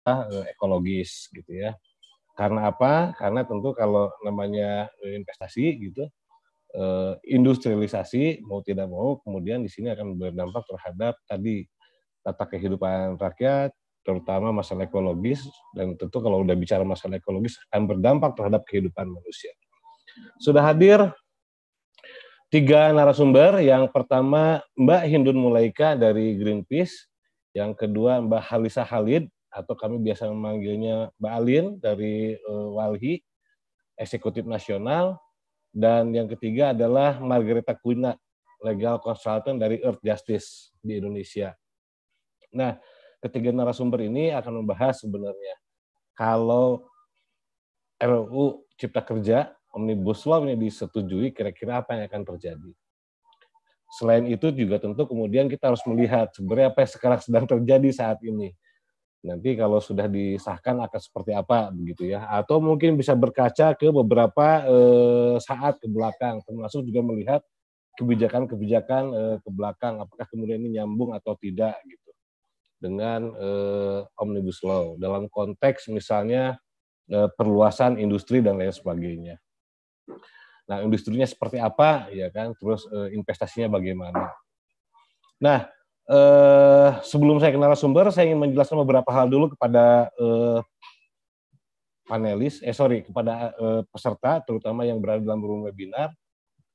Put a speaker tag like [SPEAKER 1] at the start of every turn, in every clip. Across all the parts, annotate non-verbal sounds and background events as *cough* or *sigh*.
[SPEAKER 1] Eh, ekologis gitu ya. Karena apa? Karena tentu kalau namanya investasi gitu, eh, industrialisasi mau tidak mau kemudian di sini akan berdampak terhadap tadi tata kehidupan rakyat, terutama masalah ekologis dan tentu kalau udah bicara masalah ekologis akan berdampak terhadap kehidupan manusia. Sudah hadir tiga narasumber. Yang pertama Mbak Hindun Mulaika dari Greenpeace, yang kedua Mbak Halisa Halid atau kami biasa memanggilnya Mbak Alin dari uh, Walhi, eksekutif nasional, dan yang ketiga adalah Margareta Kuna, legal consultant dari Earth Justice di Indonesia. Nah, ketiga narasumber ini akan membahas sebenarnya kalau RUU Cipta Kerja Omnibus Law ini disetujui, kira-kira apa yang akan terjadi? Selain itu juga tentu kemudian kita harus melihat sebenarnya apa yang sekarang sedang terjadi saat ini nanti kalau sudah disahkan akan seperti apa begitu ya atau mungkin bisa berkaca ke beberapa eh, saat ke belakang termasuk juga melihat kebijakan-kebijakan eh, ke belakang apakah kemudian ini nyambung atau tidak gitu dengan eh, omnibus law dalam konteks misalnya eh, perluasan industri dan lain sebagainya nah industrinya seperti apa ya kan terus eh, investasinya bagaimana nah uh, sebelum saya kenal sumber, saya ingin menjelaskan beberapa hal dulu kepada uh, panelis, eh sorry, kepada uh, peserta, terutama yang berada dalam ruang webinar.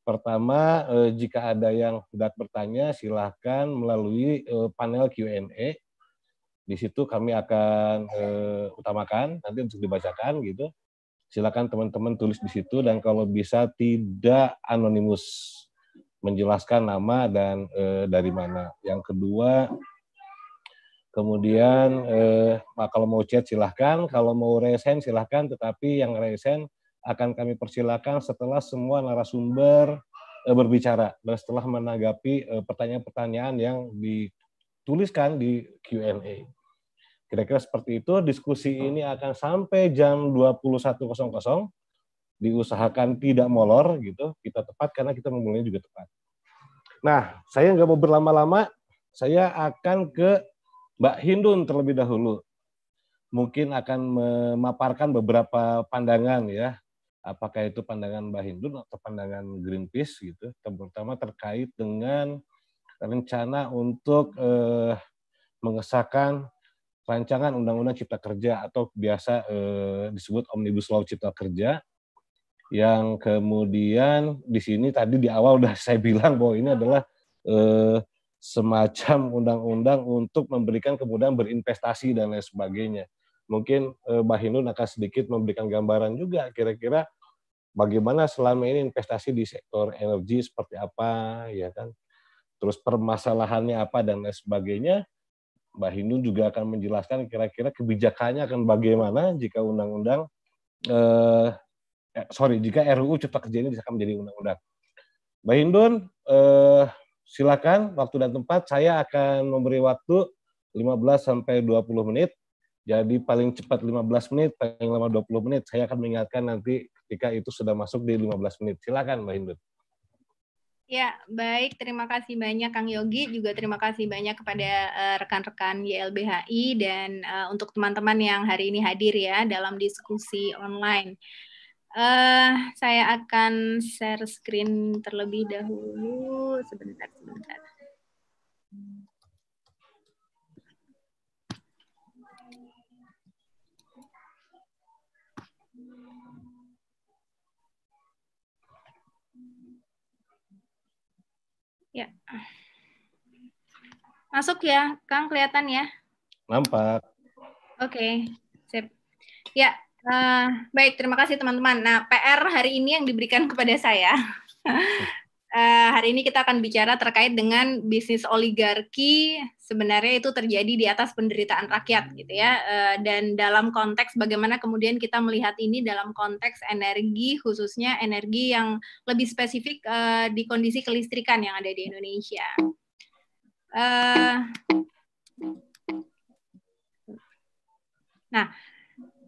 [SPEAKER 1] Pertama, uh, jika ada yang hendak bertanya, silahkan melalui uh, panel Q&A. Di situ kami akan uh, utamakan, nanti untuk dibacakan gitu. Silakan teman-teman tulis di situ dan kalau bisa tidak anonimus menjelaskan nama dan e, dari mana. Yang kedua, kemudian e, kalau mau chat silahkan, kalau mau resen silahkan, tetapi yang resen akan kami persilakan setelah semua narasumber e, berbicara dan setelah menanggapi pertanyaan-pertanyaan yang dituliskan di Q&A. Kira-kira seperti itu, diskusi ini akan sampai jam 21.00 diusahakan tidak molor gitu, kita tepat karena kita memulainya juga tepat. Nah, saya nggak mau berlama-lama, saya akan ke Mbak Hindun terlebih dahulu. Mungkin akan memaparkan beberapa pandangan ya, apakah itu pandangan Mbak Hindun atau pandangan Greenpeace gitu, terutama terkait dengan rencana untuk eh, mengesahkan rancangan undang-undang cipta kerja atau biasa eh, disebut omnibus law cipta kerja yang kemudian di sini tadi di awal sudah saya bilang bahwa ini adalah eh, semacam undang-undang untuk memberikan kemudahan berinvestasi dan lain sebagainya. Mungkin eh, Mbak Hinun akan sedikit memberikan gambaran juga kira-kira bagaimana selama ini investasi di sektor energi seperti apa, ya kan? Terus permasalahannya apa dan lain sebagainya. Mbak Hindu juga akan menjelaskan kira-kira kebijakannya akan bagaimana jika undang-undang eh, Eh, sorry jika RUU Cipta Kerja ini disahkan menjadi undang-undang. Mbak Hindun, eh, silakan waktu dan tempat. Saya akan memberi waktu 15 sampai 20 menit. Jadi paling cepat 15 menit, paling lama 20 menit. Saya akan mengingatkan nanti ketika itu sudah masuk di 15 menit. Silakan Mbak Hindun.
[SPEAKER 2] Ya, baik. Terima kasih banyak Kang Yogi. Juga terima kasih banyak kepada eh, rekan-rekan uh, YLBHI dan uh, untuk teman-teman yang hari ini hadir ya dalam diskusi online. Uh, saya akan share screen terlebih dahulu. Sebentar, sebentar. Ya. Masuk ya, Kang kelihatan ya? Nampak. Oke, okay. sip. Ya, Uh, baik, terima kasih teman-teman. Nah, PR hari ini yang diberikan *laughs* kepada saya. uh, hari ini kita akan bicara terkait dengan bisnis oligarki. Sebenarnya itu terjadi di atas penderitaan rakyat, gitu ya. Uh, dan dalam konteks bagaimana kemudian kita melihat ini dalam konteks energi, khususnya energi yang lebih spesifik uh, di kondisi kelistrikan yang ada di Indonesia. Uh, Nah,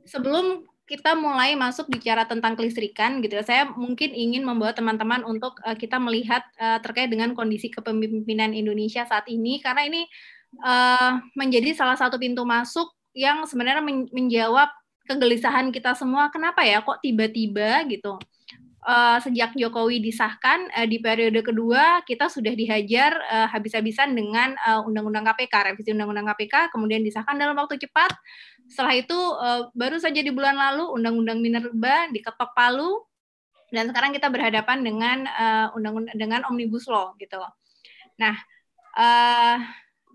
[SPEAKER 2] sebelum kita mulai masuk bicara tentang kelistrikan gitu ya. Saya mungkin ingin membawa teman-teman untuk uh, kita melihat uh, terkait dengan kondisi kepemimpinan Indonesia saat ini karena ini uh, menjadi salah satu pintu masuk yang sebenarnya men menjawab kegelisahan kita semua kenapa ya kok tiba-tiba gitu. Uh, sejak Jokowi disahkan uh, di periode kedua kita sudah dihajar uh, habis-habisan dengan Undang-Undang uh, Undang -Undang KPK, revisi Undang-Undang KPK kemudian disahkan dalam waktu cepat setelah itu uh, baru saja di bulan lalu Undang-Undang Minerba diketok palu dan sekarang kita berhadapan dengan uh, undang-undang dengan omnibus law gitu. Nah, uh,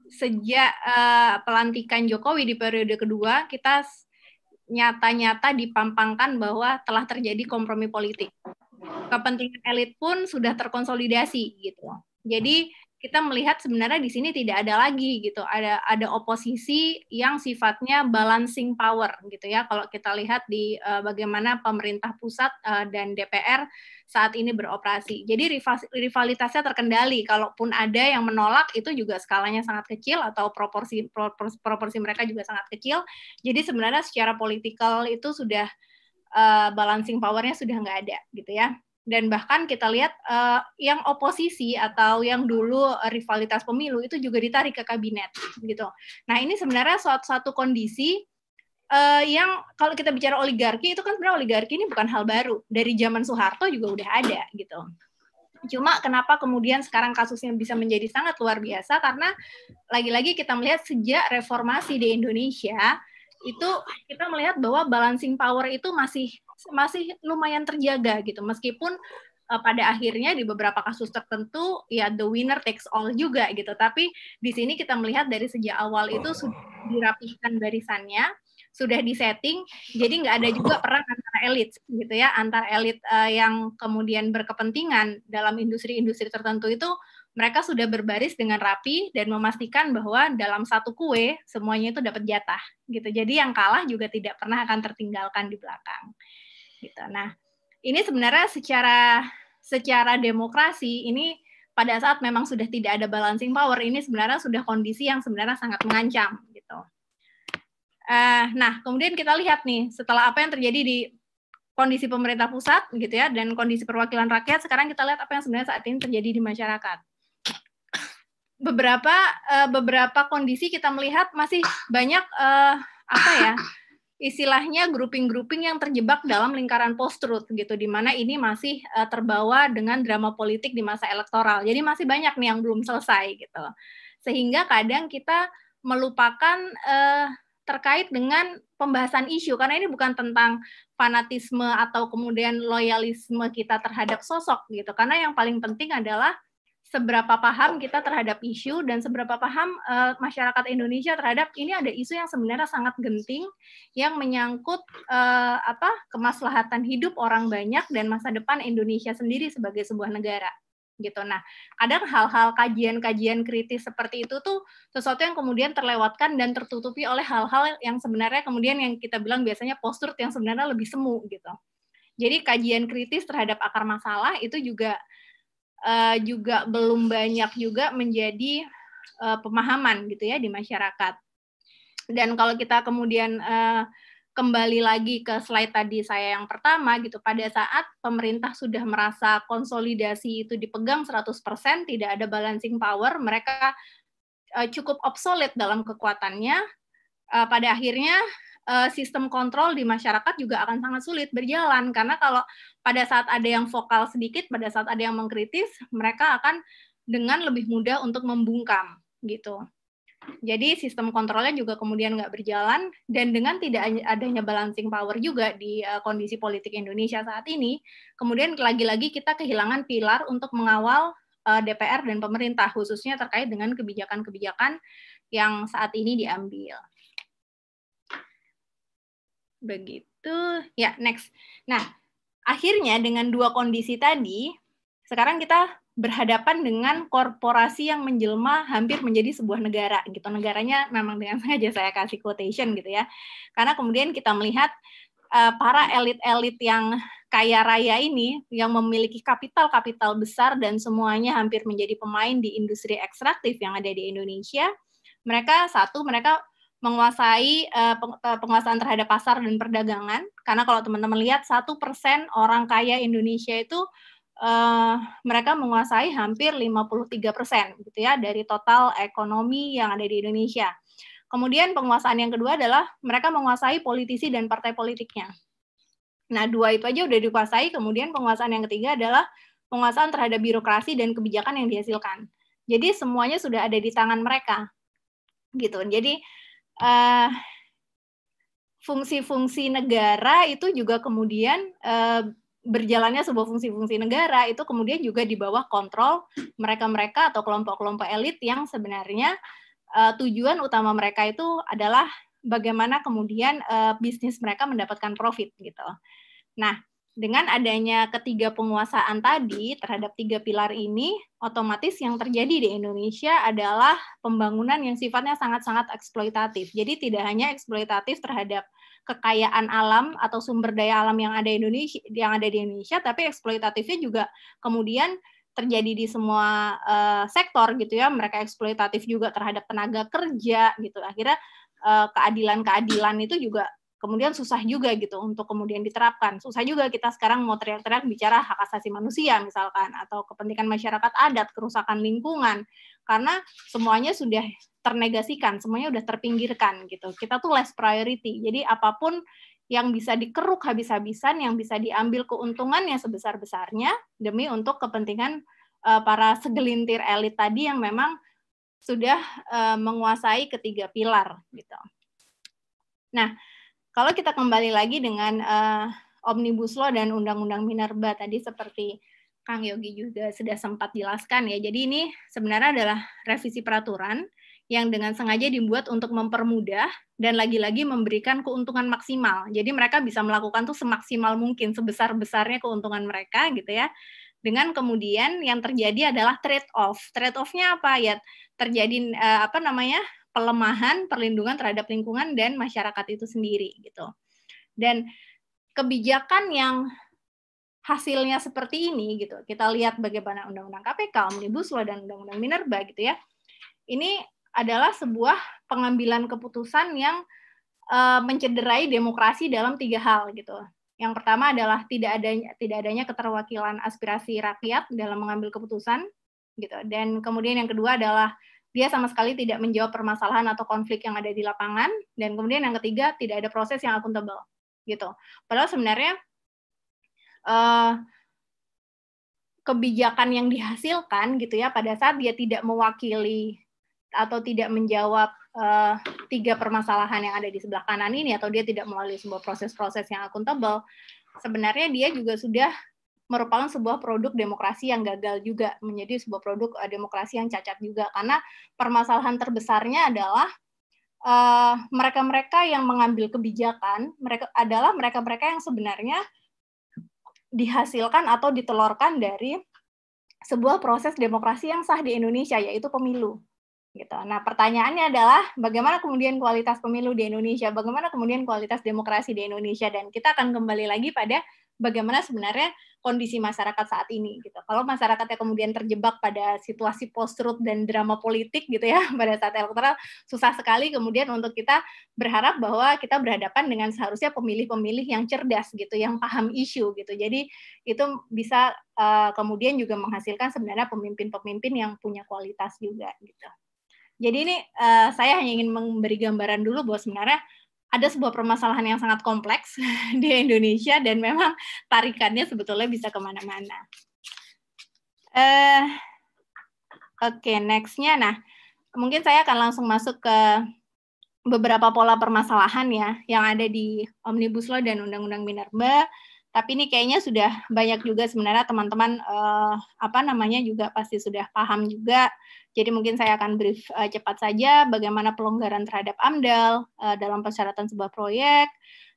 [SPEAKER 2] sejak uh, pelantikan Jokowi di periode kedua kita nyata-nyata dipampangkan bahwa telah terjadi kompromi politik. Kepentingan elit pun sudah terkonsolidasi gitu. Jadi kita melihat sebenarnya di sini tidak ada lagi gitu ada ada oposisi yang sifatnya balancing power gitu ya kalau kita lihat di uh, bagaimana pemerintah pusat uh, dan DPR saat ini beroperasi jadi rivalitasnya terkendali kalaupun ada yang menolak itu juga skalanya sangat kecil atau proporsi proporsi, proporsi mereka juga sangat kecil jadi sebenarnya secara politikal itu sudah uh, balancing powernya sudah nggak ada gitu ya dan bahkan kita lihat uh, yang oposisi atau yang dulu eh, rivalitas pemilu itu juga ditarik ke kabinet gitu. Nah ini sebenarnya suatu, suatu kondisi uh, yang kalau kita bicara oligarki itu kan sebenarnya oligarki ini bukan hal baru dari zaman Soeharto juga udah ada gitu. Cuma kenapa kemudian sekarang kasusnya bisa menjadi sangat luar biasa karena lagi-lagi kita melihat sejak reformasi di Indonesia itu kita melihat bahwa balancing power itu masih masih lumayan terjaga gitu meskipun uh, pada akhirnya di beberapa kasus tertentu ya the winner takes all juga gitu. Tapi di sini kita melihat dari sejak awal itu sudah dirapikan barisannya, sudah disetting, jadi nggak ada juga perang antara elit gitu ya, antar elit uh, yang kemudian berkepentingan dalam industri-industri tertentu itu mereka sudah berbaris dengan rapi dan memastikan bahwa dalam satu kue semuanya itu dapat jatah gitu. Jadi yang kalah juga tidak pernah akan tertinggalkan di belakang gitu. Nah, ini sebenarnya secara secara demokrasi ini pada saat memang sudah tidak ada balancing power ini sebenarnya sudah kondisi yang sebenarnya sangat mengancam gitu. Uh, nah kemudian kita lihat nih setelah apa yang terjadi di kondisi pemerintah pusat gitu ya dan kondisi perwakilan rakyat sekarang kita lihat apa yang sebenarnya saat ini terjadi di masyarakat. Beberapa uh, beberapa kondisi kita melihat masih banyak uh, apa ya istilahnya grouping-grouping yang terjebak dalam lingkaran post-truth gitu, di mana ini masih uh, terbawa dengan drama politik di masa elektoral. Jadi masih banyak nih yang belum selesai gitu. Sehingga kadang kita melupakan uh, terkait dengan pembahasan isu karena ini bukan tentang fanatisme atau kemudian loyalisme kita terhadap sosok gitu karena yang paling penting adalah seberapa paham kita terhadap isu dan seberapa paham uh, masyarakat Indonesia terhadap ini ada isu yang sebenarnya sangat genting yang menyangkut uh, apa kemaslahatan hidup orang banyak dan masa depan Indonesia sendiri sebagai sebuah negara gitu. Nah, kadang hal-hal kajian-kajian kritis seperti itu tuh sesuatu yang kemudian terlewatkan dan tertutupi oleh hal-hal yang sebenarnya kemudian yang kita bilang biasanya postur yang sebenarnya lebih semu gitu. Jadi kajian kritis terhadap akar masalah itu juga uh, juga belum banyak juga menjadi uh, pemahaman gitu ya di masyarakat. Dan kalau kita kemudian uh, kembali lagi ke slide tadi saya yang pertama gitu pada saat pemerintah sudah merasa konsolidasi itu dipegang 100% tidak ada balancing power mereka cukup obsolete dalam kekuatannya pada akhirnya uh, sistem kontrol di masyarakat juga akan sangat sulit berjalan karena kalau pada saat ada yang vokal sedikit, pada saat ada yang mengkritis, mereka akan dengan lebih mudah untuk membungkam gitu. Jadi sistem kontrolnya juga kemudian nggak berjalan dan dengan tidak adanya balancing power juga di uh, kondisi politik Indonesia saat ini, kemudian lagi-lagi kita kehilangan pilar untuk mengawal eh, DPR dan pemerintah khususnya terkait dengan kebijakan-kebijakan yang saat ini diambil. Begitu. Ya, next. Nah, akhirnya dengan dua kondisi tadi, sekarang kita berhadapan dengan korporasi yang menjelma hampir menjadi sebuah negara gitu. Negaranya memang dengan *laughs* sengaja saya kasih quotation gitu ya. Karena kemudian kita melihat uh, para elit-elit yang kaya raya ini yang memiliki kapital-kapital besar dan semuanya hampir menjadi pemain di industri ekstraktif yang ada di Indonesia. Mereka satu mereka menguasai uh, penguasaan terhadap pasar dan perdagangan karena kalau teman-teman lihat satu persen orang kaya Indonesia itu uh, mereka menguasai hampir 53 persen gitu ya dari total ekonomi yang ada di Indonesia. Kemudian penguasaan yang kedua adalah mereka menguasai politisi dan partai politiknya. Nah dua itu aja udah dikuasai. Kemudian penguasaan yang ketiga adalah penguasaan terhadap birokrasi dan kebijakan yang dihasilkan. Jadi semuanya sudah ada di tangan mereka gitu. Jadi Eh, fungsi-fungsi negara itu juga kemudian uh, berjalannya sebuah fungsi-fungsi negara itu kemudian juga di bawah kontrol mereka-mereka atau kelompok-kelompok elit yang sebenarnya uh, tujuan utama mereka itu adalah bagaimana kemudian uh, bisnis mereka mendapatkan profit gitu. Nah, dengan adanya ketiga penguasaan tadi terhadap tiga pilar ini, otomatis yang terjadi di Indonesia adalah pembangunan yang sifatnya sangat-sangat eksploitatif. Jadi tidak hanya eksploitatif terhadap kekayaan alam atau sumber daya alam yang ada Indonesia yang ada di Indonesia, tapi eksploitatifnya juga kemudian terjadi di semua uh, sektor gitu ya. Mereka eksploitatif juga terhadap tenaga kerja gitu. Akhirnya eh, keadilan-keadilan uh, itu juga kemudian susah juga gitu untuk kemudian diterapkan. Susah juga kita sekarang mau teriak-teriak bicara hak asasi manusia misalkan atau kepentingan masyarakat adat, kerusakan lingkungan karena semuanya sudah ternegasikan, semuanya sudah terpinggirkan gitu. Kita tuh less priority. Jadi apapun yang bisa dikeruk habis-habisan, yang bisa diambil keuntungannya sebesar-besarnya demi untuk kepentingan uh, para segelintir elit tadi yang memang sudah uh, menguasai ketiga pilar gitu. Nah, kalau kita kembali lagi dengan uh, Omnibus Law dan Undang-Undang Minerba tadi seperti Kang Yogi juga sudah sempat jelaskan ya. Jadi ini sebenarnya adalah revisi peraturan yang dengan sengaja dibuat untuk mempermudah dan lagi-lagi memberikan keuntungan maksimal. Jadi mereka bisa melakukan tuh semaksimal mungkin sebesar-besarnya keuntungan mereka gitu ya. Dengan kemudian yang terjadi adalah trade off. Trade off-nya apa ya? Terjadi eh, apa namanya? pelemahan perlindungan terhadap lingkungan dan masyarakat itu sendiri gitu. Dan kebijakan yang hasilnya seperti ini gitu. Kita lihat bagaimana undang-undang KPK, Omnibus Law dan undang-undang Minerba gitu ya. Ini adalah sebuah pengambilan keputusan yang uh, mencederai demokrasi dalam tiga hal gitu. Yang pertama adalah tidak adanya tidak adanya keterwakilan aspirasi rakyat dalam mengambil keputusan gitu. Dan kemudian yang kedua adalah dia sama sekali tidak menjawab permasalahan atau konflik yang ada di lapangan dan kemudian yang ketiga tidak ada proses yang akuntabel gitu padahal sebenarnya uh, kebijakan yang dihasilkan gitu ya pada saat dia tidak mewakili atau tidak menjawab uh, tiga permasalahan yang ada di sebelah kanan ini atau dia tidak melalui sebuah proses-proses yang akuntabel sebenarnya dia juga sudah merupakan sebuah produk demokrasi yang gagal juga, menjadi sebuah produk uh, demokrasi yang cacat juga karena permasalahan terbesarnya adalah eh, mereka-mereka uh, yang mengambil kebijakan, mereka adalah mereka-mereka yang sebenarnya dihasilkan atau ditelorkan dari sebuah proses demokrasi yang sah di Indonesia yaitu pemilu gitu. Nah, pertanyaannya adalah bagaimana kemudian kualitas pemilu di Indonesia, bagaimana kemudian kualitas demokrasi di Indonesia dan kita akan kembali lagi pada bagaimana sebenarnya kondisi masyarakat saat ini gitu. Kalau masyarakatnya kemudian terjebak pada situasi post truth dan drama politik gitu ya *laughs* pada saat elektoral susah sekali kemudian untuk kita berharap bahwa kita berhadapan dengan seharusnya pemilih-pemilih yang cerdas gitu, yang paham isu gitu. Jadi itu bisa uh, kemudian juga menghasilkan sebenarnya pemimpin-pemimpin yang punya kualitas juga gitu. Jadi ini uh, saya hanya ingin memberi gambaran dulu bahwa sebenarnya ada sebuah permasalahan yang sangat kompleks *laughs* di Indonesia dan memang tarikannya sebetulnya bisa kemana-mana. Uh, Oke, okay, nextnya, nah mungkin saya akan langsung masuk ke beberapa pola permasalahan ya yang ada di Omnibus Law dan Undang-Undang Minerba tapi ini kayaknya sudah banyak juga sebenarnya teman-teman uh, apa namanya juga pasti sudah paham juga. Jadi mungkin saya akan brief uh, cepat saja bagaimana pelonggaran terhadap AMDAL uh, dalam persyaratan sebuah proyek,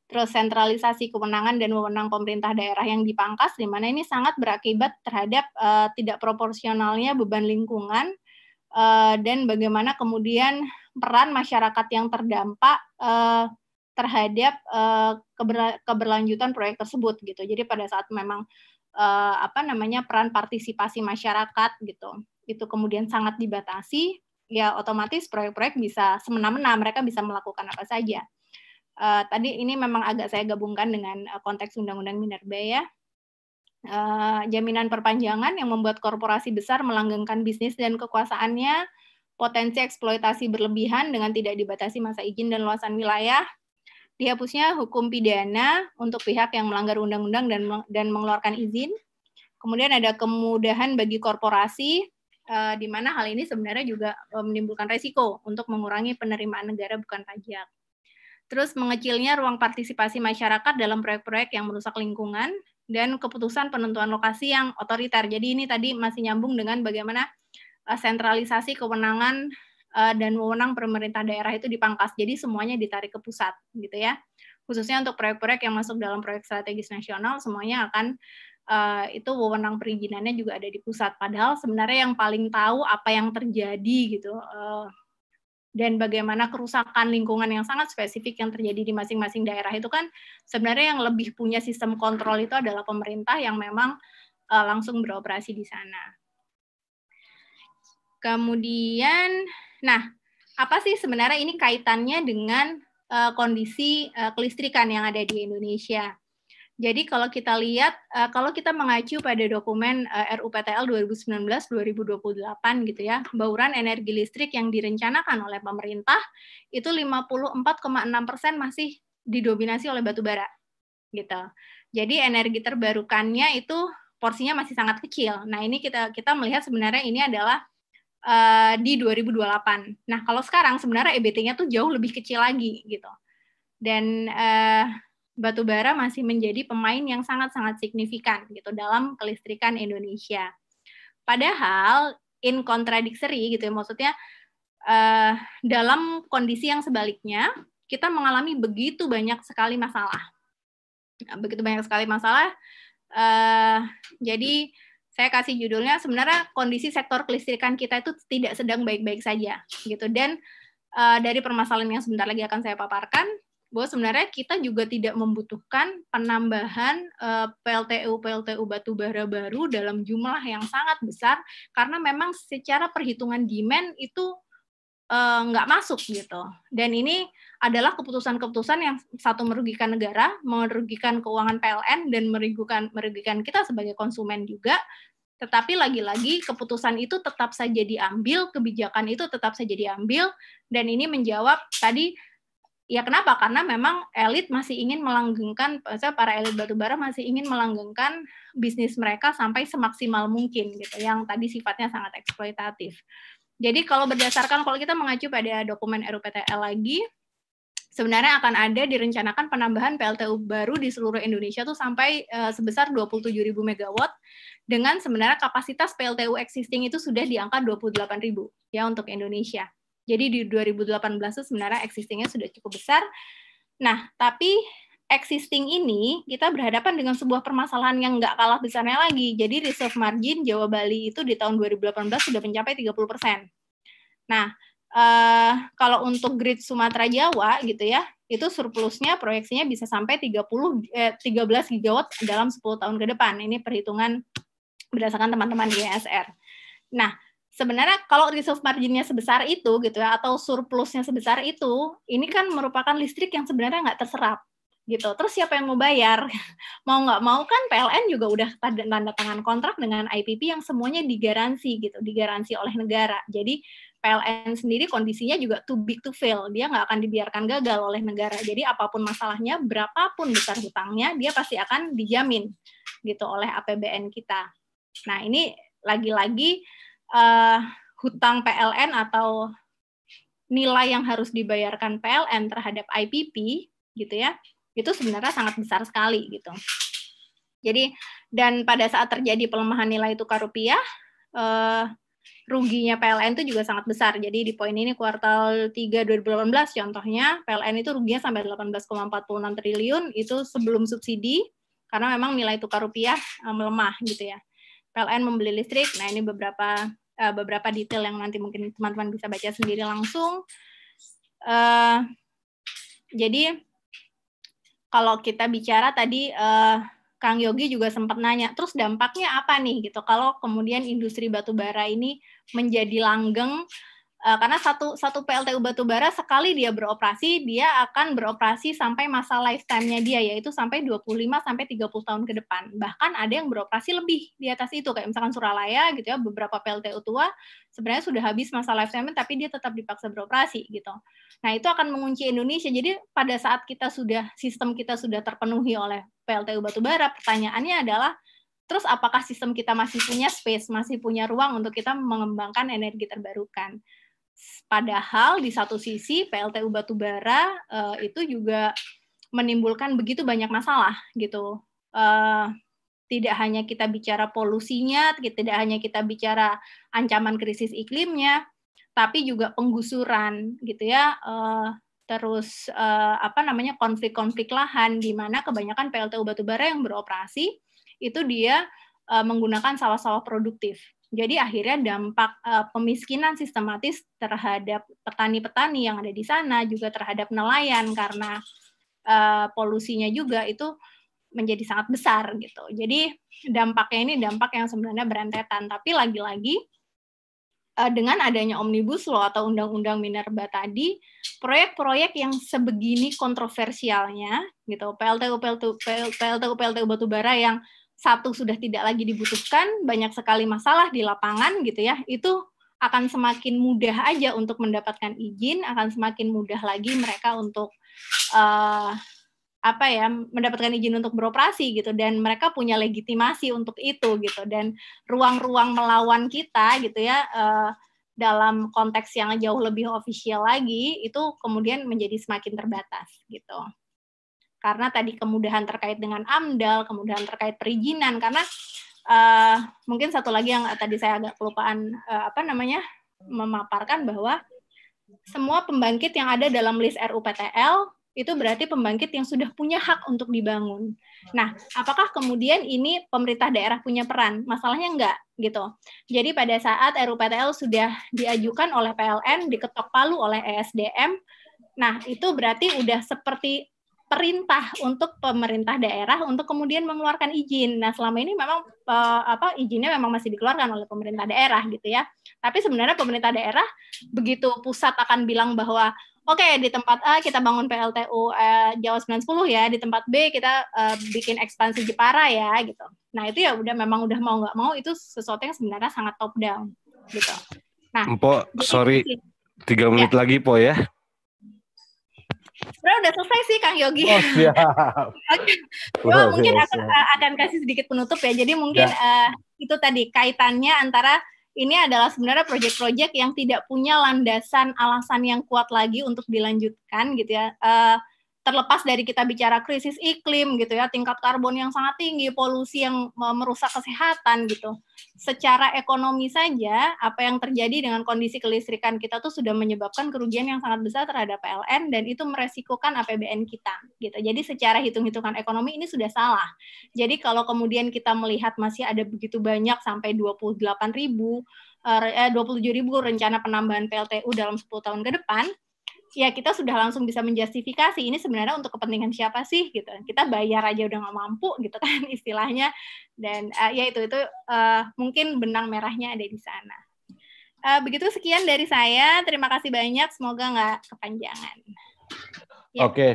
[SPEAKER 2] terus sentralisasi kewenangan dan wewenang pemerintah daerah yang dipangkas di mana ini sangat berakibat terhadap uh, tidak proporsionalnya beban lingkungan uh, dan bagaimana kemudian peran masyarakat yang terdampak uh, terhadap uh, keber keberlanjutan proyek tersebut gitu. Jadi pada saat memang uh, apa namanya peran partisipasi masyarakat gitu, itu kemudian sangat dibatasi, ya otomatis proyek-proyek bisa semena-mena mereka bisa melakukan apa saja. Uh, tadi ini memang agak saya gabungkan dengan uh, konteks undang-undang minerba ya. Uh, jaminan perpanjangan yang membuat korporasi besar melanggengkan bisnis dan kekuasaannya, potensi eksploitasi berlebihan dengan tidak dibatasi masa izin dan luasan wilayah, dihapusnya hukum pidana untuk pihak yang melanggar undang-undang dan dan mengeluarkan izin. Kemudian ada kemudahan bagi korporasi eh, di mana hal ini sebenarnya juga eh, menimbulkan resiko untuk mengurangi penerimaan negara bukan pajak. Terus mengecilnya ruang partisipasi masyarakat dalam proyek-proyek yang merusak lingkungan dan keputusan penentuan lokasi yang otoriter. Jadi ini tadi masih nyambung dengan bagaimana eh, sentralisasi kewenangan Eh, dan wewenang pemerintah daerah itu dipangkas. Jadi semuanya ditarik ke pusat gitu ya. Khususnya untuk proyek-proyek yang masuk dalam proyek strategis nasional semuanya akan uh, itu wewenang perizinannya juga ada di pusat. Padahal sebenarnya yang paling tahu apa yang terjadi gitu. Uh, dan bagaimana kerusakan lingkungan yang sangat spesifik yang terjadi di masing-masing daerah itu kan sebenarnya yang lebih punya sistem kontrol itu adalah pemerintah yang memang uh, langsung beroperasi di sana. Kemudian Nah, apa sih sebenarnya ini kaitannya dengan uh, kondisi uh, kelistrikan yang ada di Indonesia? Jadi kalau kita lihat, uh, kalau kita mengacu pada dokumen uh, RUPTL 2019-2028 gitu ya, bauran energi listrik yang direncanakan oleh pemerintah itu 54,6 persen masih didominasi oleh batu bara, gitu. Jadi energi terbarukannya itu porsinya masih sangat kecil. Nah ini kita kita melihat sebenarnya ini adalah Eh, di 2028. Nah, kalau sekarang sebenarnya EBT-nya tuh jauh lebih kecil lagi gitu. Dan uh, batubara masih menjadi pemain yang sangat-sangat signifikan gitu dalam kelistrikan Indonesia. Padahal in contradictory gitu ya, maksudnya uh, dalam kondisi yang sebaliknya kita mengalami begitu banyak sekali masalah. Nah, begitu banyak sekali masalah. Uh, jadi saya kasih judulnya sebenarnya kondisi sektor kelistrikan kita itu tidak sedang baik-baik saja gitu dan uh, dari permasalahan yang sebentar lagi akan saya paparkan bahwa sebenarnya kita juga tidak membutuhkan penambahan uh, eh, PLTU PLTU batubara baru dalam jumlah yang sangat besar karena memang secara perhitungan demand itu Eh, nggak masuk gitu. Dan ini adalah keputusan-keputusan yang satu merugikan negara, merugikan keuangan PLN dan merugikan merugikan kita sebagai konsumen juga. Tetapi lagi-lagi keputusan itu tetap saja diambil, kebijakan itu tetap saja diambil dan ini menjawab tadi ya kenapa? Karena memang elit masih ingin melanggengkan, saya para elit batubara masih ingin melanggengkan bisnis mereka sampai semaksimal mungkin gitu, yang tadi sifatnya sangat eksploitatif. Jadi kalau berdasarkan kalau kita mengacu pada dokumen RUPTL lagi, sebenarnya akan ada direncanakan penambahan PLTU baru di seluruh Indonesia tuh sampai uh, sebesar 27.000 megawatt dengan sebenarnya kapasitas PLTU existing itu sudah di angka 28.000 ya untuk Indonesia. Jadi di 2018 itu sebenarnya existingnya sudah cukup besar. Nah, tapi existing ini kita berhadapan dengan sebuah permasalahan yang nggak kalah besarnya lagi. Jadi reserve margin Jawa Bali itu di tahun 2018 sudah mencapai 30 persen. Nah, uh, kalau untuk grid Sumatera Jawa gitu ya, itu surplusnya proyeksinya bisa sampai 30 eh, 13 gigawatt dalam 10 tahun ke depan. Ini perhitungan berdasarkan teman-teman di ISR. E nah, sebenarnya kalau reserve marginnya sebesar itu gitu ya atau surplusnya sebesar itu, ini kan merupakan listrik yang sebenarnya nggak terserap gitu. Terus siapa yang mau bayar? *laughs* mau nggak mau kan PLN juga udah tanda tangan kontrak dengan IPP yang semuanya digaransi gitu, digaransi oleh negara. Jadi PLN sendiri kondisinya juga too big to fail. Dia nggak akan dibiarkan gagal oleh negara. Jadi apapun masalahnya, berapapun besar hutangnya, dia pasti akan dijamin gitu oleh APBN kita. Nah ini lagi-lagi uh, hutang PLN atau nilai yang harus dibayarkan PLN terhadap IPP gitu ya itu sebenarnya sangat besar sekali gitu. Jadi dan pada saat terjadi pelemahan nilai tukar rupiah eh, ruginya PLN itu juga sangat besar. Jadi di poin ini kuartal 3 2018 contohnya PLN itu ruginya sampai 18,46 triliun itu sebelum subsidi karena memang nilai tukar rupiah eh, melemah gitu ya. PLN membeli listrik. Nah, ini beberapa eh, beberapa detail yang nanti mungkin teman-teman bisa baca sendiri langsung. Eh jadi kalau kita bicara tadi uh, Kang Yogi juga sempat nanya, terus dampaknya apa nih gitu kalau kemudian industri batubara ini menjadi langgeng Uh, karena satu satu PLTU batubara sekali dia beroperasi, dia akan beroperasi sampai masa lifetime-nya dia yaitu sampai 25 sampai 30 tahun ke depan. Bahkan ada yang beroperasi lebih di atas itu kayak misalkan Suralaya gitu ya, beberapa PLTU tua sebenarnya sudah habis masa lifetime tapi dia tetap dipaksa beroperasi gitu. Nah, itu akan mengunci Indonesia. Jadi pada saat kita sudah sistem kita sudah terpenuhi oleh PLTU batubara, pertanyaannya adalah terus apakah sistem kita masih punya space, masih punya ruang untuk kita mengembangkan energi terbarukan. Padahal di satu sisi PLTU batubara uh, eh, itu juga menimbulkan begitu banyak masalah gitu. Uh, tidak hanya kita bicara polusinya, tidak hanya kita bicara ancaman krisis iklimnya, tapi juga penggusuran gitu ya. Uh, terus uh, apa namanya konflik-konflik lahan di mana kebanyakan PLTU batubara yang beroperasi itu dia uh, menggunakan sawah-sawah produktif jadi akhirnya dampak uh, pemiskinan sistematis terhadap petani-petani yang ada di sana juga terhadap nelayan karena uh, polusinya juga itu menjadi sangat besar gitu. Jadi dampaknya ini dampak yang sebenarnya berentetan, tapi lagi-lagi uh, dengan adanya omnibus law atau undang-undang minerba tadi, proyek-proyek yang sebegini kontroversialnya gitu, PLTU PLTU PLTU PLTU batubara yang satu sudah tidak lagi dibutuhkan, banyak sekali masalah di lapangan gitu ya, itu akan semakin mudah aja untuk mendapatkan izin, akan semakin mudah lagi mereka untuk uh, apa ya mendapatkan izin untuk beroperasi gitu dan mereka punya legitimasi untuk itu gitu dan ruang-ruang melawan kita gitu ya uh, dalam konteks yang jauh lebih official lagi itu kemudian menjadi semakin terbatas gitu karena tadi kemudahan terkait dengan AMDAL, kemudahan terkait perizinan karena uh, mungkin satu lagi yang eh, tadi saya agak kelupaan uh, apa namanya memaparkan bahwa semua pembangkit yang ada dalam list RUPTL itu berarti pembangkit yang sudah punya hak untuk dibangun. Nah, apakah kemudian ini pemerintah daerah punya peran? Masalahnya enggak gitu. Jadi pada saat RUPTL sudah diajukan oleh PLN, diketok palu oleh ESDM, nah itu berarti udah seperti perintah untuk pemerintah daerah untuk kemudian mengeluarkan izin. Nah, selama ini memang uh, apa izinnya memang masih dikeluarkan oleh pemerintah daerah gitu ya. Tapi sebenarnya pemerintah daerah begitu pusat akan bilang bahwa oke okay, di tempat A kita bangun PLTU eh, Jawa 910 ya, di tempat B kita eh, bikin ekspansi Jepara ya gitu. Nah itu ya udah memang udah mau nggak mau itu sesuatu yang sebenarnya sangat top down gitu. Nah, Empo, sorry
[SPEAKER 1] tiga menit ya. lagi po ya
[SPEAKER 2] sebenarnya udah selesai sih Kang Yogi. Oh, siap. Gue oh, mungkin siap. akan, akan kasih sedikit penutup ya. Jadi mungkin ya. uh, itu tadi kaitannya antara ini adalah sebenarnya proyek-proyek yang tidak punya landasan alasan yang kuat lagi untuk dilanjutkan gitu ya. Uh, terlepas dari kita bicara krisis iklim gitu ya, tingkat karbon yang sangat tinggi, polusi yang merusak kesehatan gitu. Secara ekonomi saja, apa yang terjadi dengan kondisi kelistrikan kita tuh sudah menyebabkan kerugian yang sangat besar terhadap PLN dan itu meresikokan APBN kita gitu. Jadi secara hitung-hitungan ekonomi ini sudah salah. Jadi kalau kemudian kita melihat masih ada begitu banyak sampai 28 ribu, eh, 27 eh, ribu rencana penambahan PLTU dalam 10 tahun ke depan, ya kita sudah langsung bisa menjustifikasi ini sebenarnya untuk kepentingan siapa sih gitu kita bayar aja udah nggak mampu gitu kan *laughs* istilahnya dan uh, ya itu itu uh, mungkin benang merahnya ada di sana uh, begitu sekian dari saya terima kasih banyak semoga nggak kepanjangan
[SPEAKER 1] ya. oke okay.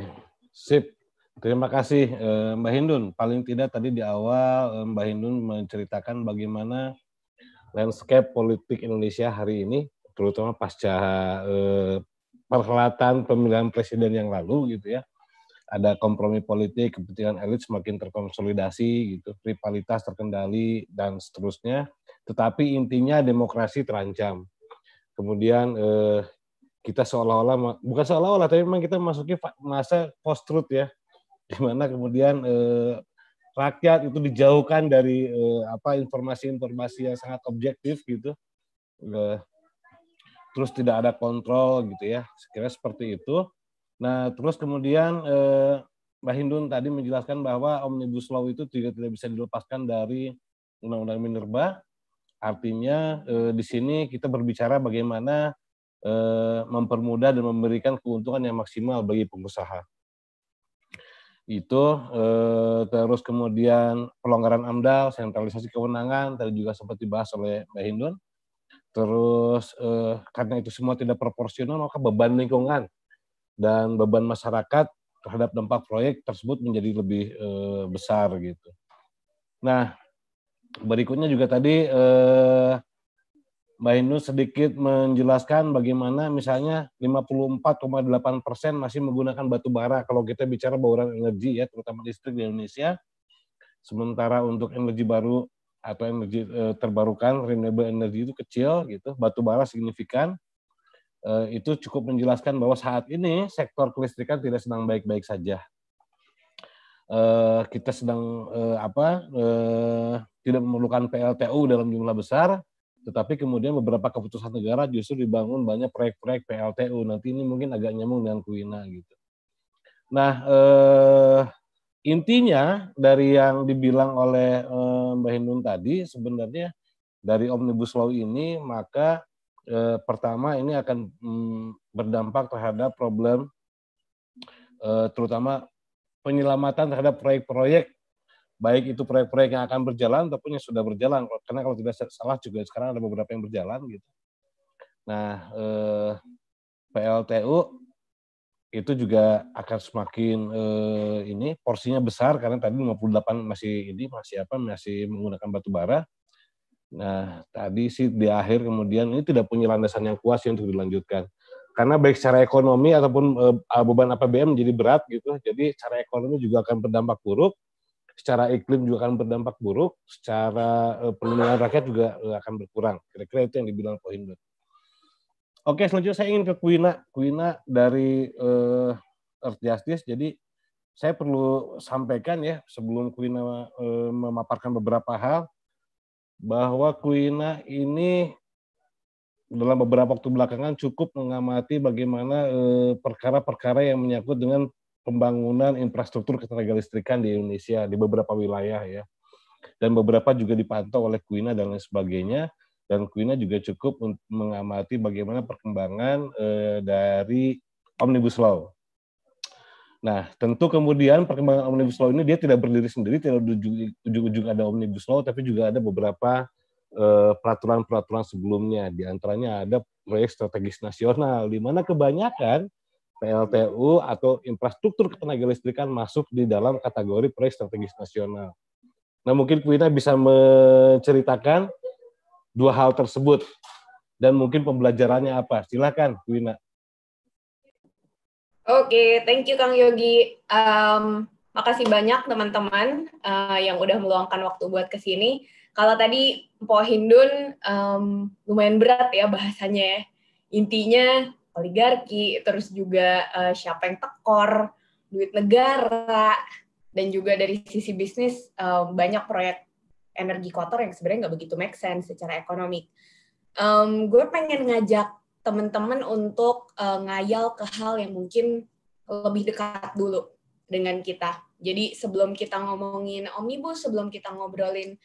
[SPEAKER 1] sip Terima kasih Mbak Hindun. Paling tidak tadi di awal Mbak Hindun menceritakan bagaimana landscape politik Indonesia hari ini, terutama pasca eh, perhelatan pemilihan presiden yang lalu gitu ya ada kompromi politik, kepentingan elit semakin terkonsolidasi gitu, rivalitas terkendali dan seterusnya. Tetapi intinya demokrasi terancam. Kemudian eh, kita seolah-olah bukan seolah-olah tapi memang kita masuki masa post truth ya. Di mana kemudian eh, rakyat itu dijauhkan dari eh, apa informasi-informasi yang sangat objektif gitu. Eh, terus tidak ada kontrol gitu ya sekiranya seperti itu nah terus kemudian eh, Mbak Hindun tadi menjelaskan bahwa omnibus law itu tidak tidak bisa dilepaskan dari undang-undang minerba artinya eh, di sini kita berbicara bagaimana eh, mempermudah dan memberikan keuntungan yang maksimal bagi pengusaha itu eh, terus kemudian pelonggaran amdal sentralisasi kewenangan tadi juga sempat dibahas oleh Mbak Hindun terus eh, karena itu semua tidak proporsional maka beban lingkungan dan beban masyarakat terhadap dampak proyek tersebut menjadi lebih eh, besar gitu. Nah berikutnya juga tadi eh, Mbak Hindu sedikit menjelaskan bagaimana misalnya 54,8 persen masih menggunakan batu bara kalau kita bicara bauran energi ya terutama listrik di Indonesia. Sementara untuk energi baru atau energi eh, terbarukan renewable energy itu kecil gitu batu bara signifikan eh, itu cukup menjelaskan bahwa saat ini sektor kelistrikan tidak sedang baik-baik saja eh, kita sedang apa tidak memerlukan PLTU dalam jumlah besar tetapi kemudian beberapa keputusan negara justru dibangun banyak proyek-proyek PLTU nanti ini mungkin agak nyambung dengan Kuina gitu nah eh, intinya dari yang dibilang oleh eh, Mbak Hindun tadi sebenarnya dari omnibus law ini maka eh, pertama ini akan mm, berdampak terhadap problem eh, terutama penyelamatan terhadap proyek-proyek baik itu proyek-proyek yang akan berjalan ataupun yang sudah berjalan karena kalau tidak salah juga sekarang ada beberapa yang berjalan gitu nah eh, PLTU itu juga akan semakin eh, ini porsinya besar karena tadi 58 masih ini masih apa masih menggunakan batu bara. Nah, tadi sih di akhir kemudian ini tidak punya landasan yang kuat sih untuk dilanjutkan. Karena baik secara ekonomi ataupun eh, ah, beban APBN menjadi berat gitu. Jadi secara ekonomi juga akan berdampak buruk, secara iklim juga akan berdampak buruk, secara eh, rakyat juga eh, akan berkurang. Kira-kira itu yang dibilang Hindut. Oke, selanjutnya saya ingin ke Kuina. Kuina dari uh, Earth Justice. Jadi saya perlu sampaikan ya sebelum Kuina uh, memaparkan beberapa hal bahwa Kuina ini dalam beberapa waktu belakangan cukup mengamati bagaimana eh, perkara-perkara yang menyangkut dengan pembangunan infrastruktur ketenaga listrikan di Indonesia di beberapa wilayah ya dan beberapa juga dipantau oleh Kuina dan lain sebagainya dan Kuina juga cukup untuk mengamati bagaimana perkembangan eh, dari Omnibus Law. Nah, tentu kemudian perkembangan Omnibus Law ini dia tidak berdiri sendiri, tidak ujung-ujung ada Omnibus Law, tapi juga ada beberapa eh, peraturan-peraturan eh, sebelumnya. Di antaranya ada proyek strategis nasional, di mana kebanyakan PLTU atau infrastruktur ketenaga listrikan masuk di dalam kategori proyek strategis nasional. Nah, mungkin Kuina bisa menceritakan dua hal tersebut dan mungkin pembelajarannya apa? Silakan, Wina.
[SPEAKER 3] Oke, okay, thank you Kang Yogi. Um, makasih banyak teman-teman uh, yang udah meluangkan waktu buat kesini. Kalau tadi Po Hindun um, lumayan berat ya bahasanya ya. Intinya oligarki, terus juga uh, siapa yang tekor, duit negara, dan juga dari sisi bisnis um, banyak proyek energi kotor yang sebenarnya nggak begitu make sense secara ekonomi. Um, gue pengen ngajak teman-teman untuk uh, ngayal ke hal yang mungkin lebih dekat dulu dengan kita. Jadi sebelum kita ngomongin omnibus, sebelum kita ngobrolin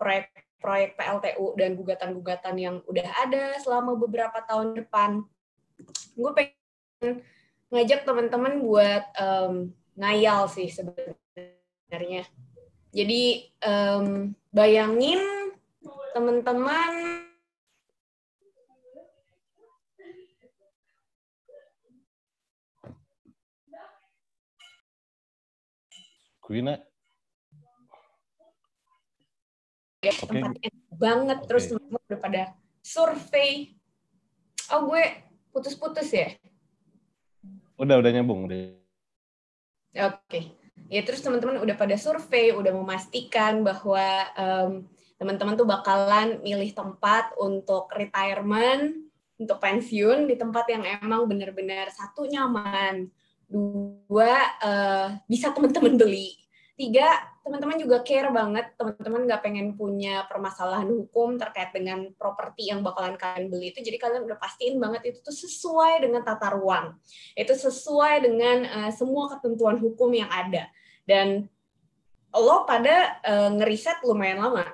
[SPEAKER 3] proyek-proyek PLTU dan gugatan-gugatan yang udah ada selama beberapa tahun depan, gue pengen ngajak teman-teman buat um, ngayal sih
[SPEAKER 4] sebenarnya.
[SPEAKER 3] Jadi um, bayangin
[SPEAKER 2] teman-teman
[SPEAKER 1] Kuina Ya, okay. banget okay. terus teman udah pada
[SPEAKER 3] survei. Oh gue putus-putus ya?
[SPEAKER 1] Udah udah nyambung deh.
[SPEAKER 3] Oke. Okay ya terus teman-teman udah pada survei udah memastikan bahwa um, teman-teman tuh bakalan milih tempat untuk retirement untuk pensiun di tempat yang emang benar-benar satu nyaman dua uh, bisa teman-teman beli tiga teman-teman juga care banget, teman-teman nggak pengen punya permasalahan hukum terkait dengan properti yang bakalan kalian beli itu, jadi kalian udah pastiin banget itu tuh sesuai dengan tata ruang, itu sesuai dengan uh, semua ketentuan hukum yang ada. Dan lo pada uh, ngeriset lumayan lama,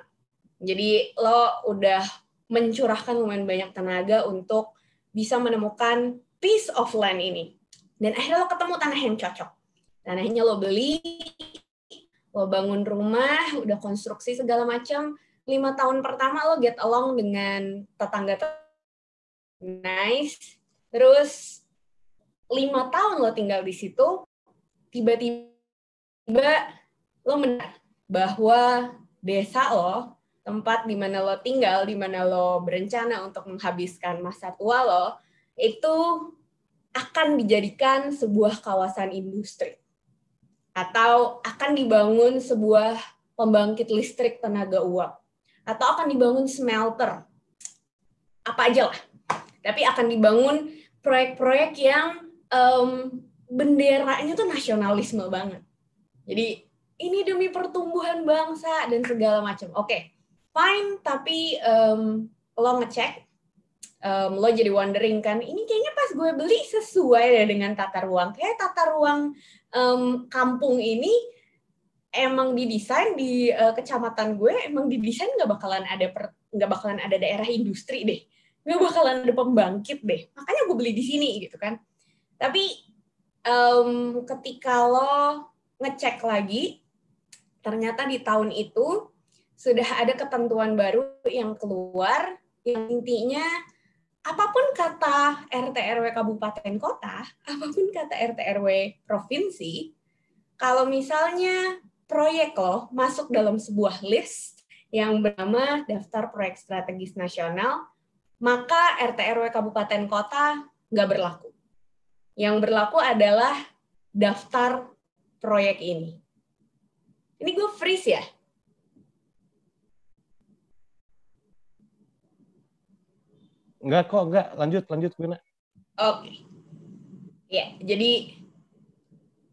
[SPEAKER 3] jadi lo udah mencurahkan lumayan banyak tenaga untuk bisa menemukan piece of land ini. Dan akhirnya lo ketemu tanah yang cocok. Tanahnya lo beli, lo bangun rumah, udah konstruksi segala macam, lima tahun pertama lo get along dengan tetangga nice, terus lima tahun lo tinggal di situ, tiba-tiba lo mendengar bahwa desa lo tempat di mana lo tinggal, di mana lo berencana untuk menghabiskan masa tua lo, itu akan dijadikan sebuah kawasan industri atau akan dibangun sebuah pembangkit listrik tenaga uap atau akan dibangun smelter apa aja lah tapi akan dibangun proyek-proyek yang um, benderanya tuh nasionalisme banget jadi ini demi pertumbuhan bangsa dan segala macam oke okay, fine tapi um, lo ngecek um, lo jadi wondering kan ini kayaknya pas gue beli sesuai deh dengan tata ruang kayak tata ruang um, kampung ini emang didesain di uh, kecamatan gue emang didesain nggak bakalan ada nggak bakalan ada daerah industri deh nggak bakalan ada pembangkit deh makanya gue beli di sini gitu kan tapi um, ketika lo ngecek lagi ternyata di tahun itu sudah ada ketentuan baru yang keluar yang intinya apapun kata RT RW kabupaten kota, apapun kata RT RW provinsi, kalau misalnya proyek loh masuk dalam sebuah list yang bernama daftar proyek strategis nasional, maka RT RW kabupaten kota nggak berlaku. Yang berlaku adalah daftar proyek ini. Ini gue freeze ya.
[SPEAKER 1] Enggak kok, enggak. Lanjut, lanjut, Wina. Oke.
[SPEAKER 3] Okay. Ya, jadi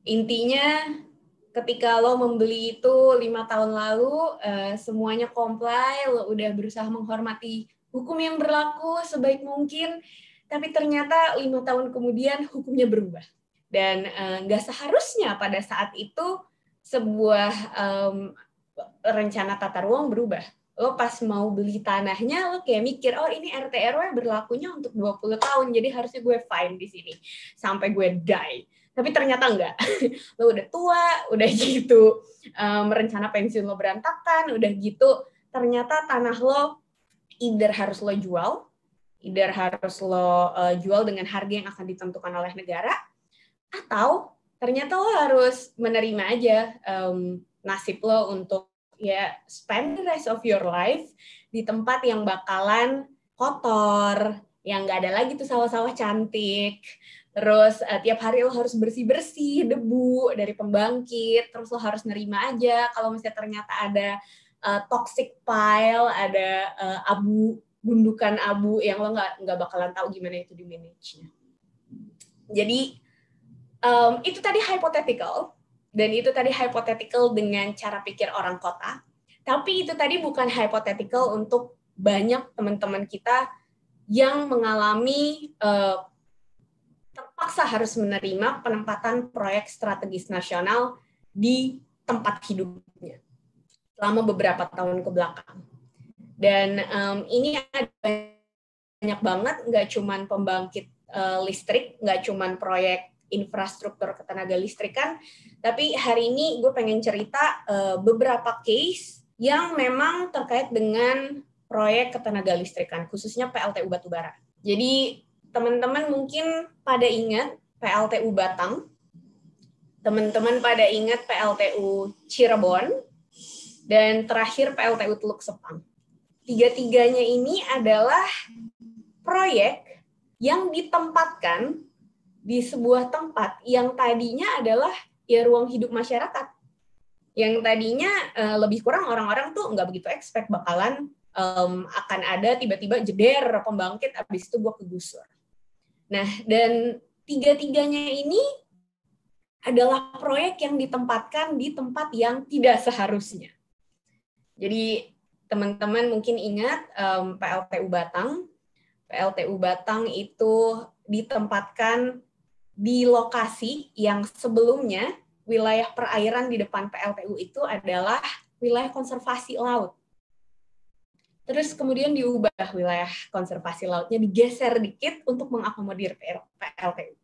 [SPEAKER 3] intinya ketika lo membeli itu lima tahun lalu, eh, semuanya comply, lo udah berusaha menghormati hukum yang berlaku sebaik mungkin, tapi ternyata lima tahun kemudian hukumnya berubah. Dan eh, nggak seharusnya pada saat itu sebuah rencana tata ruang berubah lo pas mau beli tanahnya lo kayak mikir oh ini RT RW berlakunya untuk 20 tahun jadi harusnya gue fine di sini sampai gue die tapi ternyata enggak *laughs* lo udah tua udah *laughs* gitu um, pensiun lo berantakan udah gitu ternyata tanah lo either harus lo jual either harus lo uh, jual dengan harga yang akan ditentukan oleh negara atau ternyata lo harus menerima aja um, nasib lo untuk ya spend the rest of your life di tempat yang bakalan kotor, yang nggak ada lagi tuh sawah-sawah cantik. Terus uh, tiap hari lo harus bersih-bersih debu dari pembangkit, terus lo harus nerima aja kalau misalnya ternyata ada uh, toxic pile, ada uh, abu gundukan abu yang lo nggak nggak bakalan tahu gimana itu di manage Jadi um, itu tadi hypothetical, dan itu tadi hypothetical dengan cara pikir orang kota. Tapi itu tadi bukan hypothetical untuk banyak teman-teman kita yang mengalami uh, terpaksa harus menerima penempatan proyek strategis nasional di tempat hidupnya selama beberapa tahun ke belakang. Dan um, ini ada banyak banget, nggak cuma pembangkit uh, listrik, nggak cuma proyek infrastruktur ketenaga listrikan. Tapi hari ini gue pengen cerita uh, beberapa case yang memang terkait dengan proyek ketenaga listrikan, khususnya PLTU Batubara. Jadi teman-teman mungkin pada ingat PLTU Batang, teman-teman pada ingat PLTU Cirebon, dan terakhir PLTU Teluk Sepang. Tiga-tiganya ini adalah proyek yang ditempatkan di sebuah tempat yang tadinya adalah ya ruang hidup masyarakat yang tadinya uh, lebih kurang orang-orang tuh nggak begitu expect bakalan um, akan ada tiba-tiba jeder pembangkit abis itu gue kegusur. Nah dan tiga-tiganya ini adalah proyek yang ditempatkan di tempat yang tidak seharusnya. Jadi teman-teman mungkin ingat um, PLTU Batang. PLTU Batang itu ditempatkan di lokasi yang sebelumnya wilayah perairan di depan PLTU itu adalah wilayah konservasi laut. Terus kemudian diubah wilayah konservasi lautnya digeser dikit untuk mengakomodir PLTU.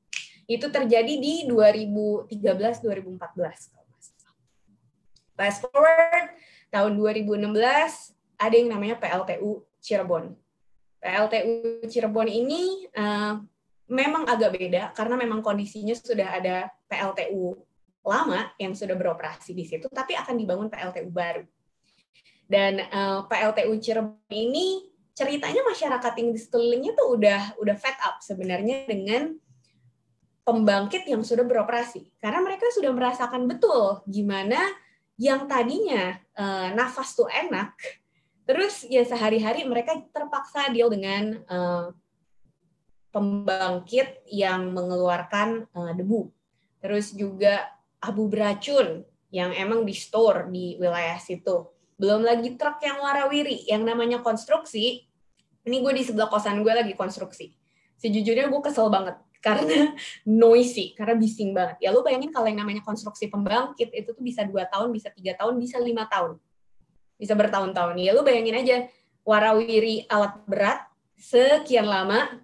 [SPEAKER 3] Itu terjadi di 2013-2014. Fast forward tahun 2016 ada yang namanya PLTU Cirebon. PLTU Cirebon ini eh, memang agak beda karena memang kondisinya sudah ada PLTU lama yang sudah beroperasi di situ, tapi akan dibangun PLTU baru. Dan uh, eh, PLTU Cirebon ini ceritanya masyarakat yang di sekelilingnya tuh udah udah fed up sebenarnya dengan pembangkit yang sudah beroperasi karena mereka sudah merasakan betul gimana yang tadinya uh, nafas tuh enak terus ya sehari-hari mereka terpaksa deal dengan uh, pembangkit yang mengeluarkan uh, debu. Terus juga abu beracun yang emang di store di wilayah situ. Belum lagi truk yang warawiri yang namanya konstruksi. Ini gue di sebelah kosan gue lagi konstruksi. Sejujurnya gue kesel banget *laughs* karena noisy, karena bising banget. Ya lu bayangin kalau yang namanya konstruksi pembangkit itu tuh bisa dua tahun, bisa tiga tahun, bisa lima tahun. Bisa bertahun-tahun. Ya lu bayangin aja warawiri alat berat sekian lama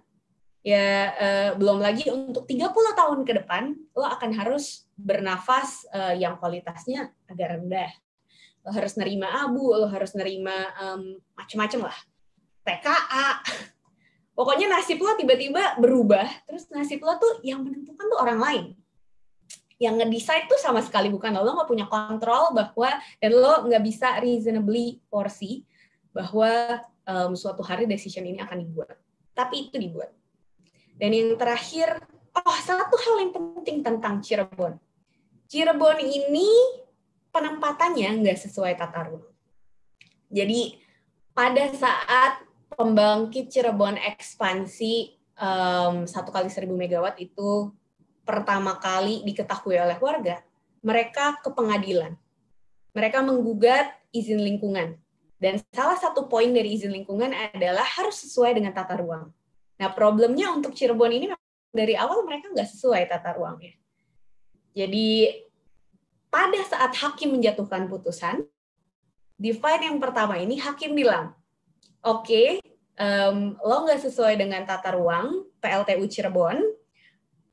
[SPEAKER 3] ya uh, belum lagi untuk 30 tahun ke depan lo akan harus bernafas uh, yang kualitasnya agak rendah lo harus nerima abu lo harus nerima um, macam macem lah TKA pokoknya nasib lo tiba-tiba berubah terus nasib lo tuh yang menentukan tuh orang lain yang ngedesain tuh sama sekali bukan lo lo nggak punya kontrol bahwa dan lo nggak bisa reasonably foresee bahwa um, suatu hari decision ini akan dibuat tapi itu dibuat dan yang terakhir, oh satu hal yang penting tentang Cirebon. Cirebon ini penempatannya nggak sesuai tata ruang. Jadi pada saat pembangkit Cirebon ekspansi satu kali seribu megawatt itu pertama kali diketahui oleh warga, mereka ke pengadilan. Mereka menggugat izin lingkungan. Dan salah satu poin dari izin lingkungan adalah harus sesuai dengan tata ruang. Nah, problemnya untuk Cirebon ini dari awal mereka nggak sesuai tata ruangnya. Jadi, pada saat hakim menjatuhkan putusan, di file yang pertama ini hakim bilang, oke, okay, um, lo nggak sesuai dengan tata ruang PLTU Cirebon,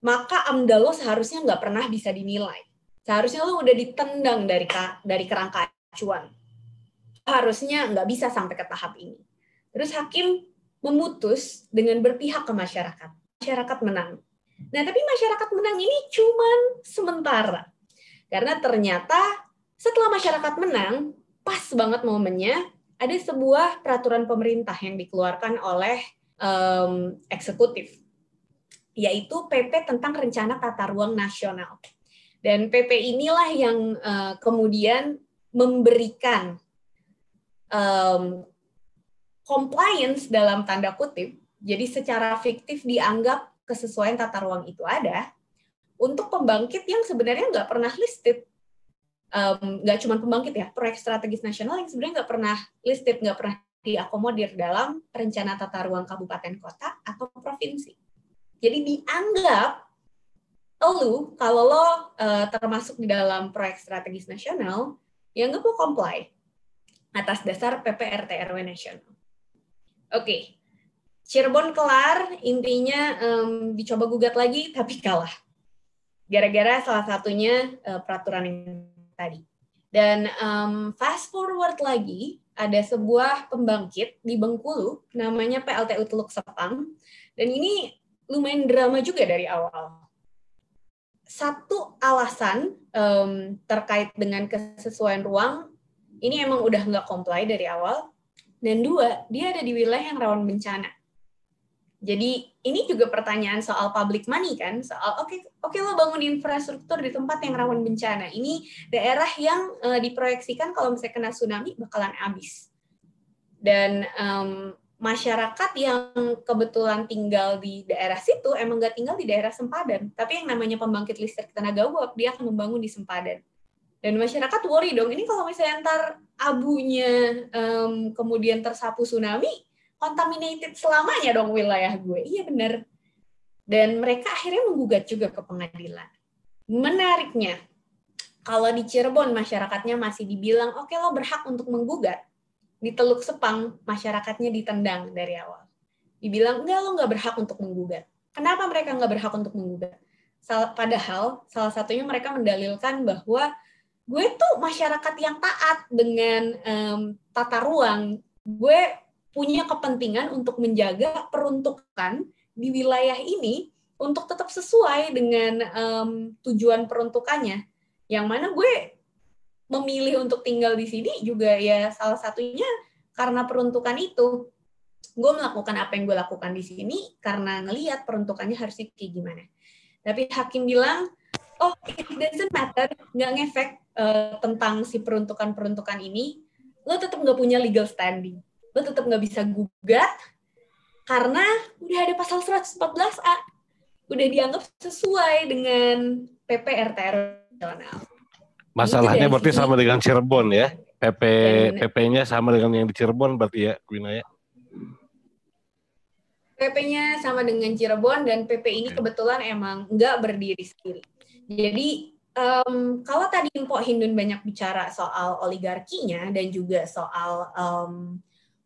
[SPEAKER 3] maka amdal lo seharusnya nggak pernah bisa dinilai. Seharusnya lo udah ditendang dari dari kerangka acuan. Harusnya nggak bisa sampai ke tahap ini. Terus hakim memutus dengan berpihak ke masyarakat. Masyarakat menang. Nah, tapi masyarakat menang ini cuman sementara. Karena ternyata setelah masyarakat menang, pas banget momennya ada sebuah peraturan pemerintah yang dikeluarkan oleh um, eksekutif, yaitu PP tentang Rencana Tata Ruang Nasional. Dan PP inilah yang uh, kemudian memberikan um, compliance dalam tanda kutip, jadi secara fiktif dianggap kesesuaian tata ruang itu ada, untuk pembangkit yang sebenarnya nggak pernah listed, um, nggak cuma pembangkit ya, proyek strategis nasional yang sebenarnya nggak pernah listed, nggak pernah diakomodir dalam rencana tata ruang kabupaten kota atau provinsi. Jadi dianggap lalu kalau lo uh, termasuk di dalam proyek strategis nasional, yang nggak mau comply atas dasar PPRT nasional. Oke. Okay. Cirebon kelar, intinya um, dicoba gugat lagi tapi kalah. Gara-gara salah satunya uh, peraturan yang tadi. Dan um, fast forward lagi, ada sebuah pembangkit di Bengkulu, namanya PLTU Teluk Sepang. Dan ini lumayan drama juga dari awal. Satu alasan um, terkait dengan kesesuaian ruang, ini emang udah nggak comply dari awal, dan dua, dia ada di wilayah yang rawan bencana. Jadi ini juga pertanyaan soal public money kan, soal oke okay, oke okay, lo bangun infrastruktur di tempat yang rawan bencana. Ini daerah yang uh, diproyeksikan kalau misalnya kena tsunami bakalan habis. Dan um, masyarakat yang kebetulan tinggal di daerah situ emang gak tinggal di daerah sempadan, tapi yang namanya pembangkit listrik tenaga uap dia akan membangun di sempadan dan masyarakat worry dong ini kalau misalnya ntar abunya um, kemudian tersapu tsunami contaminated selamanya dong wilayah gue iya bener dan mereka akhirnya menggugat juga ke pengadilan menariknya kalau di Cirebon masyarakatnya masih dibilang oke okay, lo berhak untuk menggugat di Teluk Sepang masyarakatnya ditendang dari awal dibilang enggak lo nggak berhak untuk menggugat kenapa mereka nggak berhak untuk menggugat padahal salah satunya mereka mendalilkan bahwa gue tuh masyarakat yang taat dengan um, tata ruang gue punya kepentingan untuk menjaga peruntukan di wilayah ini untuk tetap sesuai dengan um, tujuan peruntukannya yang mana gue memilih untuk tinggal di sini juga ya salah satunya karena peruntukan itu gue melakukan apa yang gue lakukan di sini karena ngelihat peruntukannya harusnya kayak gimana tapi hakim bilang oh it doesn't matter nggak ngefek uh, tentang si peruntukan peruntukan ini lo tetap nggak punya legal standing lo tetap nggak bisa gugat karena udah ada pasal 114a udah dianggap sesuai dengan RTR nasional
[SPEAKER 1] masalahnya berarti sini. sama dengan Cirebon ya PP PP-nya ya. sama dengan yang di Cirebon berarti ya Winaya?
[SPEAKER 3] PP-nya sama dengan Cirebon dan PP ini kebetulan emang nggak berdiri sendiri jadi um, kalau tadi Mpok Hindun banyak bicara soal oligarkinya dan juga soal um,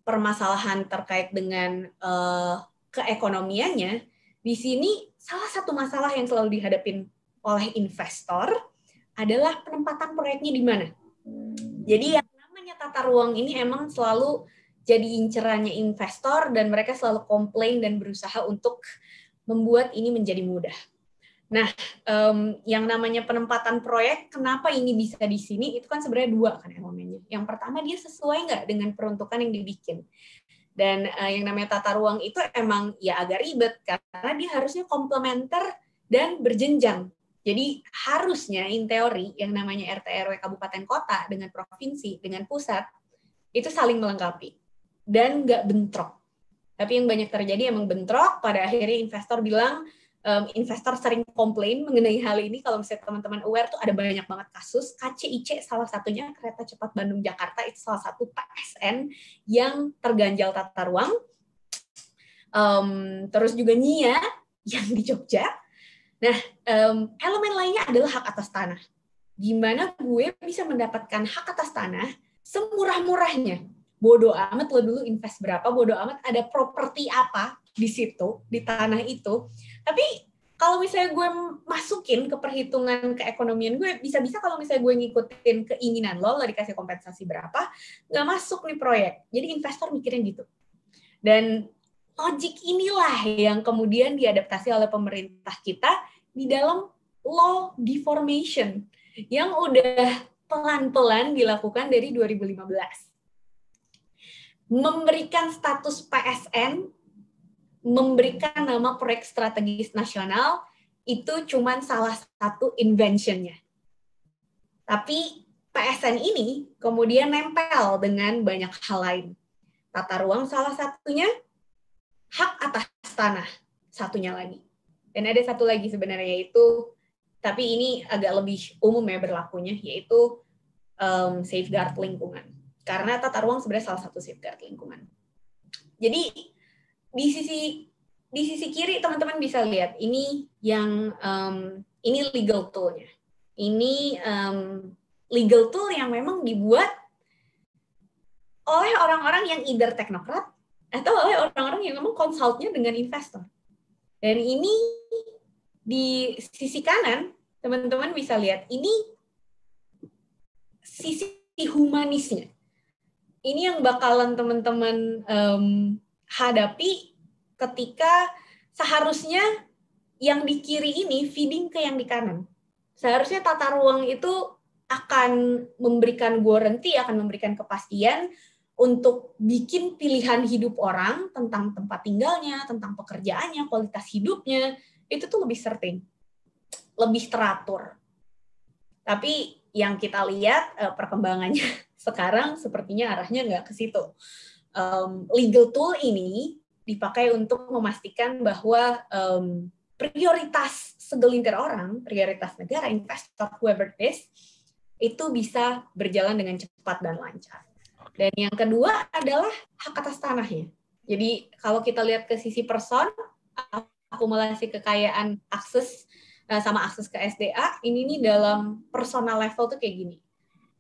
[SPEAKER 3] permasalahan terkait dengan uh, keekonomiannya, di sini salah satu masalah yang selalu dihadapin oleh investor adalah penempatan proyeknya di mana. Jadi yang namanya tata ruang ini emang selalu jadi incerannya investor dan mereka selalu komplain dan berusaha untuk membuat ini menjadi mudah. Nah, um, yang namanya penempatan proyek, kenapa ini bisa di sini? Itu kan sebenarnya dua kan elemennya. Yang pertama dia sesuai nggak dengan peruntukan yang dibikin. Dan uh, yang namanya tata ruang itu emang ya agak ribet karena dia harusnya komplementer dan berjenjang. Jadi harusnya in teori yang namanya RT RW kabupaten kota dengan provinsi dengan pusat itu saling melengkapi dan nggak bentrok. Tapi yang banyak terjadi emang bentrok. Pada akhirnya investor bilang um, investor sering komplain mengenai hal ini kalau misalnya teman-teman aware tuh ada banyak banget kasus KCIC salah satunya kereta cepat Bandung Jakarta itu salah satu PSN yang terganjal tata ruang um, terus juga Nia yang di Jogja nah um, elemen lainnya adalah hak atas tanah gimana gue bisa mendapatkan hak atas tanah semurah-murahnya bodoh amat lo dulu invest berapa, bodoh amat ada properti apa di situ, di tanah itu. Tapi kalau misalnya gue masukin ke perhitungan keekonomian gue, bisa-bisa kalau misalnya gue ngikutin keinginan lo, lo dikasih kompensasi berapa, nggak masuk nih proyek. Jadi investor mikirin gitu. Dan logik inilah yang kemudian diadaptasi oleh pemerintah kita di dalam law deformation yang udah pelan-pelan dilakukan dari 2015. Memberikan status PSN memberikan nama proyek strategis nasional itu cuma salah satu inventionnya. Tapi PSN ini kemudian nempel dengan banyak hal lain. Tata ruang salah satunya, hak atas tanah satunya lagi. Dan ada satu lagi sebenarnya yaitu, tapi ini agak lebih umum ya berlakunya, yaitu um, safeguard lingkungan. Karena tata ruang sebenarnya salah satu safeguard lingkungan. Jadi di sisi di sisi kiri teman-teman bisa lihat ini yang um, ini legal toolnya ini um, legal tool yang memang dibuat oleh orang-orang yang either teknokrat atau oleh orang-orang yang memang konsultnya dengan investor dan ini di sisi kanan teman-teman bisa lihat ini sisi humanisnya ini yang bakalan teman-teman um, hadapi ketika seharusnya yang di kiri ini feeding ke yang di kanan. Seharusnya tata ruang itu akan memberikan warranty, akan memberikan kepastian untuk bikin pilihan hidup orang tentang tempat tinggalnya, tentang pekerjaannya, kualitas hidupnya, itu tuh lebih certain, lebih teratur. Tapi yang kita lihat eh, perkembangannya *laughs* sekarang sepertinya arahnya nggak ke situ um, legal tool ini dipakai untuk memastikan bahwa um, prioritas segelintir orang, prioritas negara, investor, whoever it is, itu bisa berjalan dengan cepat dan lancar. Dan yang kedua adalah hak atas tanahnya. Jadi kalau kita lihat ke sisi person, akumulasi kekayaan akses eh, sama akses ke SDA, ini nih dalam personal level tuh kayak gini.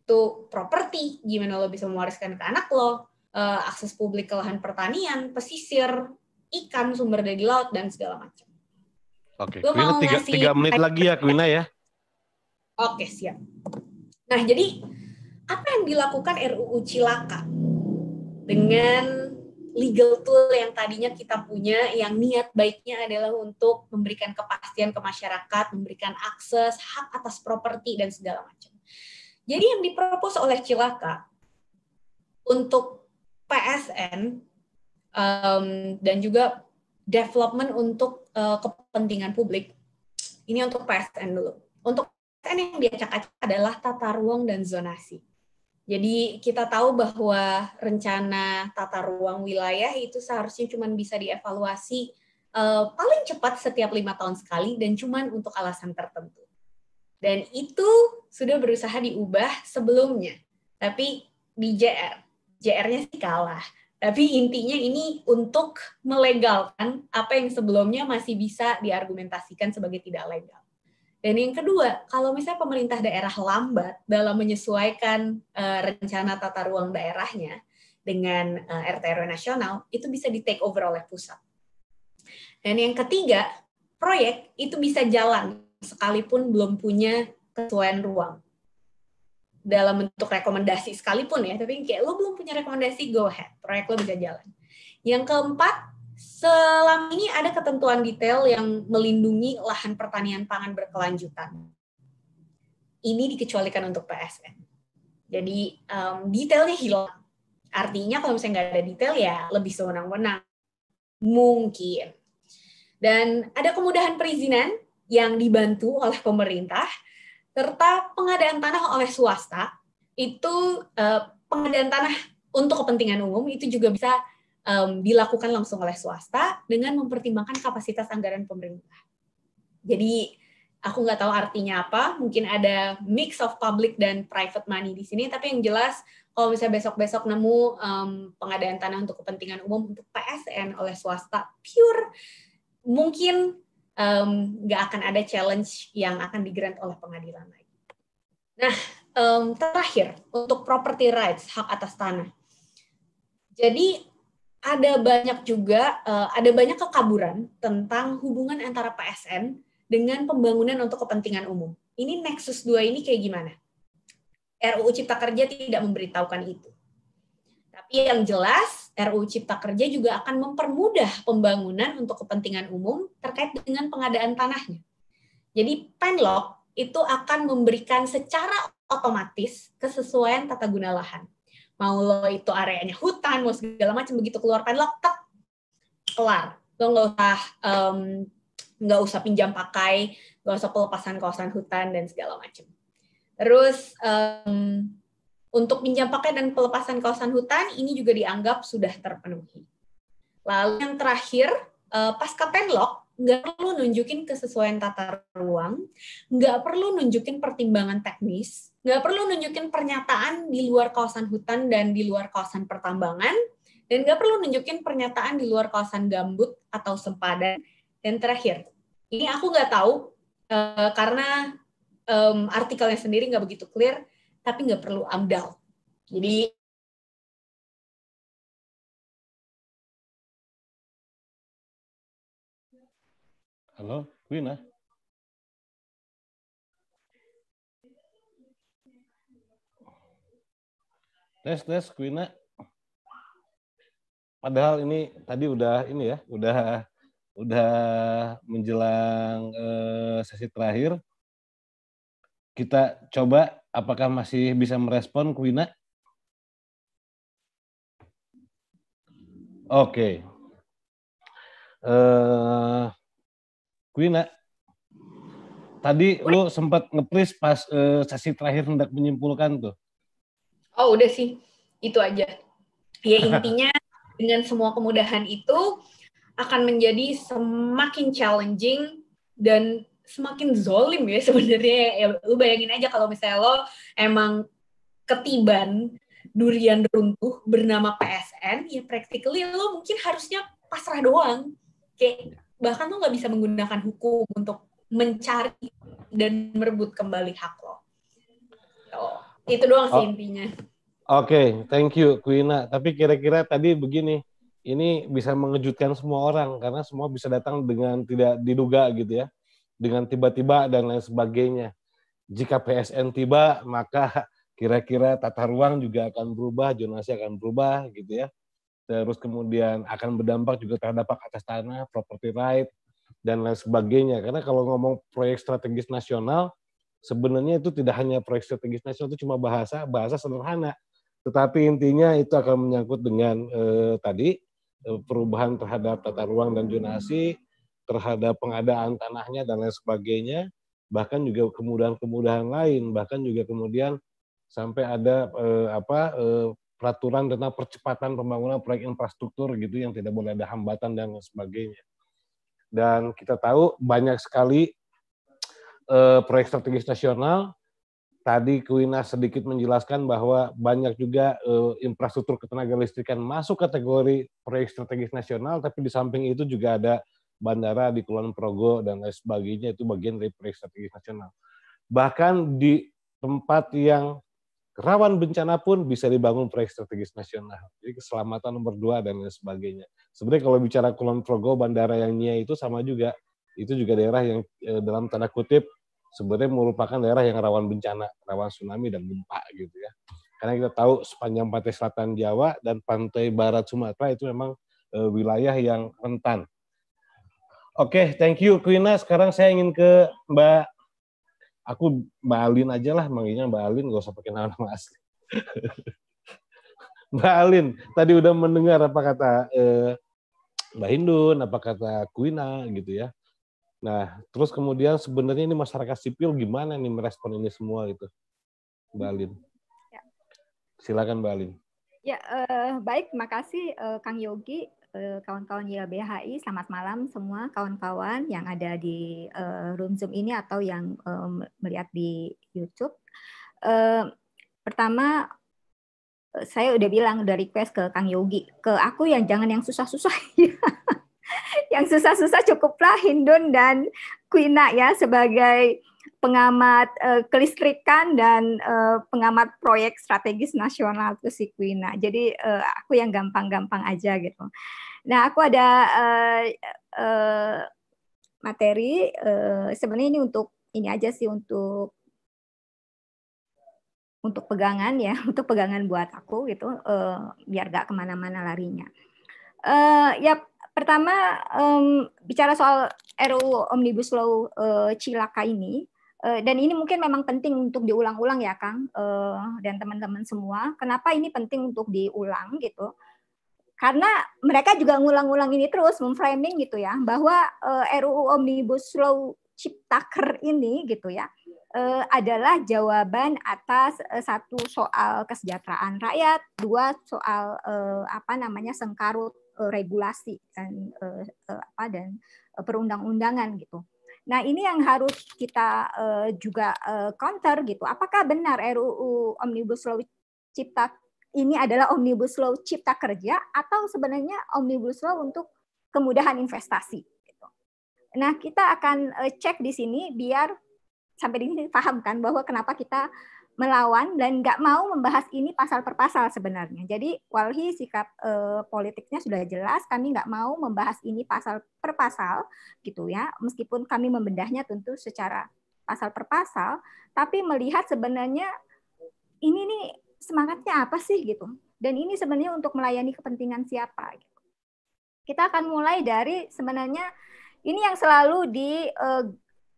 [SPEAKER 3] Tuh properti, gimana lo bisa mewariskan ke anak lo, Eh, akses publik ke lahan pertanian, pesisir, ikan, sumber daya laut dan segala macam.
[SPEAKER 1] Oke, okay. Quina tiga, tiga menit lagi ya Quina ya.
[SPEAKER 3] Oke, okay, siap. Nah, jadi apa yang dilakukan RUU Cilaka dengan legal tool yang tadinya kita punya yang niat baiknya adalah untuk memberikan kepastian ke masyarakat, memberikan akses, hak atas properti dan segala macam. Jadi yang dipropos oleh Cilaka untuk PSN um, dan juga development untuk uh, kepentingan publik. Ini untuk PSN dulu. Untuk PSN yang diacak-acak adalah tata ruang dan zonasi. Jadi kita tahu bahwa rencana tata ruang wilayah itu seharusnya cuma bisa dievaluasi uh, paling cepat setiap lima tahun sekali dan cuma untuk alasan tertentu. Dan itu sudah berusaha diubah sebelumnya, tapi di JR JR-nya sih kalah. Tapi intinya ini untuk melegalkan apa yang sebelumnya masih bisa diargumentasikan sebagai tidak legal. Dan yang kedua, kalau misalnya pemerintah daerah lambat dalam menyesuaikan uh, rencana tata ruang daerahnya dengan uh, eh, RT nasional, itu bisa di take over oleh pusat. Dan yang ketiga, proyek itu bisa jalan sekalipun belum punya kesesuaian ruang dalam bentuk rekomendasi sekalipun ya, tapi kayak lo belum punya rekomendasi, go ahead, proyek lo bisa jalan. Yang keempat, selama ini ada ketentuan detail yang melindungi lahan pertanian pangan berkelanjutan. Ini dikecualikan untuk PSN. Jadi um, detailnya hilang. Artinya kalau misalnya nggak ada detail ya lebih sewenang-wenang. Mungkin. Dan ada kemudahan perizinan yang dibantu oleh pemerintah serta pengadaan tanah oleh swasta itu eh, pengadaan tanah untuk kepentingan umum itu juga bisa dilakukan langsung oleh swasta dengan mempertimbangkan kapasitas anggaran pemerintah. Jadi aku nggak tahu artinya apa, mungkin ada mix of public dan private money di sini, tapi yang jelas kalau misalnya besok-besok nemu pengadaan tanah untuk kepentingan umum untuk PSN oleh swasta pure, mungkin nggak um, akan ada challenge yang akan digrant oleh pengadilan lagi. Nah, um, terakhir untuk property rights hak atas tanah. Jadi ada banyak juga uh, ada banyak kekaburan tentang hubungan antara PSN dengan pembangunan untuk kepentingan umum. Ini nexus 2 ini kayak gimana? RUU Cipta Kerja tidak memberitahukan itu. Tapi yang jelas RUU Cipta Kerja juga akan mempermudah pembangunan untuk kepentingan umum terkait dengan pengadaan tanahnya. Jadi penlock itu akan memberikan secara otomatis kesesuaian tata guna lahan. Mau lo itu areanya hutan, mau segala macam begitu keluar penlock, tek, kelar. Lo nggak usah um, nggak usah pinjam pakai, nggak usah pelepasan kawasan hutan dan segala macam. Terus um, untuk pinjam pakai dan pelepasan kawasan hutan ini juga dianggap sudah terpenuhi. Lalu yang terakhir, eh, pasca penlok, nggak perlu nunjukin kesesuaian tata ruang, nggak perlu nunjukin pertimbangan teknis, nggak perlu nunjukin pernyataan di luar kawasan hutan dan di luar kawasan pertambangan, dan nggak perlu nunjukin pernyataan di luar kawasan gambut atau sempadan. Dan terakhir, ini aku nggak tahu eh, karena artikelnya sendiri nggak begitu clear, tapi nggak perlu
[SPEAKER 4] amdal. Jadi Halo, Wina.
[SPEAKER 1] Tes, tes, Wina. Padahal ini tadi udah ini ya, udah udah menjelang eh, sesi terakhir kita coba apakah masih bisa merespon Kuina? Oke. Okay. Uh, eh, Kuina, tadi lu sempat ngepris pas uh, sesi terakhir hendak menyimpulkan tuh.
[SPEAKER 3] Oh udah sih, itu aja. Ya *laughs* intinya dengan semua kemudahan itu akan menjadi semakin challenging dan semakin zolim ya *laughs* sebenarnya ya lu bayangin aja kalau misalnya lo emang ketiban durian runtuh bernama PSN ya practically lo mungkin harusnya pasrah doang kayak bahkan lo nggak bisa menggunakan hukum untuk mencari dan merebut kembali hak lo oh, itu doang sih oh.
[SPEAKER 2] intinya
[SPEAKER 1] oke okay, thank you Kuina tapi kira-kira tadi begini ini bisa mengejutkan semua orang karena semua bisa datang dengan tidak diduga gitu ya dengan tiba-tiba dan lain sebagainya. Jika PSN tiba, maka kira-kira tata ruang juga akan berubah, jurnasi akan berubah gitu ya. Terus kemudian akan berdampak juga terhadap hak atas tanah, property right, dan lain sebagainya. Karena kalau ngomong proyek strategis nasional, sebenarnya itu tidak hanya proyek strategis nasional, itu cuma bahasa, bahasa sederhana. Tetapi intinya itu akan menyangkut dengan eh, tadi eh, perubahan terhadap tata ruang dan jurnasi, terhadap pengadaan tanahnya dan lain sebagainya, bahkan juga kemudahan-kemudahan lain, bahkan juga kemudian sampai ada eh, apa eh, peraturan tentang percepatan pembangunan proyek infrastruktur gitu yang tidak boleh ada hambatan dan lain sebagainya. Dan kita tahu banyak sekali eh, proyek strategis nasional. Tadi Kuina sedikit menjelaskan bahwa banyak juga eh, infrastruktur ketenaga listrikan masuk kategori proyek strategis nasional, tapi di samping itu juga ada bandara di Kulon Progo dan lain sebagainya itu bagian dari proyek strategis nasional. Bahkan di tempat yang rawan bencana pun bisa dibangun proyek strategis nasional. Jadi keselamatan nomor dua dan lain sebagainya. Sebenarnya kalau bicara Kulon Progo, bandara yang Nia itu sama juga. Itu juga daerah yang eh, dalam tanda kutip sebenarnya merupakan daerah yang rawan bencana, rawan tsunami dan gempa gitu ya. Karena kita tahu sepanjang pantai selatan Jawa dan pantai barat Sumatera itu memang eh, wilayah yang rentan Oke, okay, thank you Kuina. Sekarang saya ingin ke Mbak aku Mbak Alin aja lah manggilnya Mbak Alin gak usah pakai nama asli. *laughs* Mbak Alin, tadi udah mendengar apa kata eh, Mbak Hindun, apa kata Kuina gitu ya. Nah, terus kemudian sebenarnya ini masyarakat sipil gimana nih merespon ini semua gitu, Mbak Alin? Ya. Silakan Mbak Alin.
[SPEAKER 4] Ya, eh, baik, makasih eh, Kang Yogi. Eh, kawan-kawan YLBHI, selamat malam semua kawan-kawan yang ada di eh, room Zoom ini atau yang eh, melihat di YouTube. pertama, saya udah bilang udah request ke Kang Yogi, ke aku yang jangan yang susah-susah *laughs* ya. yang susah-susah cukuplah Hindun dan Kuina ya sebagai pengamat uh, kelistrikan dan uh, pengamat proyek strategis nasional ke si Jadi uh, aku yang gampang-gampang aja gitu. Nah aku ada uh, uh, materi uh, sebenarnya ini untuk ini aja sih untuk untuk pegangan ya, *laughs* untuk pegangan buat aku gitu, uh, biar gak kemana-mana larinya. Uh, ya pertama um, bicara soal RU Omnibus Law uh, Cilaka ini, Eh, dan ini mungkin memang penting untuk diulang-ulang ya Kang eh, dan teman-teman semua. Kenapa ini penting untuk diulang gitu? Karena mereka juga ngulang-ulang ini terus memframing gitu ya bahwa eh, RUU Omnibus Law Ciptaker ini gitu ya adalah jawaban atas satu soal kesejahteraan rakyat, dua soal apa namanya sengkarut regulasi dan apa dan perundang-undangan gitu Nah, ini yang harus kita uh, juga uh, counter gitu. Apakah benar RUU Omnibus Law Cipta ini adalah Omnibus Law Cipta Kerja atau sebenarnya Omnibus Law untuk kemudahan investasi gitu. Nah, kita akan uh, cek di sini biar sampai di sini paham kan bahwa kenapa kita melawan dan nggak mau membahas ini pasal per pasal sebenarnya. Jadi walhi sikap e, politiknya sudah jelas, kami nggak mau membahas ini pasal per pasal gitu ya, meskipun kami membedahnya tentu secara pasal per pasal, tapi melihat sebenarnya ini nih semangatnya apa sih gitu, dan ini sebenarnya untuk melayani kepentingan siapa. Gitu. Kita akan mulai dari sebenarnya ini yang selalu di e,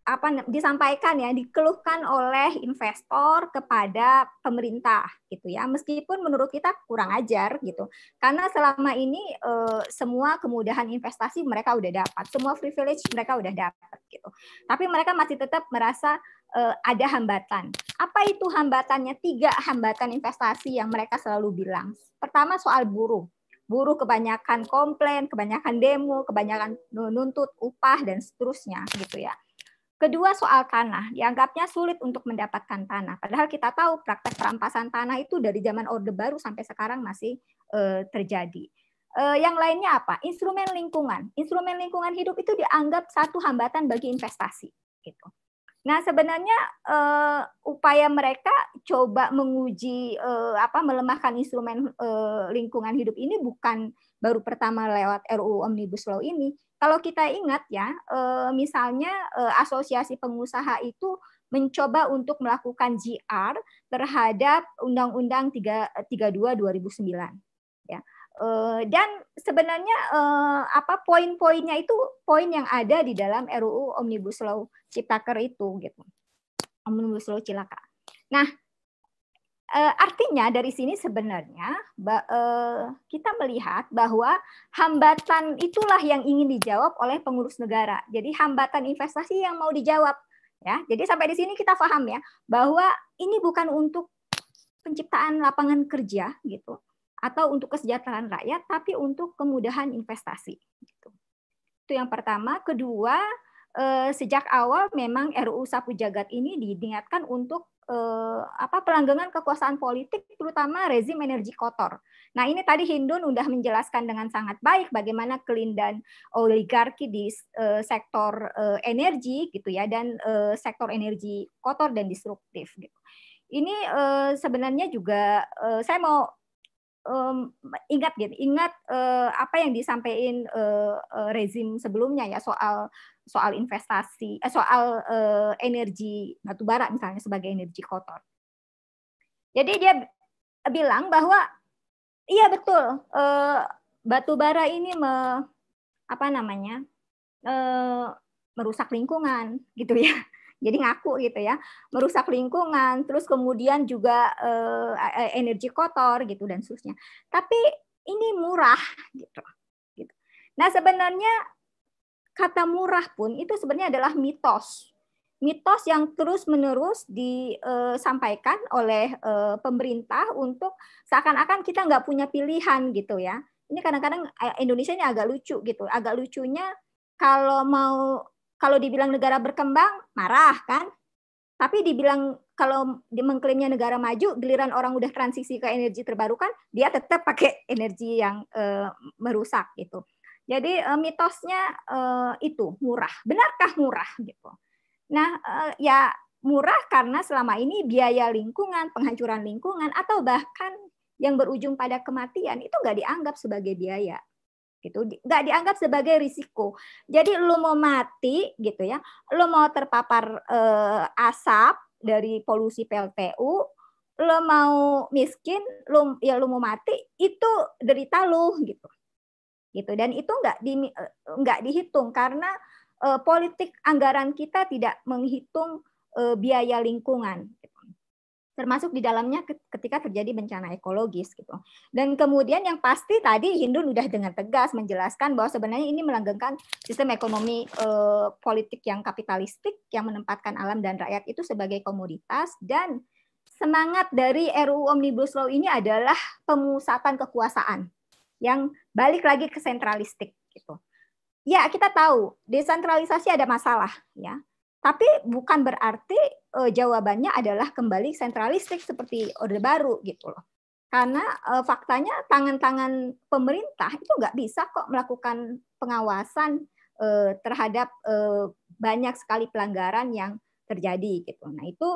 [SPEAKER 4] apa disampaikan ya dikeluhkan oleh investor kepada pemerintah gitu ya meskipun menurut kita kurang ajar gitu karena selama ini e, semua kemudahan investasi mereka udah dapat semua privilege mereka udah dapat gitu tapi mereka masih tetap merasa e, ada hambatan apa itu hambatannya tiga hambatan investasi yang mereka selalu bilang pertama soal buruh buruh kebanyakan komplain, kebanyakan demo, kebanyakan menuntut upah dan seterusnya gitu ya. Kedua soal tanah, dianggapnya sulit untuk mendapatkan tanah. Padahal kita tahu praktek perampasan tanah itu dari zaman Orde Baru sampai sekarang masih uh, terjadi. Uh, yang lainnya apa? Instrumen lingkungan. Instrumen lingkungan hidup itu dianggap satu hambatan bagi investasi. Gitu. Nah sebenarnya uh, upaya mereka coba menguji uh, apa melemahkan instrumen uh, lingkungan hidup ini bukan baru pertama lewat RUU Omnibus Law ini, kalau kita ingat ya, eh, misalnya eh, asosiasi pengusaha itu mencoba untuk melakukan GR terhadap Undang-Undang 32 2009 eh, ya. dan sebenarnya apa poin-poinnya itu poin yang ada di dalam RUU Omnibus Law Ciptaker itu gitu. Omnibus Law Cilaka. Nah, Eh, artinya dari sini sebenarnya eh, kita melihat bahwa hambatan itulah yang ingin dijawab oleh pengurus negara. Jadi hambatan investasi yang mau dijawab ya. Jadi sampai di sini kita paham ya bahwa ini bukan untuk penciptaan lapangan kerja gitu atau untuk kesejahteraan rakyat tapi untuk kemudahan investasi gitu. Itu yang pertama, kedua eh, sejak awal memang RUU Sapu Jagat ini diniatkan untuk eh, apa pelanggengan kekuasaan politik terutama rezim energi kotor. Nah, ini tadi Hindun sudah menjelaskan dengan sangat baik bagaimana kelindan oligarki di eh, sektor eh, energi gitu ya dan eh, sektor energi kotor dan disruptif gitu. Ini eh, sebenarnya juga eh, saya mau um, ingat gitu, ingat uh, apa yang disampaikan uh, rezim sebelumnya ya soal soal investasi, eh, soal uh, energi batubara misalnya sebagai energi kotor. Jadi dia bilang bahwa iya betul uh, batubara ini me, apa namanya uh, merusak lingkungan gitu ya jadi ngaku gitu ya merusak lingkungan terus kemudian juga eh, e, energi kotor gitu dan seterusnya tapi ini murah gitu gitu nah sebenarnya kata murah pun itu sebenarnya adalah mitos mitos yang terus-menerus disampaikan eh, oleh eh, pemerintah untuk seakan-akan kita nggak punya pilihan gitu ya. Ini kadang-kadang eh, Indonesia ini agak lucu gitu. Agak lucunya kalau mau kalau dibilang negara berkembang marah kan tapi dibilang kalau mengklaimnya negara maju, giliran orang udah transisi ke energi terbarukan, dia tetap pakai energi yang e, merusak gitu. Jadi e, mitosnya e, itu murah. Benarkah murah gitu? Nah, e, ya murah karena selama ini biaya lingkungan, penghancuran lingkungan, atau bahkan yang berujung pada kematian itu nggak dianggap sebagai biaya gitu nggak dianggap sebagai risiko jadi lu mau mati gitu ya lu mau terpapar eh, asap dari polusi PLTU lu mau miskin lu ya lu mau mati itu derita lu gitu gitu dan itu nggak di nggak dihitung karena eh, politik anggaran kita tidak menghitung eh, biaya lingkungan termasuk di dalamnya ketika terjadi bencana ekologis gitu. Dan kemudian yang pasti tadi Hindun udah dengan tegas menjelaskan bahwa sebenarnya ini melanggengkan sistem ekonomi eh, politik yang kapitalistik yang menempatkan alam dan rakyat itu sebagai komoditas dan semangat dari RUU Omnibus Law ini adalah pemusatan kekuasaan yang balik lagi ke sentralistik gitu. Ya, kita tahu desentralisasi ada masalah ya. Tapi bukan berarti Eh, jawabannya adalah kembali sentralistik seperti Orde Baru gitu loh. Karena eh, faktanya tangan-tangan pemerintah itu nggak bisa kok melakukan pengawasan eh, terhadap banyak sekali pelanggaran yang terjadi gitu. Nah itu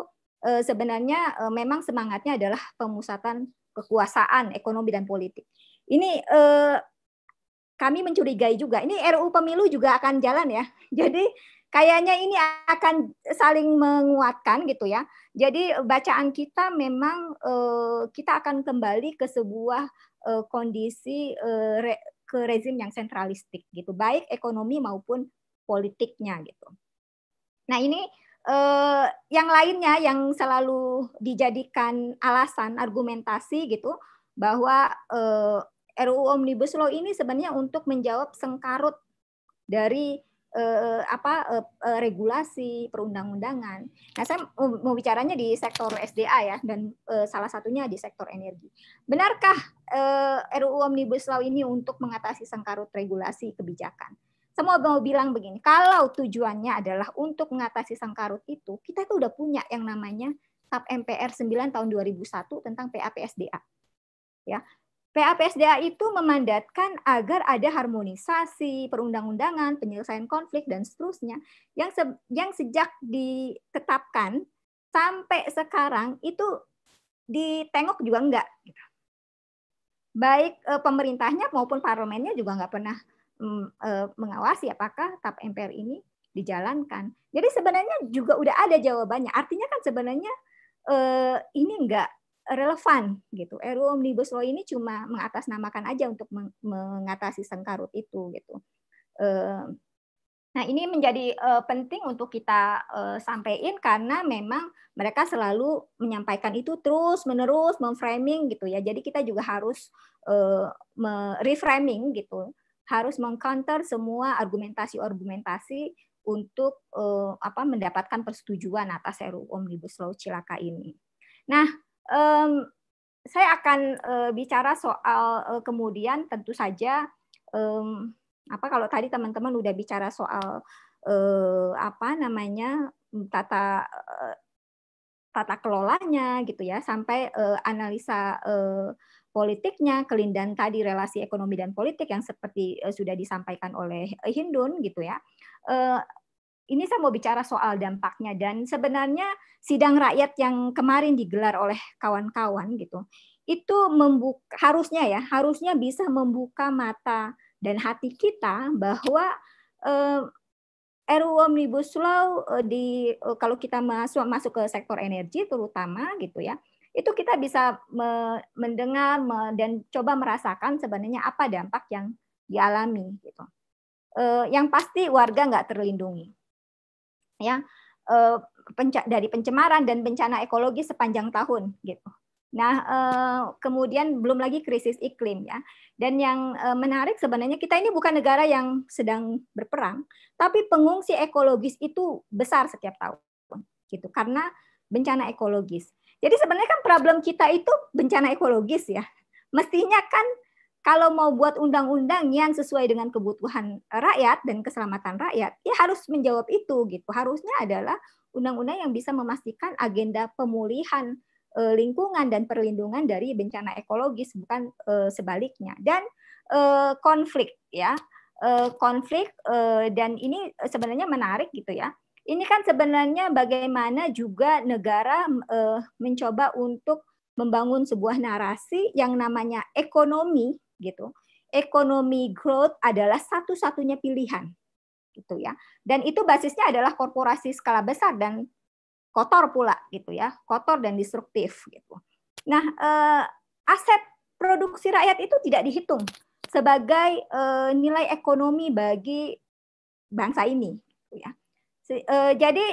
[SPEAKER 4] sebenarnya memang semangatnya adalah pemusatan kekuasaan ekonomi dan politik. Ini kami mencurigai juga. Ini RU pemilu juga akan jalan ya. *laughs* Jadi kayaknya ini akan saling menguatkan gitu ya. Jadi bacaan kita memang uh, kita akan kembali ke sebuah uh, kondisi uh, re, ke rezim yang sentralistik gitu, baik ekonomi maupun politiknya gitu. Nah ini uh, yang lainnya yang selalu dijadikan alasan argumentasi gitu bahwa uh, RUU Omnibus Law ini sebenarnya untuk menjawab sengkarut dari eh, apa eh, eh, regulasi perundang-undangan. Nah, saya mau bicaranya di sektor SDA ya dan eh, salah satunya di sektor energi. Benarkah eh, RUU Omnibus Law ini untuk mengatasi sengkarut regulasi kebijakan? Semua mau, bilang begini, kalau tujuannya adalah untuk mengatasi sengkarut itu, kita tuh udah punya yang namanya TAP MPR 9 tahun 2001 tentang PAPSDA. Ya, PAPSDA itu memandatkan agar ada harmonisasi perundang-undangan, penyelesaian konflik dan seterusnya yang se yang sejak ditetapkan sampai sekarang itu ditengok juga enggak. Gitu. Baik eh, pemerintahnya maupun parlemennya juga enggak pernah mm, eh, mengawasi apakah TAP MPR ini dijalankan. Jadi sebenarnya juga udah ada jawabannya. Artinya kan sebenarnya eh, ini enggak relevan gitu. RUU Omnibus Law ini cuma mengatasnamakan aja untuk mengatasi sengkarut itu gitu. Eh, nah, ini menjadi eh, penting untuk kita eh, sampaikan karena memang mereka selalu menyampaikan itu terus menerus memframing gitu ya. Jadi kita juga harus reframing gitu, harus mengcounter semua argumentasi-argumentasi untuk apa mendapatkan persetujuan atas RUU Omnibus Law Cilaka ini. Nah, um, saya akan uh, bicara soal uh, kemudian tentu saja um, apa kalau tadi teman-teman udah bicara soal uh, apa namanya tata uh, tata kelolanya gitu ya sampai uh, analisa uh, politiknya kelindan tadi relasi ekonomi dan politik yang seperti uh, sudah disampaikan oleh Hindun gitu ya uh, ini saya mau bicara soal dampaknya dan sebenarnya sidang rakyat yang kemarin digelar oleh kawan-kawan gitu itu membuka harusnya ya harusnya bisa membuka mata dan hati kita bahwa eh, RUU Omnibus Law eh, di eh, kalau kita masuk masuk ke sektor energi terutama gitu ya itu kita bisa me, mendengar me, dan coba merasakan sebenarnya apa dampak yang dialami gitu. Eh, yang pasti warga nggak terlindungi ya eh, penca dari pencemaran dan bencana ekologi sepanjang tahun gitu. Nah, eh, kemudian belum lagi krisis iklim ya. Dan yang eh, menarik sebenarnya kita ini bukan negara yang sedang berperang, tapi pengungsi ekologis itu besar setiap tahun gitu karena bencana ekologis. Jadi sebenarnya kan problem kita itu bencana ekologis ya. Mestinya kan kalau mau buat undang-undang yang sesuai dengan kebutuhan rakyat dan keselamatan rakyat, ya harus menjawab itu gitu. Harusnya adalah undang-undang yang bisa memastikan agenda pemulihan eh, lingkungan dan perlindungan dari bencana ekologis bukan eh, sebaliknya. Dan eh, konflik ya, eh, konflik dan ini sebenarnya menarik gitu ya. Ini kan sebenarnya bagaimana juga negara mencoba untuk membangun sebuah narasi yang namanya ekonomi gitu. Ekonomi growth adalah satu-satunya pilihan gitu ya. Dan itu basisnya adalah korporasi skala besar dan kotor pula gitu ya, kotor dan destruktif gitu. Nah, eh, aset produksi rakyat itu tidak dihitung sebagai eh, nilai ekonomi bagi bangsa ini gitu ya. Eh, jadi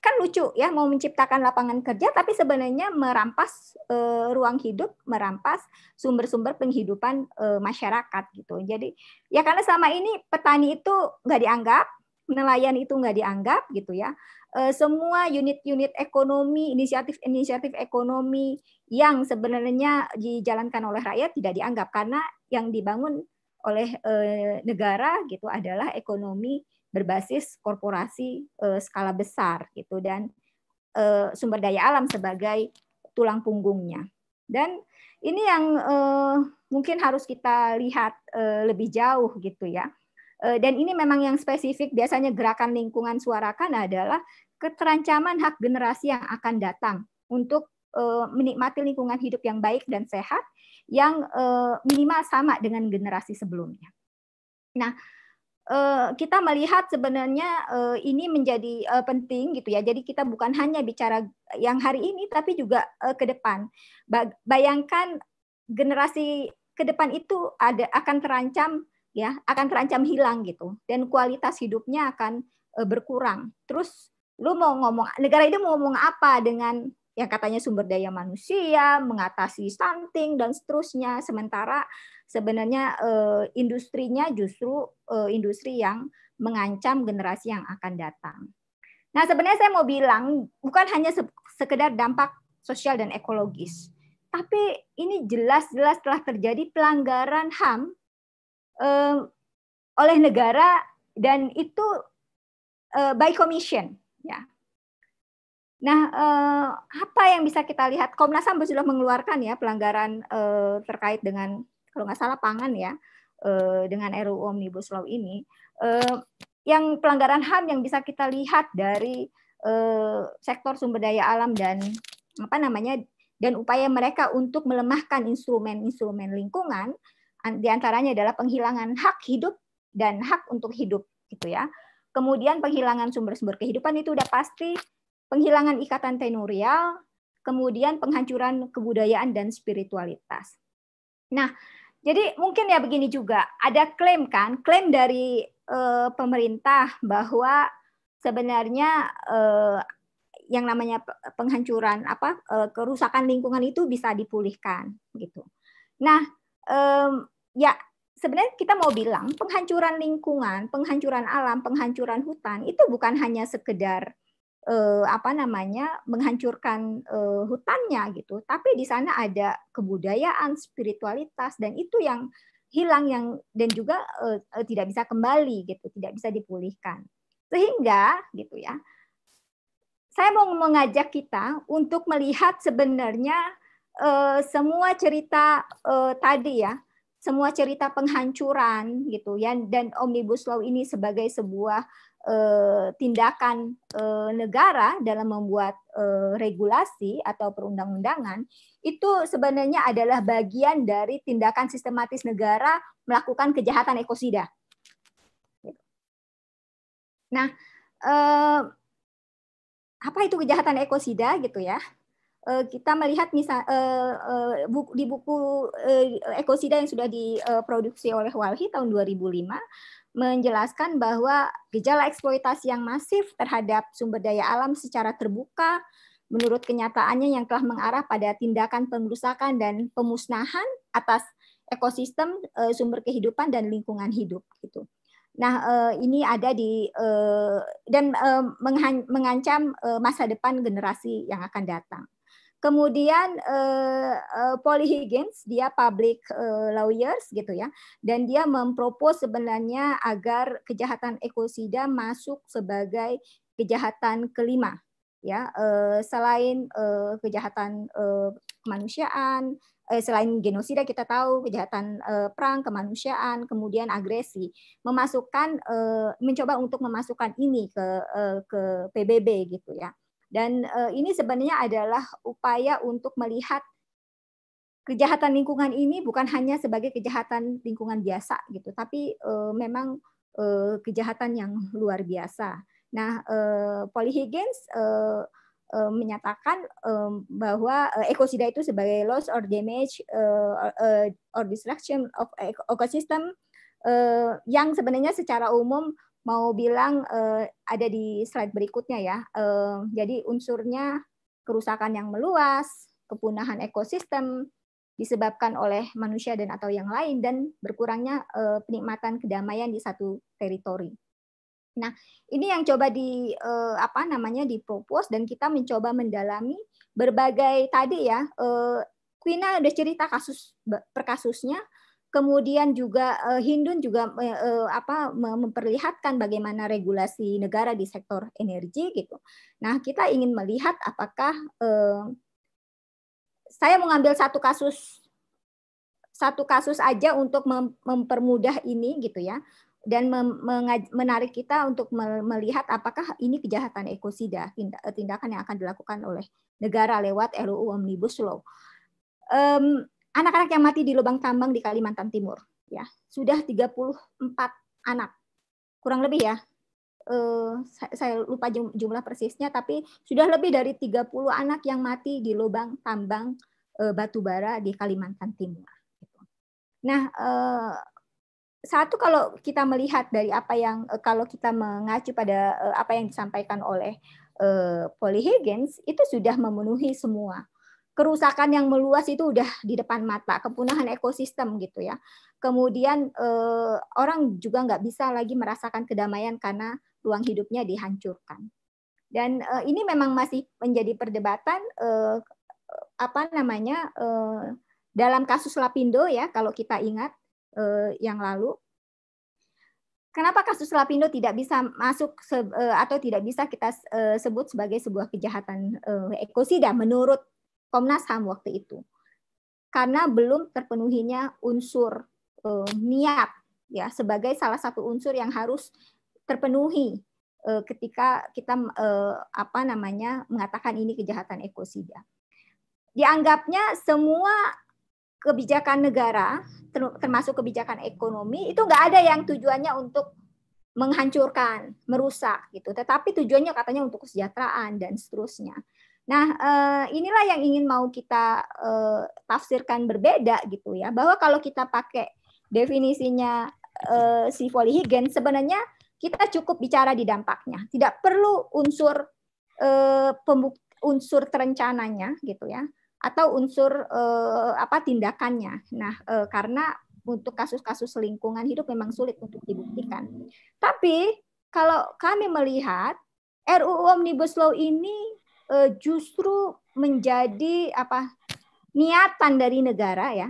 [SPEAKER 4] kan lucu ya mau menciptakan lapangan kerja tapi sebenarnya merampas e, ruang hidup, merampas sumber-sumber penghidupan e, masyarakat gitu. Jadi ya karena selama ini petani itu nggak dianggap, nelayan itu nggak dianggap gitu ya. E, semua unit-unit ekonomi, inisiatif-inisiatif ekonomi yang sebenarnya dijalankan oleh rakyat tidak dianggap karena yang dibangun oleh e, negara gitu adalah ekonomi berbasis korporasi uh, skala besar gitu dan uh, sumber daya alam sebagai tulang punggungnya. Dan ini yang uh, mungkin harus kita lihat uh, lebih jauh gitu ya. uh, dan ini memang yang spesifik biasanya gerakan lingkungan suarakan adalah keterancaman hak generasi yang akan datang untuk uh, menikmati lingkungan hidup yang baik dan sehat yang uh, minimal sama dengan generasi sebelumnya. Nah, Eh, kita melihat sebenarnya eh, ini menjadi eh, penting gitu ya. Jadi kita bukan hanya bicara yang hari ini tapi juga ke depan. Bayangkan generasi ke depan itu ada akan terancam ya, akan terancam hilang gitu dan kualitas hidupnya akan berkurang. Terus lu mau ngomong negara itu mau ngomong apa dengan yang katanya sumber daya manusia, mengatasi stunting dan seterusnya. Sementara sebenarnya eh, industrinya justru eh, industri yang mengancam generasi yang akan datang. Nah, sebenarnya saya mau bilang bukan hanya sekedar dampak sosial dan ekologis, tapi ini jelas-jelas telah terjadi pelanggaran HAM eh, oleh negara dan itu by commission ya. Nah, eh, apa yang bisa kita lihat? Komnas HAM sudah mengeluarkan ya pelanggaran eh, terkait dengan kalau nggak salah pangan ya eh, dengan RUU Omnibus Law ini. Eh, yang pelanggaran HAM yang bisa kita lihat dari eh, sektor sumber daya alam dan apa namanya dan upaya mereka untuk melemahkan instrumen-instrumen lingkungan diantaranya adalah penghilangan hak hidup dan hak untuk hidup gitu ya. Kemudian penghilangan sumber-sumber kehidupan itu udah pasti penghilangan ikatan tenurial, kemudian penghancuran kebudayaan dan spiritualitas. Nah, jadi mungkin ya begini juga, ada klaim kan, klaim dari e, pemerintah bahwa sebenarnya e, yang namanya penghancuran apa e, kerusakan lingkungan itu bisa dipulihkan gitu. Nah, ya sebenarnya kita mau bilang penghancuran lingkungan, penghancuran alam, penghancuran hutan itu bukan hanya sekedar eh, apa namanya menghancurkan eh, hutannya gitu tapi di sana ada kebudayaan spiritualitas dan itu yang hilang yang dan juga eh, eh, tidak bisa kembali gitu tidak bisa dipulihkan sehingga gitu ya saya mau mengajak kita untuk melihat sebenarnya eh, semua cerita eh, tadi ya semua cerita penghancuran gitu ya dan omnibus law ini sebagai sebuah Eh, tindakan eh, negara dalam membuat eh, regulasi atau perundang-undangan itu sebenarnya adalah bagian dari tindakan sistematis negara melakukan kejahatan ekosida. Nah, apa itu kejahatan ekosida gitu ya? kita melihat misal di buku ekosida yang sudah diproduksi oleh Walhi tahun 2005 menjelaskan bahwa gejala eksploitasi yang masif terhadap sumber daya alam secara terbuka menurut kenyataannya yang telah mengarah pada tindakan pengrusakan dan pemusnahan atas ekosistem eh, sumber kehidupan dan lingkungan hidup gitu. Nah, eh, ini ada di eh, dan mengancam masa depan generasi yang akan datang. Kemudian uh, uh, Polly Higgins, dia public uh, lawyers gitu ya, dan dia mempropos sebenarnya agar kejahatan ekosida masuk sebagai kejahatan kelima, ya uh, selain uh, kejahatan uh, kemanusiaan, eh, selain genosida kita tahu kejahatan eh, perang kemanusiaan kemudian agresi memasukkan eh, mencoba untuk memasukkan ini ke uh, ke PBB gitu ya dan eh, ini sebenarnya adalah upaya untuk melihat kejahatan lingkungan ini bukan hanya sebagai kejahatan lingkungan biasa gitu, tapi uh, memang uh, kejahatan yang luar biasa. Nah, e, uh, menyatakan bahwa ekosida itu sebagai loss or damage uh, or, or destruction of ecosystem uh, yang sebenarnya secara umum mau bilang eh, ada di slide berikutnya ya. Eh, jadi unsurnya kerusakan yang meluas, kepunahan ekosistem disebabkan oleh manusia dan atau yang lain dan berkurangnya eh, penikmatan kedamaian di satu teritori. Nah, ini yang coba di eh, apa namanya di dan kita mencoba mendalami berbagai tadi ya eh, Quina udah cerita kasus per kasusnya kemudian juga eh, Hindun juga eh, eh, apa memperlihatkan bagaimana regulasi negara di sektor energi gitu. Nah, kita ingin melihat apakah uh, saya mengambil satu kasus satu kasus aja untuk mempermudah ini gitu ya dan menarik kita untuk melihat apakah ini kejahatan ekosida tindakan yang akan dilakukan oleh negara lewat RUU Omnibus Law anak-anak yang mati di lubang tambang di Kalimantan Timur ya sudah 34 anak kurang lebih ya uh, saya, lupa jumlah persisnya tapi sudah lebih dari 30 anak yang mati di lubang tambang uh, eh, batu bara di Kalimantan Timur gitu. nah uh, satu kalau kita melihat dari apa yang kalau kita mengacu pada apa yang disampaikan oleh Polly Higgins itu sudah memenuhi semua kerusakan yang meluas itu udah di depan mata, kepunahan ekosistem gitu ya. Kemudian eh, orang juga nggak bisa lagi merasakan kedamaian karena ruang hidupnya dihancurkan. Dan eh, ini memang masih menjadi perdebatan eh, apa namanya eh, dalam kasus Lapindo ya kalau kita ingat eh, yang lalu. Kenapa kasus Lapindo tidak bisa masuk eh, atau tidak bisa kita eh, sebut sebagai sebuah kejahatan eh, ekosida menurut Komnas HAM waktu itu karena belum terpenuhinya unsur eh, niat ya sebagai salah satu unsur yang harus terpenuhi eh, ketika kita eh, apa namanya mengatakan ini kejahatan ekosida. Dianggapnya semua kebijakan negara termasuk kebijakan ekonomi itu nggak ada yang tujuannya untuk menghancurkan, merusak gitu. Tetapi tujuannya katanya untuk kesejahteraan dan seterusnya. Nah, eh, inilah yang ingin mau kita eh, tafsirkan berbeda gitu ya, bahwa kalau kita pakai definisinya eh, si polihigen sebenarnya kita cukup bicara di dampaknya, tidak perlu unsur pembuk unsur terencananya gitu ya atau unsur apa tindakannya. Nah, karena untuk kasus-kasus lingkungan hidup memang sulit untuk dibuktikan. Tapi kalau kami melihat RUU Omnibus Law ini uh, justru menjadi apa niatan dari negara ya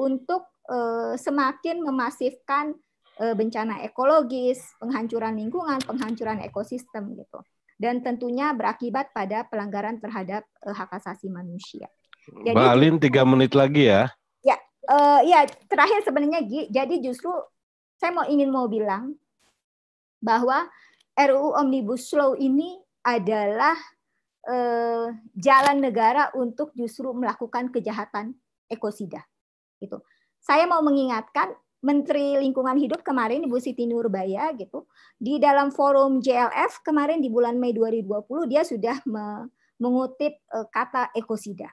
[SPEAKER 4] untuk uh, semakin memasifkan uh, bencana ekologis, penghancuran lingkungan, penghancuran ekosistem gitu. Dan tentunya berakibat pada pelanggaran terhadap uh, hak asasi manusia. Jadi, Mbak Alin,
[SPEAKER 1] tiga menit lagi ya.
[SPEAKER 4] Ya, uh, ya terakhir sebenarnya g jadi justru saya mau ingin mau bilang bahwa RUU Omnibus Law ini adalah Eh, jalan negara untuk justru melakukan kejahatan ekosida. Gitu. Saya mau mengingatkan Menteri Lingkungan Hidup kemarin Ibu Siti Nurbaya gitu di dalam forum JLF kemarin di bulan Mei 2020 dia sudah me mengutip eh, kata ekosida.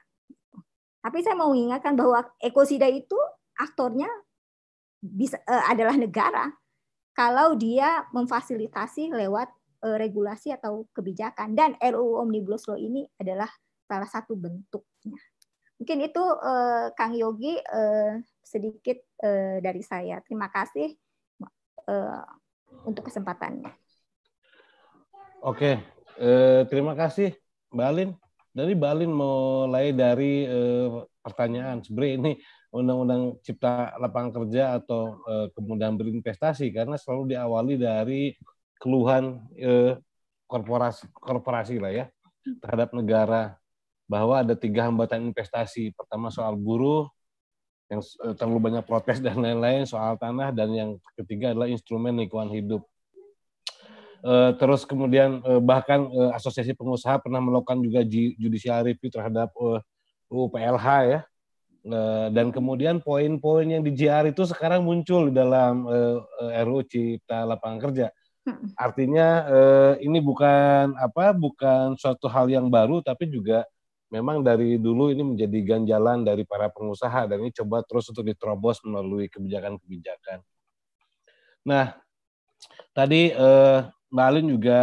[SPEAKER 4] Tapi saya mau mengingatkan bahwa ekosida itu aktornya bisa eh, adalah negara kalau dia memfasilitasi lewat Eh, regulasi atau kebijakan dan RUU Omnibus Law ini adalah salah satu bentuknya. Mungkin itu uh, Kang Yogi uh, sedikit uh, dari saya. Terima kasih uh, untuk kesempatannya.
[SPEAKER 1] Oke, uh, terima kasih Balin. Dari Balin mulai dari uh, pertanyaan sebenarnya ini undang-undang cipta lapangan kerja atau uh, kemudahan berinvestasi karena selalu diawali dari keluhan eh, korporasi korporasi lah ya terhadap negara bahwa ada tiga hambatan investasi. Pertama soal buruh yang eh, terlalu banyak protes dan lain-lain soal tanah dan yang ketiga adalah instrumen lingkungan hidup. Eh, terus kemudian eh, bahkan asosiasi pengusaha pernah melakukan juga judicial review terhadap UPLH ya. dan kemudian poin-poin yang di JR itu sekarang muncul di dalam RUU Cipta Lapangan Kerja Hmm. Artinya eh, ini bukan apa bukan suatu hal yang baru tapi juga memang dari dulu ini menjadi ganjalan dari para pengusaha dan ini coba terus untuk diterobos melalui kebijakan-kebijakan. Nah, tadi eh, Mbak Alin juga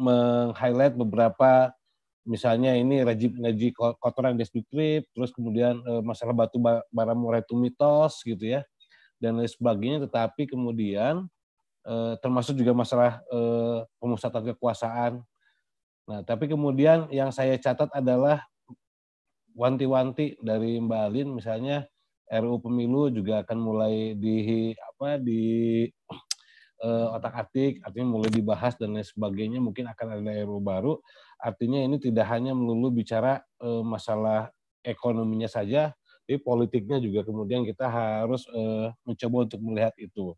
[SPEAKER 1] meng-highlight beberapa misalnya ini rajib ngaji kotoran destruktif, terus kemudian eh, masalah batu bara murai itu gitu ya dan lain sebagainya tetapi kemudian eh, termasuk juga masalah eh, pemusatan kekuasaan. Nah, tapi kemudian yang saya catat adalah wanti-wanti dari Mbak Alin misalnya RUU pemilu juga akan mulai di apa di eh, otak-atik artinya mulai dibahas dan lain sebagainya mungkin akan ada RUU baru artinya ini tidak hanya melulu bicara eh, masalah ekonominya saja tapi politiknya juga kemudian kita harus eh, mencoba untuk melihat itu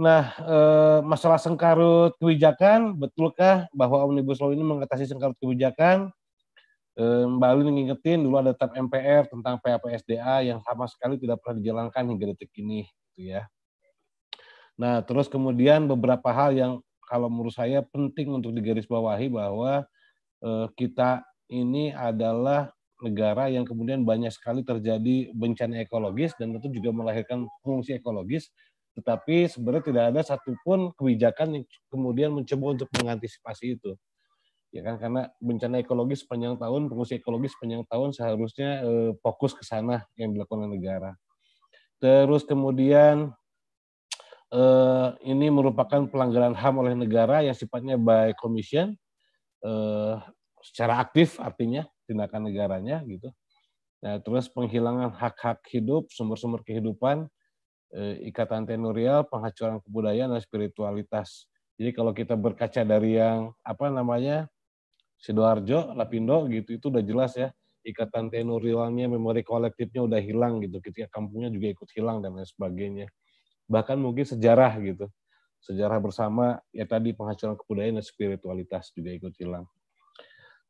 [SPEAKER 1] Nah, eh, masalah sengkarut kebijakan, betulkah bahwa Omnibus Law ini mengatasi sengkarut kebijakan? Eh, Mbak Alin ngingetin dulu ada tap MPR tentang PAPSDA yang sama sekali tidak pernah dijalankan hingga detik ini. Gitu ya. Nah, terus kemudian beberapa hal yang kalau menurut saya penting untuk digarisbawahi bahwa eh, kita ini adalah negara yang kemudian banyak sekali terjadi bencana ekologis dan tentu juga melahirkan fungsi ekologis tetapi sebenarnya tidak ada satupun kebijakan yang kemudian mencoba untuk mengantisipasi itu. Ya kan karena bencana ekologis sepanjang tahun, pengungsi ekologis sepanjang tahun seharusnya eh, fokus ke sana yang dilakukan negara. Terus kemudian eh, ini merupakan pelanggaran HAM oleh negara yang sifatnya by commission eh, secara aktif artinya tindakan negaranya gitu. Nah, terus penghilangan hak-hak hidup, sumber-sumber kehidupan, Eh, ikatan tenurial, penghancuran kebudayaan dan spiritualitas. Jadi kalau kita berkaca dari yang apa namanya Sidoarjo, Lapindo gitu itu udah jelas ya ikatan tenurialnya, memori kolektifnya udah hilang gitu. Ketika kampungnya juga ikut hilang dan lain sebagainya. Bahkan mungkin sejarah gitu. Sejarah bersama ya tadi penghancuran kebudayaan dan spiritualitas juga ikut hilang.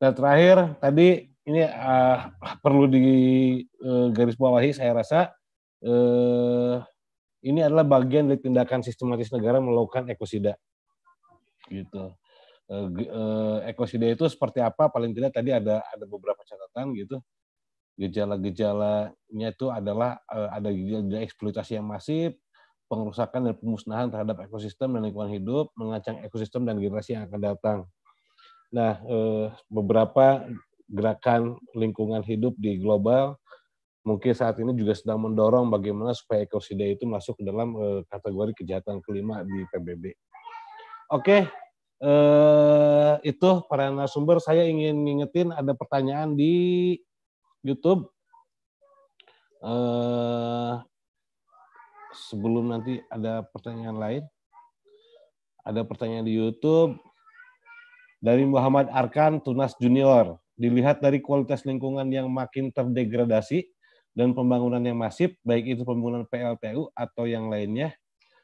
[SPEAKER 1] Nah terakhir tadi ini uh, perlu digarisbawahi eh, uh, saya rasa uh, ini adalah bagian dari tindakan sistematis negara melakukan ekosida. Gitu. Eh, e, e, eh, ekosida itu seperti apa? Paling tidak tadi ada ada beberapa catatan gitu. Gejala-gejalanya itu adalah e, ada gejala eksploitasi yang masif, pengerusakan dan pemusnahan terhadap ekosistem dan lingkungan hidup, mengancam ekosistem dan generasi yang akan datang. Nah, beberapa gerakan lingkungan hidup di global mungkin saat ini juga sedang mendorong bagaimana supaya ekosida itu masuk ke dalam uh, kategori kejahatan kelima di PBB. Oke, uh, itu para narasumber. Saya ingin ngingetin ada pertanyaan di YouTube. Uh, sebelum nanti ada pertanyaan lain, ada pertanyaan di YouTube dari Muhammad Arkan Tunas Junior. Dilihat dari kualitas lingkungan yang makin terdegradasi, dan pembangunan yang masif, baik itu pembangunan PLPU atau yang lainnya.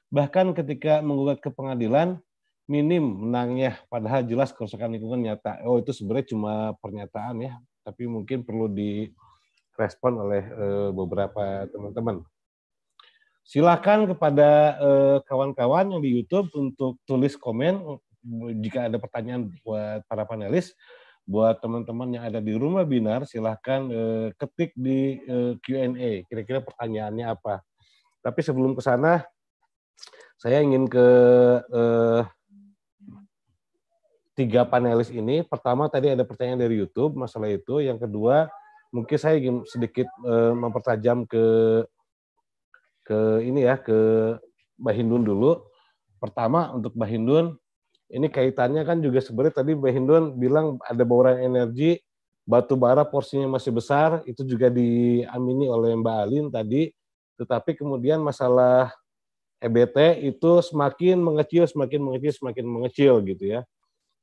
[SPEAKER 1] Bahkan ketika menggugat ke pengadilan, minim menangnya, padahal jelas kerusakan lingkungan nyata. Oh itu sebenarnya cuma pernyataan ya, tapi mungkin perlu direspon oleh eh, beberapa teman-teman. Silakan kepada eh, kawan-kawan yang di YouTube untuk tulis komen jika ada pertanyaan buat para panelis buat teman-teman yang ada di rumah binar silahkan eh, ketik di eh, Q&A kira-kira pertanyaannya apa tapi sebelum ke sana saya ingin ke eh, tiga panelis ini pertama tadi ada pertanyaan dari YouTube masalah itu yang kedua mungkin saya ingin sedikit eh, mempertajam ke ke ini ya ke Hindun dulu pertama untuk Hindun ini kaitannya kan juga sebenarnya tadi Mbak Hindun bilang ada bauran energi, batu bara porsinya masih besar, itu juga diamini oleh Mbak Alin tadi. Tetapi kemudian masalah EBT itu semakin mengecil, semakin mengecil, semakin mengecil gitu ya.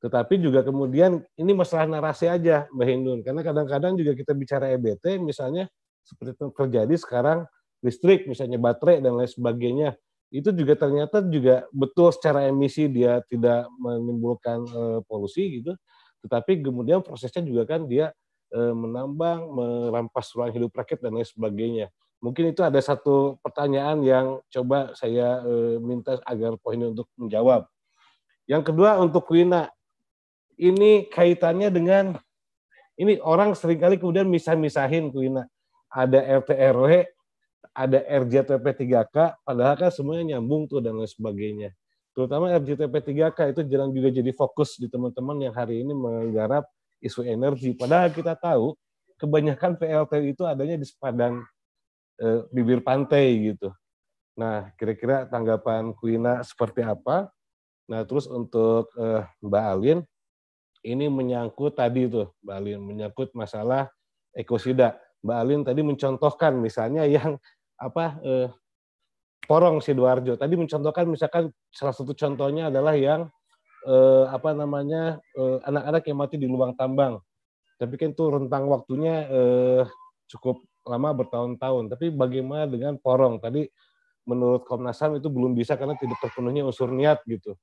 [SPEAKER 1] Tetapi juga kemudian ini masalah narasi aja Mbak Hindun, karena kadang-kadang juga kita bicara EBT misalnya seperti terjadi sekarang listrik misalnya baterai dan lain sebagainya itu juga ternyata juga betul secara emisi dia tidak menimbulkan e, polusi gitu, tetapi kemudian prosesnya juga kan dia e, menambang, merampas ruang hidup rakyat dan lain sebagainya. Mungkin itu ada satu pertanyaan yang coba saya e, minta agar poin untuk menjawab. Yang kedua untuk Wina, ini kaitannya dengan ini orang seringkali kemudian misah-misahin Wina. Ada RT RW, ada RJTP 3K, padahal kan semuanya nyambung tuh dan lain sebagainya. Terutama RJTP 3K itu jarang juga jadi fokus di teman-teman yang hari ini menggarap isu energi. Padahal kita tahu kebanyakan PLT itu adanya di sepadan e, eh, bibir pantai gitu. Nah, kira-kira tanggapan Kuina seperti apa? Nah, terus untuk e, Mbak Alin, ini menyangkut tadi tuh, Mbak Alin, menyangkut masalah ekosida. Mbak Alin tadi mencontohkan misalnya yang apa eh, Porong Sidoarjo. Tadi mencontohkan misalkan salah satu contohnya adalah yang eh, apa namanya anak eh, anak-anak yang mati di lubang tambang. Tapi kan itu rentang waktunya eh, cukup lama bertahun-tahun. Tapi bagaimana dengan Porong? Tadi menurut Komnas HAM itu belum bisa karena tidak terpenuhnya unsur niat gitu.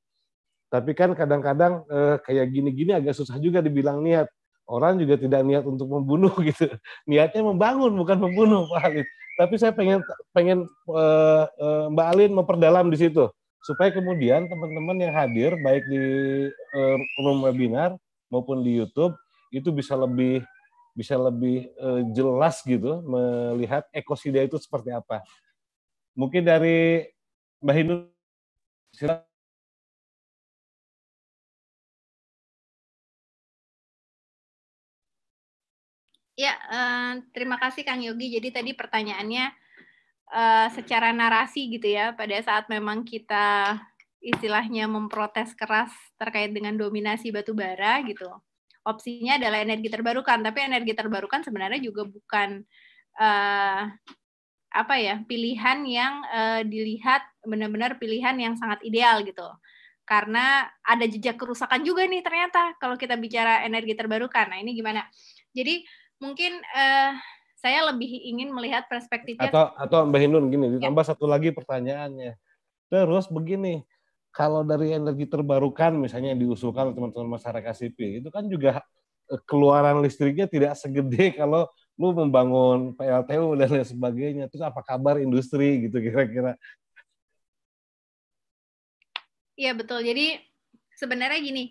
[SPEAKER 1] Tapi kan kadang-kadang eh, kayak gini-gini agak susah juga dibilang niat orang juga tidak niat untuk membunuh *laughs* gitu niatnya membangun bukan membunuh Pak Alin tapi saya pengen pengen uh, uh, Mbak Alin memperdalam di situ supaya kemudian teman-teman yang hadir baik di uh, room webinar maupun di YouTube itu bisa lebih bisa lebih uh, jelas gitu melihat ekosida
[SPEAKER 4] itu seperti apa. Mungkin dari Mbak Hindu silakan Ya, uh, terima kasih Kang Yogi. Jadi tadi pertanyaannya
[SPEAKER 2] uh, secara narasi gitu ya, pada saat memang kita istilahnya memprotes keras terkait dengan dominasi batu bara gitu. Opsinya adalah energi terbarukan, tapi energi terbarukan sebenarnya juga bukan uh, apa ya, pilihan yang uh, dilihat benar-benar pilihan yang sangat ideal gitu karena ada jejak kerusakan juga nih ternyata kalau kita bicara energi terbarukan. Nah, ini gimana? Jadi mungkin uh, saya lebih ingin melihat perspektifnya. Atau
[SPEAKER 1] atau Mbak Hindun gini, ya. ditambah satu lagi pertanyaannya. Terus begini, kalau dari energi terbarukan misalnya yang diusulkan teman-teman masyarakat sipil, itu kan juga eh, keluaran listriknya tidak segede kalau lu membangun PLTU dan lain sebagainya. Terus apa kabar industri gitu kira-kira?
[SPEAKER 2] Iya betul. Jadi sebenarnya gini,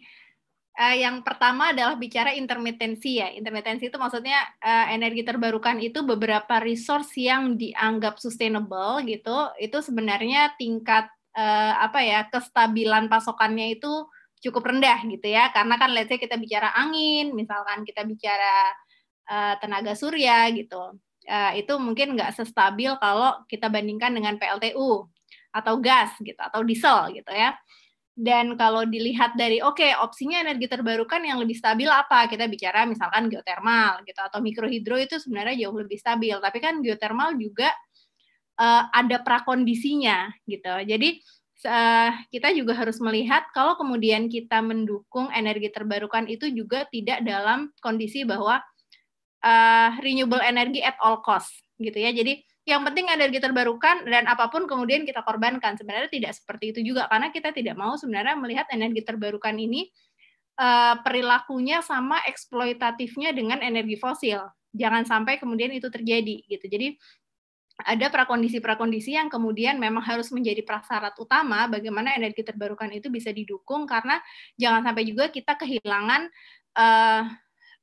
[SPEAKER 2] uh, yang pertama adalah bicara intermitensi ya. Intermitensi itu maksudnya uh, energi terbarukan itu beberapa resource yang dianggap sustainable gitu. Itu sebenarnya tingkat uh, apa ya kestabilan pasokannya itu cukup rendah gitu ya. Karena kan let's say kita bicara angin, misalkan kita bicara uh, tenaga surya gitu. Uh, itu mungkin nggak sestabil kalau kita bandingkan dengan PLTU atau gas gitu atau diesel gitu ya. Dan kalau dilihat dari oke okay, opsinya energi terbarukan yang lebih stabil apa? Kita bicara misalkan geotermal gitu atau mikrohidro itu sebenarnya jauh lebih stabil. Tapi kan geotermal juga uh, ada prakondisinya gitu. Jadi uh, kita juga harus melihat kalau kemudian kita mendukung energi terbarukan itu juga tidak dalam kondisi bahwa uh, renewable energy at all cost gitu ya. Jadi yang penting energi terbarukan dan apapun kemudian kita korbankan. Sebenarnya tidak seperti itu juga karena kita tidak mau sebenarnya melihat energi terbarukan ini eh, perilakunya sama eksploitatifnya dengan energi fosil. Jangan sampai kemudian itu terjadi gitu. Jadi ada prakondisi-prakondisi yang kemudian memang harus menjadi prasyarat utama bagaimana energi terbarukan itu bisa didukung karena jangan sampai juga kita kehilangan uh,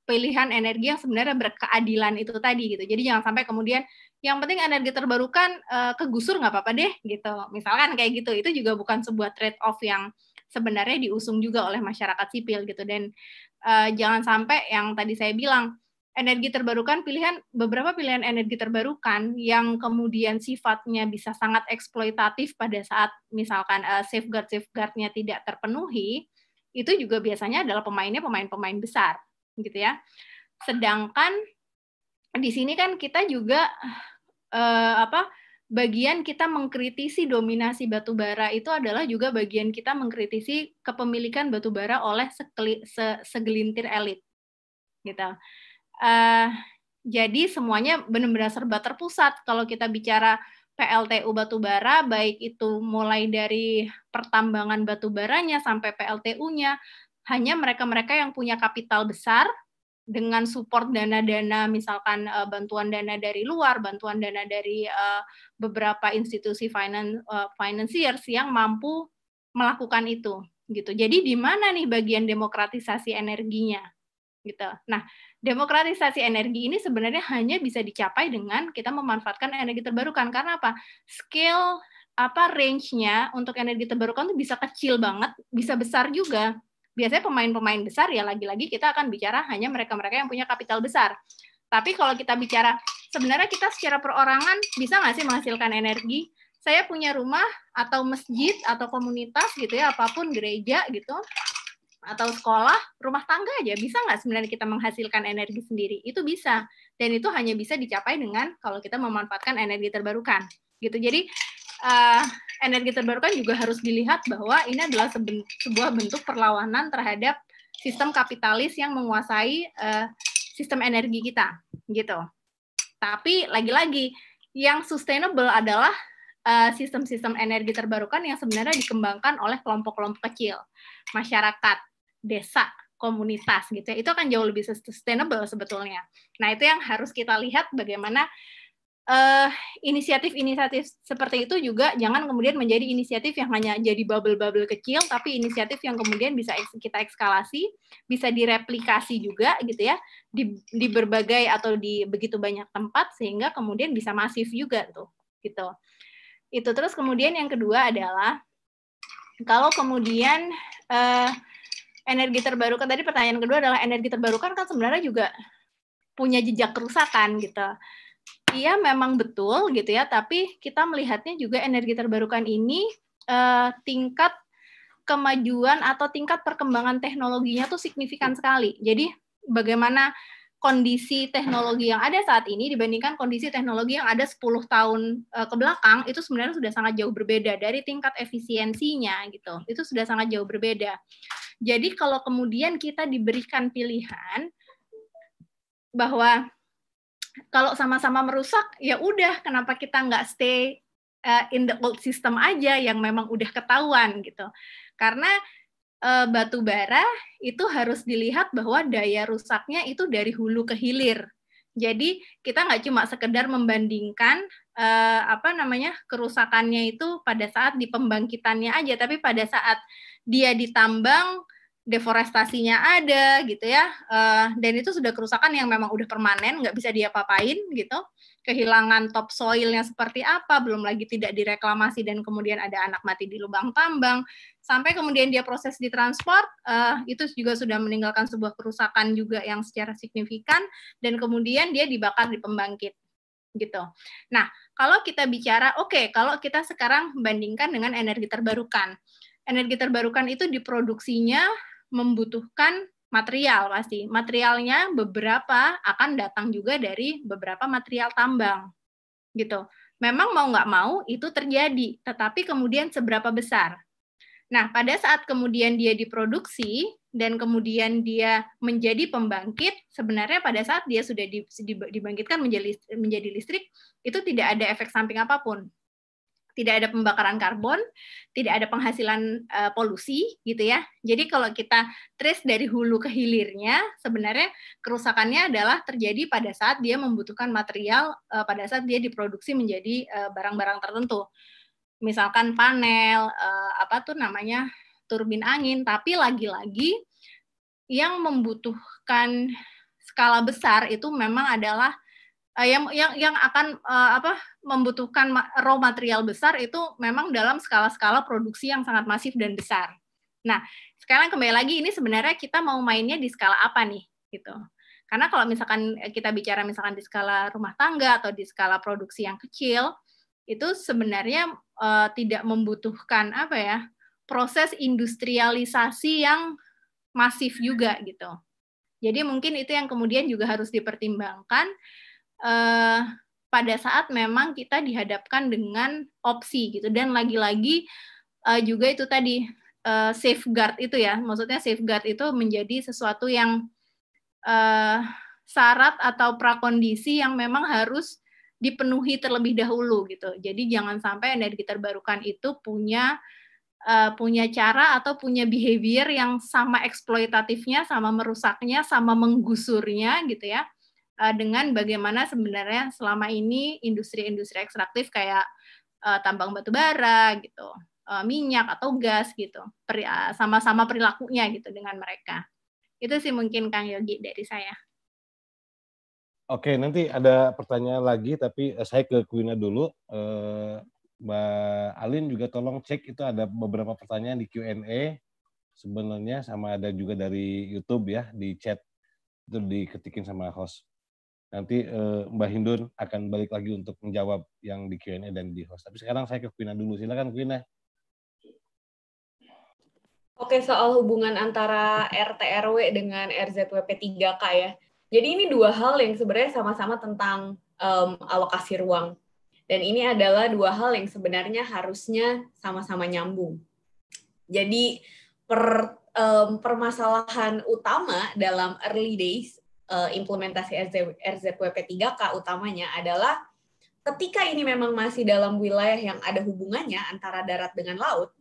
[SPEAKER 2] pilihan energi yang sebenarnya berkeadilan itu tadi gitu. Jadi jangan sampai kemudian yang penting energi terbarukan uh, kegusur nggak apa-apa deh gitu misalkan kayak gitu itu juga bukan sebuah trade off yang sebenarnya diusung juga oleh masyarakat sipil gitu dan uh, jangan sampai yang tadi saya bilang energi terbarukan pilihan beberapa pilihan energi terbarukan yang kemudian sifatnya bisa sangat eksploitatif pada saat misalkan uh, eh, safeguard safeguardnya tidak terpenuhi itu juga biasanya adalah pemainnya pemain-pemain besar gitu ya sedangkan di sini kan kita juga eh, apa bagian kita mengkritisi dominasi batu bara itu adalah juga bagian kita mengkritisi kepemilikan batu bara oleh sekeli, se, segelintir elit gitu uh, jadi semuanya benar-benar serba terpusat kalau kita bicara PLTU batu bara baik itu mulai dari pertambangan batu baranya sampai PLTU-nya hanya mereka-mereka yang punya kapital besar dengan support dana-dana misalkan uh, bantuan dana dari luar, bantuan dana dari uh, beberapa institusi finance uh, financiers yang mampu melakukan itu gitu. Jadi di mana nih bagian demokratisasi energinya? gitu. Nah, demokratisasi energi ini sebenarnya hanya bisa dicapai dengan kita memanfaatkan energi terbarukan karena apa? Scale apa range-nya untuk energi terbarukan itu bisa kecil banget, bisa besar juga biasanya pemain-pemain besar ya lagi-lagi kita akan bicara hanya mereka-mereka yang punya kapital besar. Tapi kalau kita bicara sebenarnya kita secara perorangan bisa nggak sih menghasilkan energi? Saya punya rumah atau masjid atau komunitas gitu ya, apapun gereja gitu atau sekolah, rumah tangga aja bisa nggak sebenarnya kita menghasilkan energi sendiri? Itu bisa dan itu hanya bisa dicapai dengan kalau kita memanfaatkan energi terbarukan gitu. Jadi uh, energi terbarukan juga harus dilihat bahwa ini adalah sebuah bentuk perlawanan terhadap sistem kapitalis yang menguasai uh, sistem energi kita gitu. Tapi lagi-lagi yang sustainable adalah eh, sistem-sistem uh, energi terbarukan yang sebenarnya dikembangkan oleh kelompok-kelompok kecil, masyarakat, desa, komunitas gitu ya. Itu akan jauh lebih sustainable sebetulnya. Nah, itu yang harus kita lihat bagaimana uh, inisiatif-inisiatif seperti itu juga jangan kemudian menjadi inisiatif yang hanya jadi bubble-bubble kecil, tapi inisiatif yang kemudian bisa kita ekskalasi, bisa direplikasi juga gitu ya di, di berbagai atau di begitu banyak tempat sehingga kemudian bisa masif juga tuh gitu. Itu terus kemudian yang kedua adalah kalau kemudian uh, energi terbarukan tadi pertanyaan kedua adalah energi terbarukan kan sebenarnya juga punya jejak kerusakan gitu Iya, memang betul gitu ya, tapi kita melihatnya juga energi terbarukan ini eh, tingkat kemajuan atau tingkat perkembangan teknologinya tuh signifikan sekali. Jadi bagaimana kondisi teknologi yang ada saat ini dibandingkan kondisi teknologi yang ada 10 tahun eh, ke belakang itu sebenarnya sudah sangat jauh berbeda dari tingkat efisiensinya gitu. Itu sudah sangat jauh berbeda. Jadi kalau kemudian kita diberikan pilihan bahwa kalau sama-sama merusak ya udah kenapa kita nggak stay uh, in the old system aja yang memang udah ketahuan gitu karena uh, batu bara itu harus dilihat bahwa daya rusaknya itu dari hulu ke hilir jadi kita nggak cuma sekedar membandingkan uh, apa namanya kerusakannya itu pada saat di pembangkitannya aja, tapi pada saat dia ditambang deforestasinya ada gitu ya uh, dan itu sudah kerusakan yang memang udah permanen nggak bisa diapa-apain gitu kehilangan topsoilnya seperti apa belum lagi tidak direklamasi dan kemudian ada anak mati di lubang tambang sampai kemudian dia proses di transport uh, eh, itu juga sudah meninggalkan sebuah kerusakan juga yang secara signifikan dan kemudian dia dibakar di pembangkit gitu. Nah, kalau kita bicara, oke, okay, kalau kita sekarang bandingkan dengan energi terbarukan, energi terbarukan itu diproduksinya membutuhkan material pasti. Materialnya beberapa akan datang juga dari beberapa material tambang. Gitu. Memang mau nggak mau itu terjadi, tetapi kemudian seberapa besar. Nah, pada saat kemudian dia diproduksi dan kemudian dia menjadi pembangkit, sebenarnya pada saat dia sudah dibangkitkan menjadi menjadi listrik, itu tidak ada efek samping apapun tidak ada pembakaran karbon, tidak ada penghasilan uh, polusi gitu ya. Jadi kalau kita trace dari hulu ke hilirnya, sebenarnya kerusakannya adalah terjadi pada saat dia membutuhkan material uh, pada saat dia diproduksi menjadi eh, barang-barang uh, tertentu. Misalkan panel, uh, apa tuh namanya turbin angin, tapi lagi-lagi yang membutuhkan skala besar itu memang adalah Eh, yang yang yang akan uh, apa membutuhkan raw material besar itu memang dalam skala-skala produksi yang sangat masif dan besar. Nah, sekarang kembali lagi ini sebenarnya kita mau mainnya di skala apa nih gitu. Karena kalau misalkan eh, kita bicara misalkan di skala rumah tangga atau di skala produksi yang kecil itu sebenarnya uh, tidak membutuhkan apa ya proses industrialisasi yang masif juga gitu. Jadi mungkin itu yang kemudian juga harus dipertimbangkan uh, pada saat memang kita dihadapkan dengan opsi gitu dan lagi-lagi uh, juga itu tadi uh, safeguard itu ya maksudnya safeguard itu menjadi sesuatu yang uh, syarat atau prakondisi yang memang harus dipenuhi terlebih dahulu gitu. Jadi jangan sampai energi terbarukan itu punya uh, punya cara atau punya behavior yang sama eksploitatifnya, sama merusaknya, sama menggusurnya gitu ya uh, dengan bagaimana sebenarnya selama ini industri-industri ekstraktif kayak uh, tambang batu bara gitu, uh, minyak atau gas gitu, uh, sama-sama perilakunya gitu dengan mereka. Itu sih mungkin Kang Yogi dari saya.
[SPEAKER 1] Oke, nanti ada pertanyaan lagi tapi saya ke Kuina dulu. Uh, Mbak Alin juga tolong cek itu ada beberapa pertanyaan di Q&A sebenarnya sama ada juga dari YouTube ya di chat itu diketikin sama host. Nanti uh, Mbak Hindun akan balik lagi untuk menjawab yang di Q&A dan di host. Tapi sekarang saya ke Kuina dulu. Silakan Kuina.
[SPEAKER 3] Oke, soal hubungan antara RT/RW dengan RZWP 3K ya. Jadi ini dua hal yang sebenarnya sama-sama tentang um, alokasi ruang. Dan ini adalah dua hal yang sebenarnya harusnya sama-sama nyambung. Jadi per, um, permasalahan utama dalam early days uh, implementasi RZ, RZWP 3K utamanya adalah ketika ini memang masih dalam wilayah yang ada hubungannya antara darat dengan laut,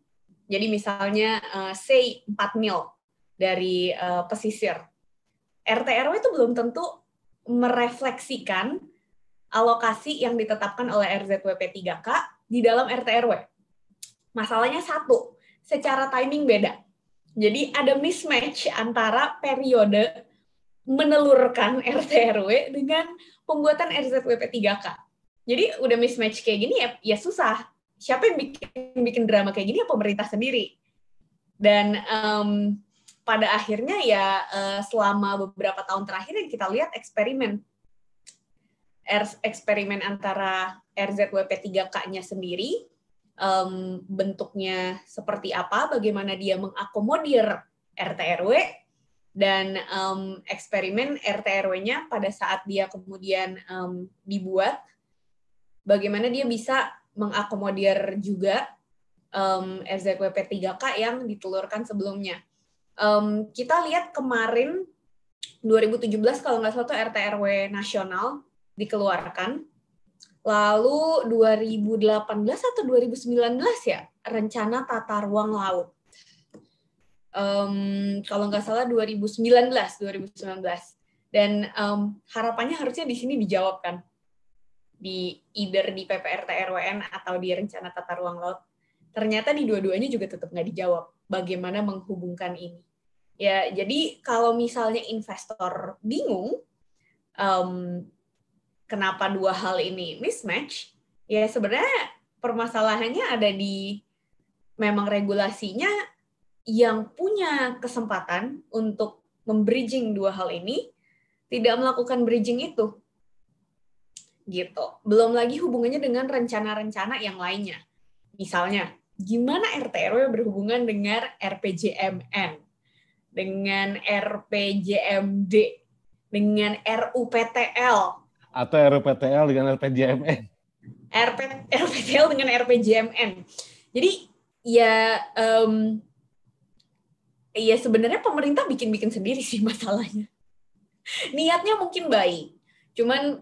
[SPEAKER 3] jadi misalnya uh, say 4 mil dari uh, pesisir, RTRW itu belum tentu merefleksikan alokasi yang ditetapkan oleh RZWP 3K di dalam RTRW. Masalahnya satu, secara timing beda. Jadi ada mismatch antara periode menelurkan *laughs* RT RW dengan pembuatan RZWP 3K. Jadi udah mismatch kayak gini ya, ya susah. Siapa yang bikin bikin drama kayak gini ya pemerintah sendiri. Dan um, pada akhirnya ya uh, selama beberapa tahun terakhir yang kita lihat eksperimen er, eksperimen antara RZWP 3K-nya sendiri um, bentuknya seperti apa, bagaimana dia mengakomodir RT dan um, eksperimen rtrw nya pada saat dia kemudian um, dibuat, bagaimana dia bisa mengakomodir juga um, RZWP 3K yang ditelurkan sebelumnya. Um, kita lihat kemarin 2017 kalau nggak salah itu RTRW nasional dikeluarkan. Lalu 2018 atau 2019 ya rencana tata ruang laut um, kalau nggak salah 2019 2019 dan um, harapannya harusnya di sini dijawabkan di either di PPRT RWN atau di rencana tata ruang laut ternyata di dua-duanya juga tetap nggak dijawab bagaimana menghubungkan ini ya jadi kalau misalnya investor bingung um, kenapa dua hal ini mismatch ya sebenarnya permasalahannya ada di memang regulasinya yang punya kesempatan untuk membridging dua hal ini tidak melakukan bridging itu. Gitu. Belum lagi hubungannya dengan rencana-rencana yang lainnya. Misalnya, gimana RTRW berhubungan dengan RPJMN, dengan RPJMD, dengan RUPTL.
[SPEAKER 1] Atau RUPTL dengan RPJMN.
[SPEAKER 3] RP, RPTL *laughs* dengan RPJMN. Jadi ya um, Iya sebenarnya pemerintah bikin-bikin sendiri sih *laughs* masalahnya. Niatnya mungkin baik, cuman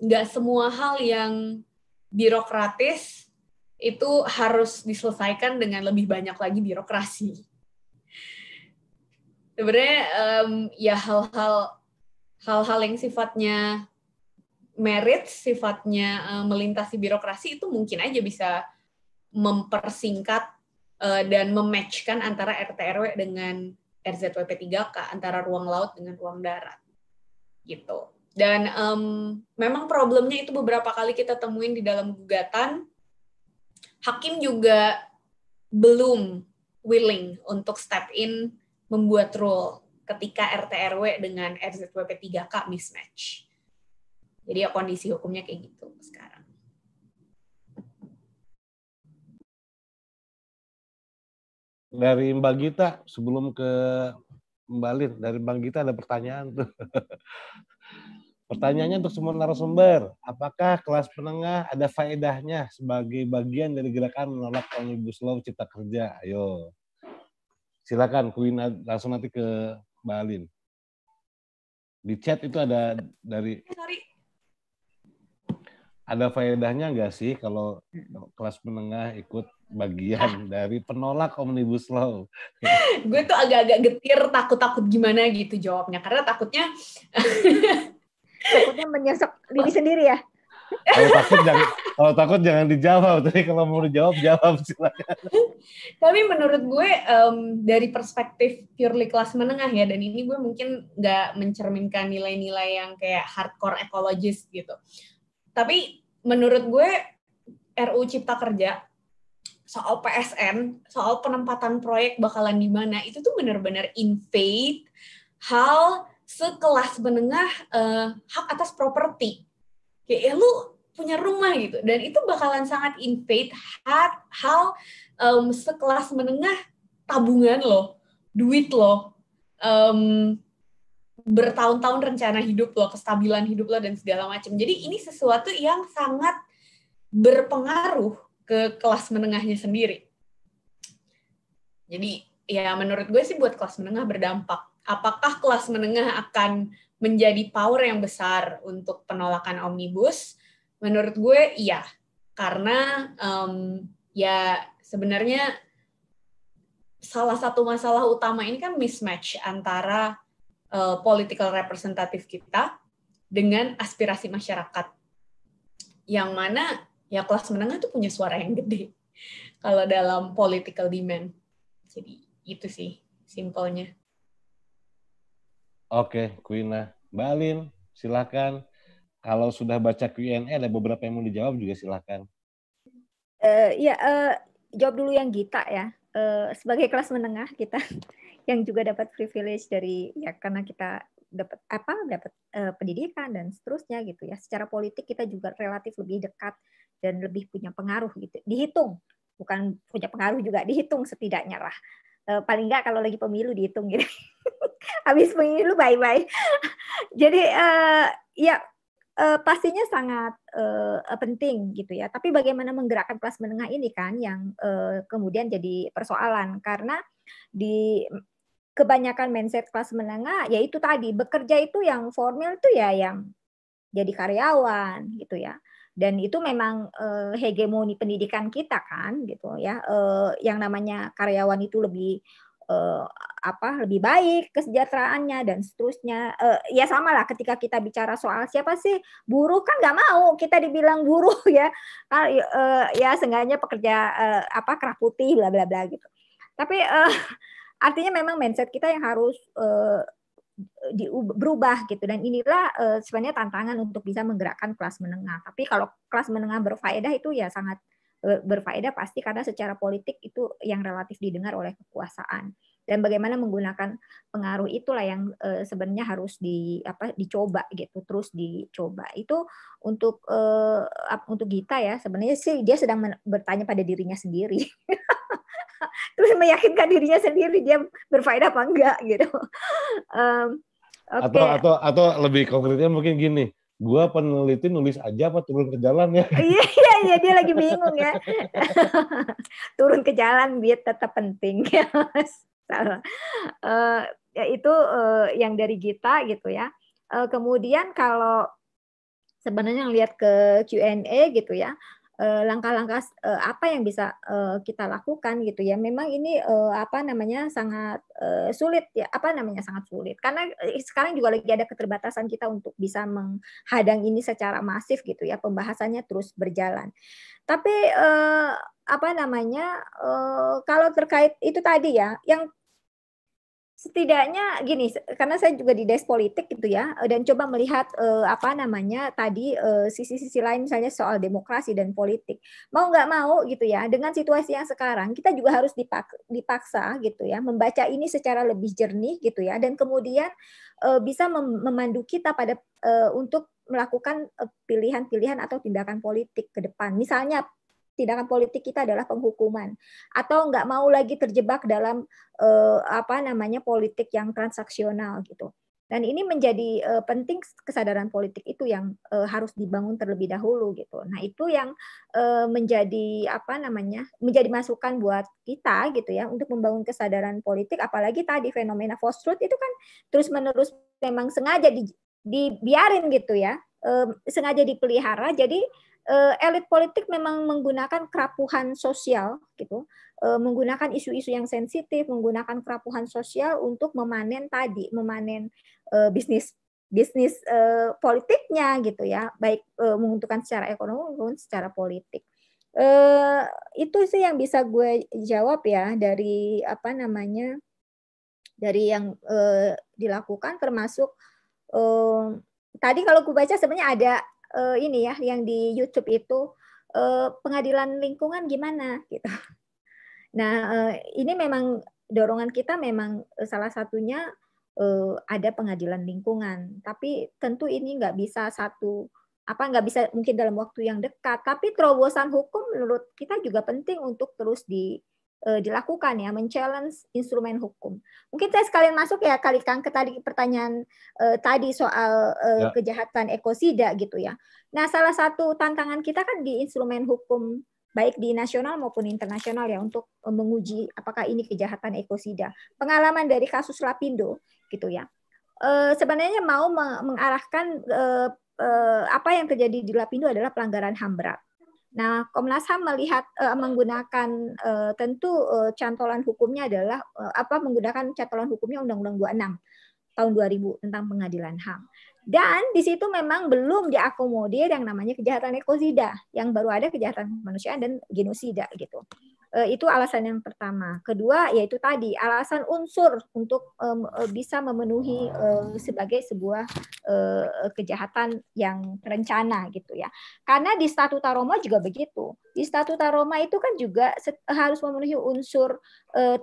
[SPEAKER 3] nggak um, semua hal yang birokratis itu harus diselesaikan dengan lebih banyak lagi birokrasi. Sebenarnya um, ya hal-hal hal-hal yang sifatnya merit, sifatnya um, melintasi birokrasi itu mungkin aja bisa mempersingkat uh, dan mematchkan antara RTRW dengan RZWP 3K antara ruang laut dengan ruang darat gitu dan um, memang problemnya itu beberapa kali kita temuin di dalam gugatan hakim juga belum willing untuk step in membuat rule ketika RTRW dengan RZWP 3K mismatch jadi ya kondisi hukumnya kayak gitu sekarang
[SPEAKER 1] dari Mbak Gita sebelum ke Mbak Lin, dari Bang Gita ada pertanyaan tuh. *laughs* Pertanyaannya untuk semua narasumber, apakah kelas menengah ada faedahnya sebagai bagian dari gerakan menolak Omnibus Law Cipta Kerja? Ayo. Silakan Queen langsung nanti ke Mbak Alin. Di chat itu ada dari Ada faedahnya nggak sih kalau kelas menengah ikut bagian *laughs* dari penolak omnibus law.
[SPEAKER 3] *laughs* gue tuh agak-agak getir, takut-takut gimana gitu jawabnya, karena takutnya *laughs*
[SPEAKER 4] takutnya menyesek diri sendiri ya. Kalau
[SPEAKER 1] takut jangan kalau takut jangan dijawab, tapi kalau mau dijawab jawab silakan.
[SPEAKER 4] Tapi menurut gue
[SPEAKER 3] um, dari perspektif purely kelas menengah ya, dan ini gue mungkin nggak mencerminkan nilai-nilai yang kayak hardcore ekologis gitu. Tapi menurut gue RU Cipta Kerja soal PSN, soal penempatan proyek bakalan di mana itu tuh benar-benar invade hal sekelas menengah uh, hak atas properti. Kayak ya lu punya rumah gitu dan itu bakalan sangat invade hal, hal um, sekelas menengah tabungan loh, duit loh. Um, bertahun-tahun rencana hidup lo, kestabilan hidup lo dan segala macam. Jadi ini sesuatu yang sangat berpengaruh ke kelas menengahnya sendiri. Jadi ya menurut gue sih buat kelas menengah berdampak. Apakah kelas menengah akan menjadi power yang besar untuk penolakan omnibus? Menurut gue iya, karena um, ya sebenarnya salah satu masalah utama ini kan mismatch antara uh, political representative kita dengan aspirasi masyarakat, yang mana ya kelas menengah tuh punya suara yang gede kalau dalam political demand. Jadi itu sih simpelnya.
[SPEAKER 1] Oke, Kuina. Balin, silakan. Kalau sudah baca Q&A ada beberapa yang mau dijawab juga silakan.
[SPEAKER 4] Uh, ya, uh, jawab dulu yang Gita ya. Uh, sebagai kelas menengah kita *laughs* yang juga dapat privilege dari ya karena kita dapat apa dapat uh, pendidikan dan seterusnya gitu ya secara politik kita juga relatif lebih dekat dan lebih punya pengaruh gitu dihitung bukan punya pengaruh juga dihitung setidaknya lah eh, paling nggak kalau lagi pemilu dihitung gitu *laughs* habis pemilu bye bye *laughs* jadi e, ya e, pastinya sangat e, penting gitu ya tapi bagaimana menggerakkan kelas menengah ini kan yang e, kemudian jadi persoalan karena di kebanyakan mindset kelas menengah yaitu tadi bekerja itu yang formal itu ya yang jadi karyawan gitu ya dan itu memang uh, hegemoni pendidikan kita kan gitu ya uh, yang namanya karyawan itu lebih uh, apa lebih baik kesejahteraannya dan seterusnya uh, ya sama lah ketika kita bicara soal siapa sih buruh kan nggak mau kita dibilang buruh *laughs* ya uh, uh, ya sengajanya pekerja uh, apa kerah putih bla bla bla gitu tapi uh, *laughs* artinya memang mindset kita yang harus uh, di, berubah gitu dan inilah eh, sebenarnya tantangan untuk bisa menggerakkan kelas menengah tapi kalau kelas menengah berfaedah itu ya sangat eh, berfaedah pasti karena secara politik itu yang relatif didengar oleh kekuasaan dan bagaimana menggunakan pengaruh itulah yang eh, sebenarnya harus di apa dicoba gitu terus dicoba itu untuk uh, untuk kita ya sebenarnya sih dia sedang bertanya pada dirinya sendiri *laughs* terus *laughs* meyakinkan dirinya sendiri dia berfaedah apa enggak gitu. Um, okay. Atau atau
[SPEAKER 1] atau lebih konkretnya mungkin gini, gua peneliti nulis aja apa turun ke jalan ya? *laughs*
[SPEAKER 4] Iya iya iya dia lagi bingung ya. *laughs* turun ke jalan biar tetap penting ya. Salah. Uh, ya itu uh, yang dari kita gitu ya. Uh, kemudian kalau sebenarnya lihat ke Q&A gitu ya, Eh, langkah-langkah eh, apa yang bisa eh, kita lakukan gitu ya. Memang ini apa namanya sangat sulit ya, apa namanya sangat sulit karena sekarang juga lagi ada keterbatasan kita untuk bisa menghadang ini secara masif gitu ya. Pembahasannya terus berjalan. Tapi apa namanya kalau terkait itu tadi ya, yang setidaknya gini karena saya juga di desk politik gitu ya eh, dan coba melihat eh, apa namanya tadi eh, sisi-sisi lain misalnya soal demokrasi dan politik mau nggak mau gitu ya dengan situasi yang sekarang kita juga harus dipak dipaksa gitu ya membaca ini secara lebih jernih gitu ya dan kemudian eh, bisa mem memandu kita pada eh, untuk melakukan eh, pilihan-pilihan atau tindakan politik ke depan misalnya tindakan politik kita adalah penghukuman atau nggak mau lagi terjebak dalam eh, apa namanya politik yang transaksional gitu dan ini menjadi eh, penting kesadaran politik itu yang eh, harus dibangun terlebih dahulu gitu nah itu yang eh, menjadi apa namanya menjadi masukan buat kita gitu ya untuk membangun kesadaran politik apalagi tadi fenomena post truth itu kan terus menerus memang sengaja di, dibiarin gitu ya sengaja dipelihara jadi eh, elit politik memang menggunakan kerapuhan sosial gitu eh, menggunakan isu-isu yang sensitif menggunakan kerapuhan sosial untuk memanen tadi memanen eh, bisnis bisnis politiknya gitu ya baik menguntungkan secara ekonomi maupun secara politik itu sih yang bisa gue jawab ya dari apa namanya dari yang dilakukan termasuk um, tadi kalau ku baca sebenarnya ada uh, ini ya yang di YouTube itu uh, pengadilan lingkungan gimana gitu. *laughs* Nah uh, ini memang dorongan kita memang salah satunya uh, ada pengadilan lingkungan, tapi tentu ini nggak bisa satu apa nggak bisa mungkin dalam waktu yang dekat. Tapi terobosan hukum menurut kita juga penting untuk terus di Eh, dilakukan ya, men-challenge instrumen hukum. Mungkin saya sekalian masuk ya kali Kang ke tadi pertanyaan eh, tadi soal eh, ya. kejahatan ekosida gitu ya. Nah, salah satu tantangan kita kan di instrumen hukum baik di nasional maupun internasional ya untuk menguji apakah ini kejahatan ekosida. Pengalaman dari kasus Lapindo gitu ya. E, sebenarnya mau mengarahkan e, e, apa yang terjadi di Lapindo adalah pelanggaran HAM berat. Nah, Komnas HAM melihat uh, menggunakan uh, tentu uh, cantolan hukumnya adalah uh, apa menggunakan cantolan hukumnya Undang-Undang 26 tahun 2000 tentang pengadilan HAM. Dan di situ memang belum diakomodir yang namanya kejahatan ekosida, yang baru ada kejahatan kemanusiaan dan genosida gitu. Eh, itu alasan yang pertama. Kedua yaitu tadi alasan unsur untuk eh, bisa memenuhi eh, sebagai sebuah kejahatan yang terencana gitu ya. Karena di statuta Roma juga begitu. Di statuta Roma itu kan juga harus memenuhi unsur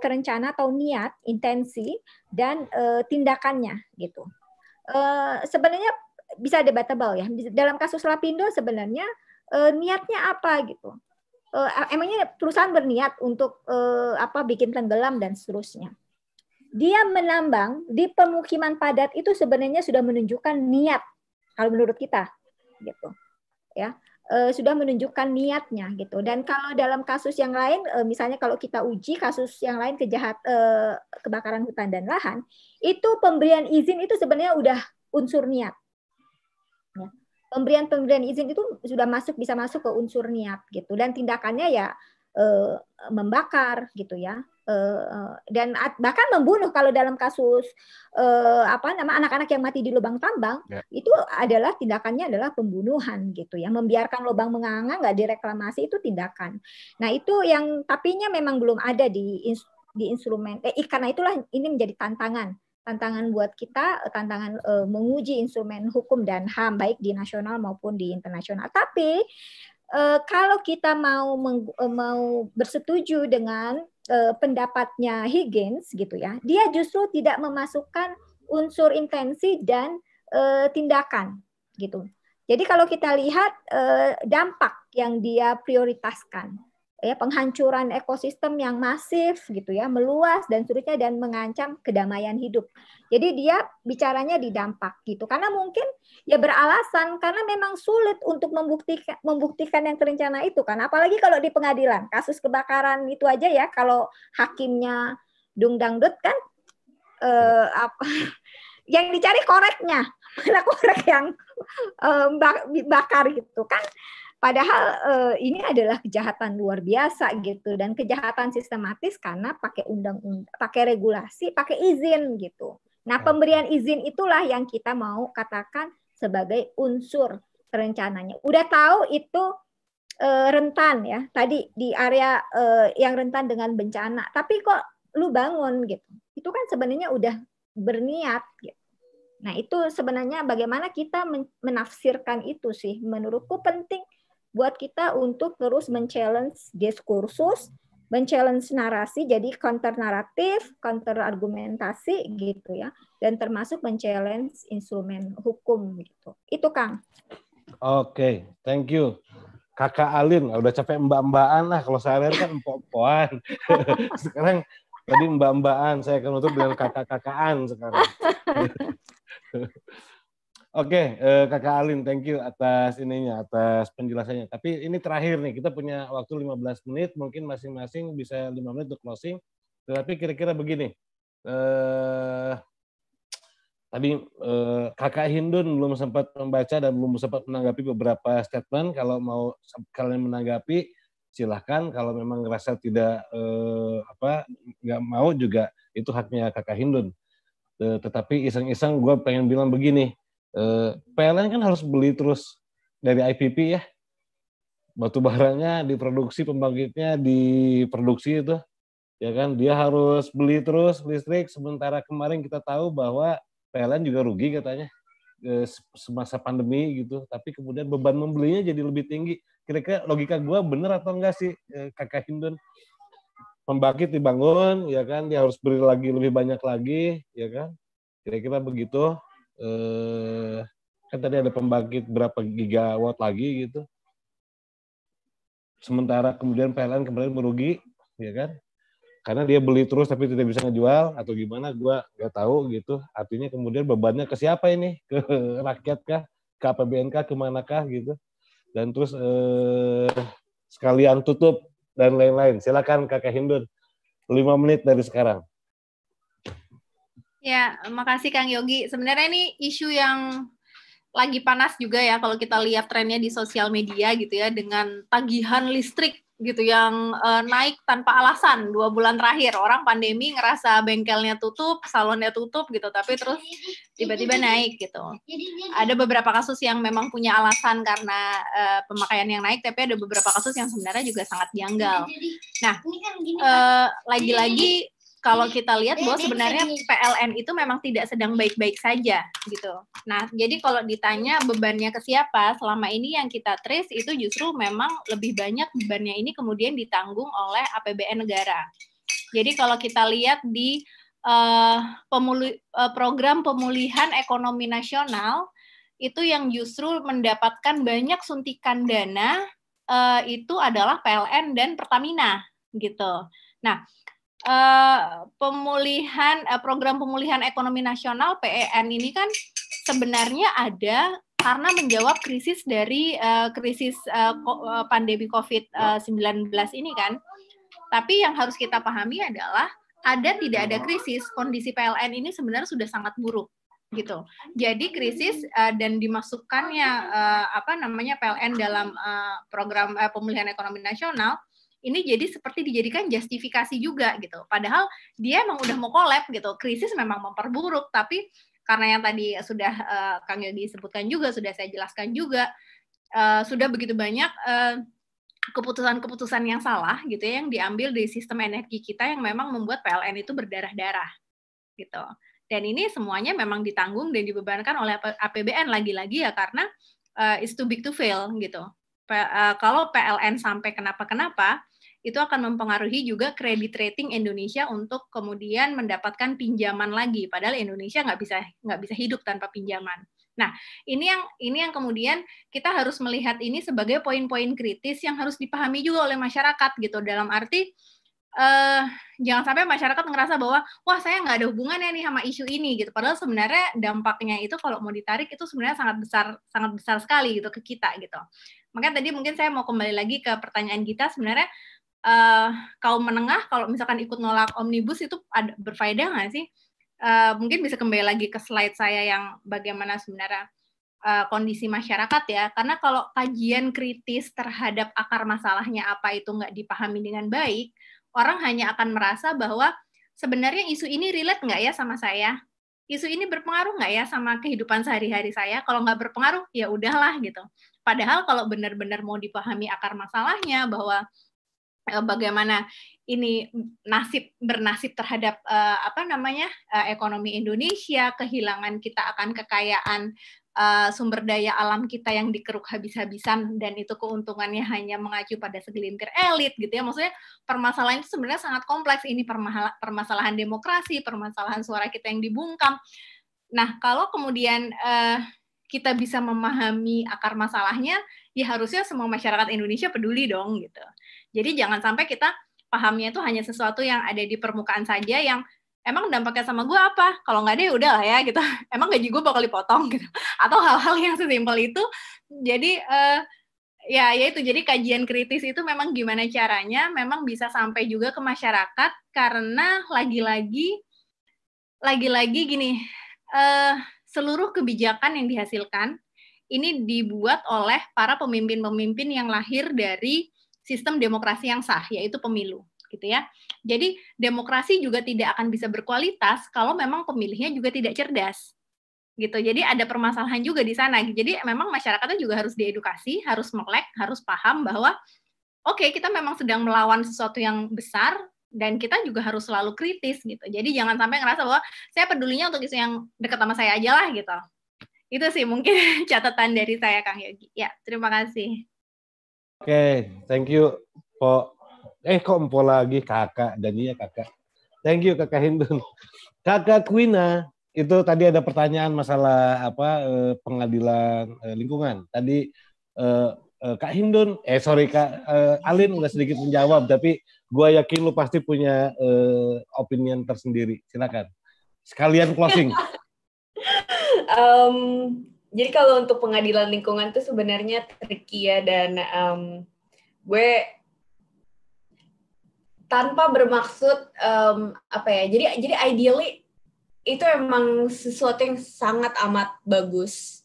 [SPEAKER 4] terencana atau niat, intensi dan tindakannya gitu. sebenarnya bisa debatable ya. Dalam kasus Lapindo sebenarnya niatnya apa gitu uh, emangnya perusahaan berniat untuk uh, apa bikin tenggelam dan seterusnya. Dia menambang di pemukiman padat itu sebenarnya sudah menunjukkan niat kalau menurut kita gitu. Ya. Uh, sudah menunjukkan niatnya gitu. Dan kalau dalam kasus yang lain, uh, misalnya kalau kita uji kasus yang lain kejahat uh, kebakaran hutan dan lahan, itu pemberian izin itu sebenarnya udah unsur niat pemberian-pemberian izin itu sudah masuk bisa masuk ke unsur niat gitu dan tindakannya ya e, membakar gitu ya e, dan bahkan membunuh kalau dalam kasus e, apa nama anak-anak yang mati di lubang tambang ya. itu adalah tindakannya adalah pembunuhan gitu ya membiarkan lubang menganga nggak direklamasi itu tindakan nah itu yang tapinya memang belum ada di di instrumen eh, karena itulah ini menjadi tantangan tantangan buat kita tantangan uh, menguji instrumen hukum dan HAM baik di nasional maupun di internasional. Tapi uh, kalau kita mau meng, uh, mau bersetuju dengan uh, pendapatnya Higgins gitu ya, dia justru tidak memasukkan unsur intensi dan uh, tindakan gitu. Jadi kalau kita lihat dampak yang dia prioritaskan ya penghancuran ekosistem yang masif gitu ya meluas dan seterusnya dan mengancam kedamaian hidup. Jadi dia bicaranya di dampak gitu karena mungkin ya beralasan karena memang sulit untuk membuktikan membuktikan yang terencana itu kan apalagi kalau di pengadilan kasus kebakaran itu aja ya kalau hakimnya dung dangdut kan eh, apa *laughs* yang dicari koreknya *laughs* mana korek yang eh, bakar gitu kan Padahal eh, ini adalah kejahatan luar biasa gitu dan kejahatan sistematis karena pakai undang-undang, pakai regulasi, pakai izin gitu. Nah, pemberian izin itulah yang kita mau katakan sebagai unsur rencananya. Udah tahu itu eh, rentan ya. Tadi di area eh, yang rentan dengan bencana, tapi kok lu bangun gitu. Itu kan sebenarnya udah berniat gitu. Nah, itu sebenarnya bagaimana kita menafsirkan itu sih menurutku penting buat kita untuk terus men-challenge diskursus, men-challenge narasi jadi counter naratif, counter argumentasi gitu ya dan termasuk men-challenge instrumen hukum gitu. Itu Kang.
[SPEAKER 1] Oke, okay, thank you. Kakak Alin, udah capek mbak-mbakan lah. Kalau saya kan empok-empokan. *laughs* sekarang tadi mbak-mbakan, saya akan nutup dengan kakak kakaan sekarang. *laughs* Oke, uh, Kakak Alin, thank you atas ininya, atas penjelasannya. Tapi ini terakhir nih, kita punya waktu 15 menit, mungkin masing-masing bisa 5 menit untuk closing. Tetapi kira-kira begini, eh, tadi uh, Kakak Hindun belum sempat membaca dan belum sempat menanggapi beberapa statement. Kalau mau kalian menanggapi, silahkan. Kalau memang ngerasa tidak uh, apa nggak mau juga, itu haknya Kakak Hindun. tetapi iseng-iseng gue pengen bilang begini, Eh, PLN kan harus beli terus dari IPP ya. Batu baranya diproduksi, pembangkitnya diproduksi itu. Ya kan, dia harus beli terus listrik. Sementara kemarin kita tahu bahwa PLN juga rugi katanya eh, semasa pandemi gitu. Tapi kemudian beban membelinya jadi lebih tinggi. Kira-kira logika gue bener atau enggak sih eh, kakak Hindun? Pembangkit dibangun, ya kan, dia harus beli lagi lebih banyak lagi, ya kan? Kira-kira begitu eh, kan tadi ada pembangkit berapa gigawatt lagi gitu. Sementara kemudian PLN kemarin merugi, ya kan? Karena dia beli terus tapi tidak bisa ngejual atau gimana, gue nggak tahu gitu. Artinya kemudian bebannya ke siapa ini? *laughs* Ke rakyat kah? Ke APBNK? kah gitu? Dan terus eh, sekalian tutup dan lain-lain. Silakan Kakak Hindun, lima menit dari sekarang.
[SPEAKER 2] Ya, makasih Kang Yogi. Sebenarnya ini isu yang lagi panas juga ya kalau kita lihat trennya di sosial media gitu ya dengan tagihan listrik gitu yang e, naik tanpa alasan dua bulan terakhir orang pandemi ngerasa bengkelnya tutup salonnya tutup gitu tapi terus tiba-tiba naik gitu ada beberapa kasus yang memang punya alasan karena e, pemakaian yang naik tapi ada beberapa kasus yang sebenarnya juga sangat dianggal. nah e, lagi-lagi kalau kita lihat bahwa sebenarnya PLN itu memang tidak sedang baik-baik saja gitu. Nah, jadi kalau ditanya bebannya ke siapa, selama ini yang kita trace itu justru memang lebih banyak bebannya ini kemudian ditanggung oleh APBN negara. Jadi kalau kita lihat di uh, pemuli, uh, program pemulihan ekonomi nasional itu yang justru mendapatkan banyak suntikan dana uh, itu adalah PLN dan Pertamina gitu. Nah, Eh, pemulihan uh, program pemulihan ekonomi nasional PEN ini kan sebenarnya ada karena menjawab krisis dari uh, krisis uh, pandemi COVID-19 ini kan. Tapi yang harus kita pahami adalah ada tidak ada krisis, kondisi PLN ini sebenarnya sudah sangat buruk gitu. Jadi krisis uh, dan dimasukkannya uh, apa namanya PLN dalam uh, program uh, pemulihan ekonomi nasional ini jadi seperti dijadikan justifikasi juga gitu. Padahal dia emang udah mau collab gitu. Krisis memang memperburuk, tapi karena yang tadi sudah uh, Kang Yogi sebutkan juga, sudah saya jelaskan juga, uh, sudah begitu banyak keputusan eh, keputusan-keputusan yang salah gitu ya, yang diambil dari sistem energi kita yang memang membuat PLN itu berdarah-darah gitu. Dan ini semuanya memang ditanggung dan dibebankan oleh APBN lagi-lagi ya karena uh, it's too big to fail gitu. P, uh, kalau PLN sampai kenapa-kenapa, itu akan mempengaruhi juga kredit rating Indonesia untuk kemudian mendapatkan pinjaman lagi. Padahal Indonesia nggak bisa nggak bisa hidup tanpa pinjaman. Nah, ini yang ini yang kemudian kita harus melihat ini sebagai poin-poin kritis yang harus dipahami juga oleh masyarakat gitu dalam arti eh, jangan sampai masyarakat ngerasa bahwa wah saya nggak ada hubungannya nih sama isu ini gitu. Padahal sebenarnya dampaknya itu kalau mau ditarik itu sebenarnya sangat besar sangat besar sekali gitu ke kita gitu. Maka tadi mungkin saya mau kembali lagi ke pertanyaan kita sebenarnya uh, kaum menengah kalau misalkan ikut nolak omnibus itu ada berfaedah nggak sih? Uh, mungkin bisa kembali lagi ke slide saya yang bagaimana sebenarnya uh, kondisi masyarakat ya. Karena kalau kajian kritis terhadap akar masalahnya apa itu nggak dipahami dengan baik, orang hanya akan merasa bahwa sebenarnya isu ini relate nggak ya sama saya? Isu ini berpengaruh nggak ya sama kehidupan sehari-hari saya? Kalau nggak berpengaruh, ya udahlah gitu. Padahal kalau benar-benar mau dipahami akar masalahnya bahwa Eh, bagaimana ini nasib bernasib terhadap uh, apa namanya uh, ekonomi Indonesia kehilangan kita akan kekayaan uh, sumber daya alam kita yang dikeruk habis-habisan dan itu keuntungannya hanya mengacu pada segelintir elit gitu ya maksudnya permasalahan itu sebenarnya sangat kompleks ini permasalahan demokrasi permasalahan suara kita yang dibungkam nah kalau kemudian uh, kita bisa memahami akar masalahnya ya harusnya semua masyarakat Indonesia peduli dong gitu jadi jangan sampai kita pahamnya itu hanya sesuatu yang ada di permukaan saja yang emang dampaknya sama gue apa? Kalau nggak ada ya udah lah ya gitu. *laughs* Emang gaji gue bakal dipotong *laughs* gitu. Atau hal-hal yang sesimpel itu. Jadi uh, ya ya itu jadi kajian kritis itu memang gimana caranya memang bisa sampai juga ke masyarakat karena lagi-lagi lagi-lagi gini uh, seluruh kebijakan yang dihasilkan ini dibuat oleh para pemimpin-pemimpin yang lahir dari sistem demokrasi yang sah yaitu pemilu gitu ya. Jadi demokrasi juga tidak akan bisa berkualitas kalau memang pemilihnya juga tidak cerdas. Gitu. Jadi ada permasalahan juga di sana. Jadi memang masyarakatnya juga harus diedukasi, harus melek, harus paham bahwa oke, okay, kita memang sedang melawan sesuatu yang besar dan kita juga harus selalu kritis gitu. Jadi jangan sampai ngerasa bahwa saya pedulinya untuk isu yang dekat sama saya aja lah gitu. Itu sih mungkin *laughs* catatan dari saya Kang Yogi. Ya, terima kasih.
[SPEAKER 1] Oke, thank you, Po. Eh, kok Empo lagi? Kakak, dan iya, kakak. Thank you, kakak Hindun. Kakak Quina, itu tadi ada pertanyaan masalah apa eh, pengadilan eh, lingkungan. Tadi eh, Kak Hindun, eh sorry Kak Alin udah sedikit menjawab, tapi gue yakin lu pasti punya opinion tersendiri. Silakan. Sekalian closing.
[SPEAKER 3] um, *laughs* jadi kalau untuk pengadilan lingkungan tuh sebenarnya tricky ya dan um, gue tanpa bermaksud um, apa ya jadi jadi ideally itu emang sesuatu yang sangat amat bagus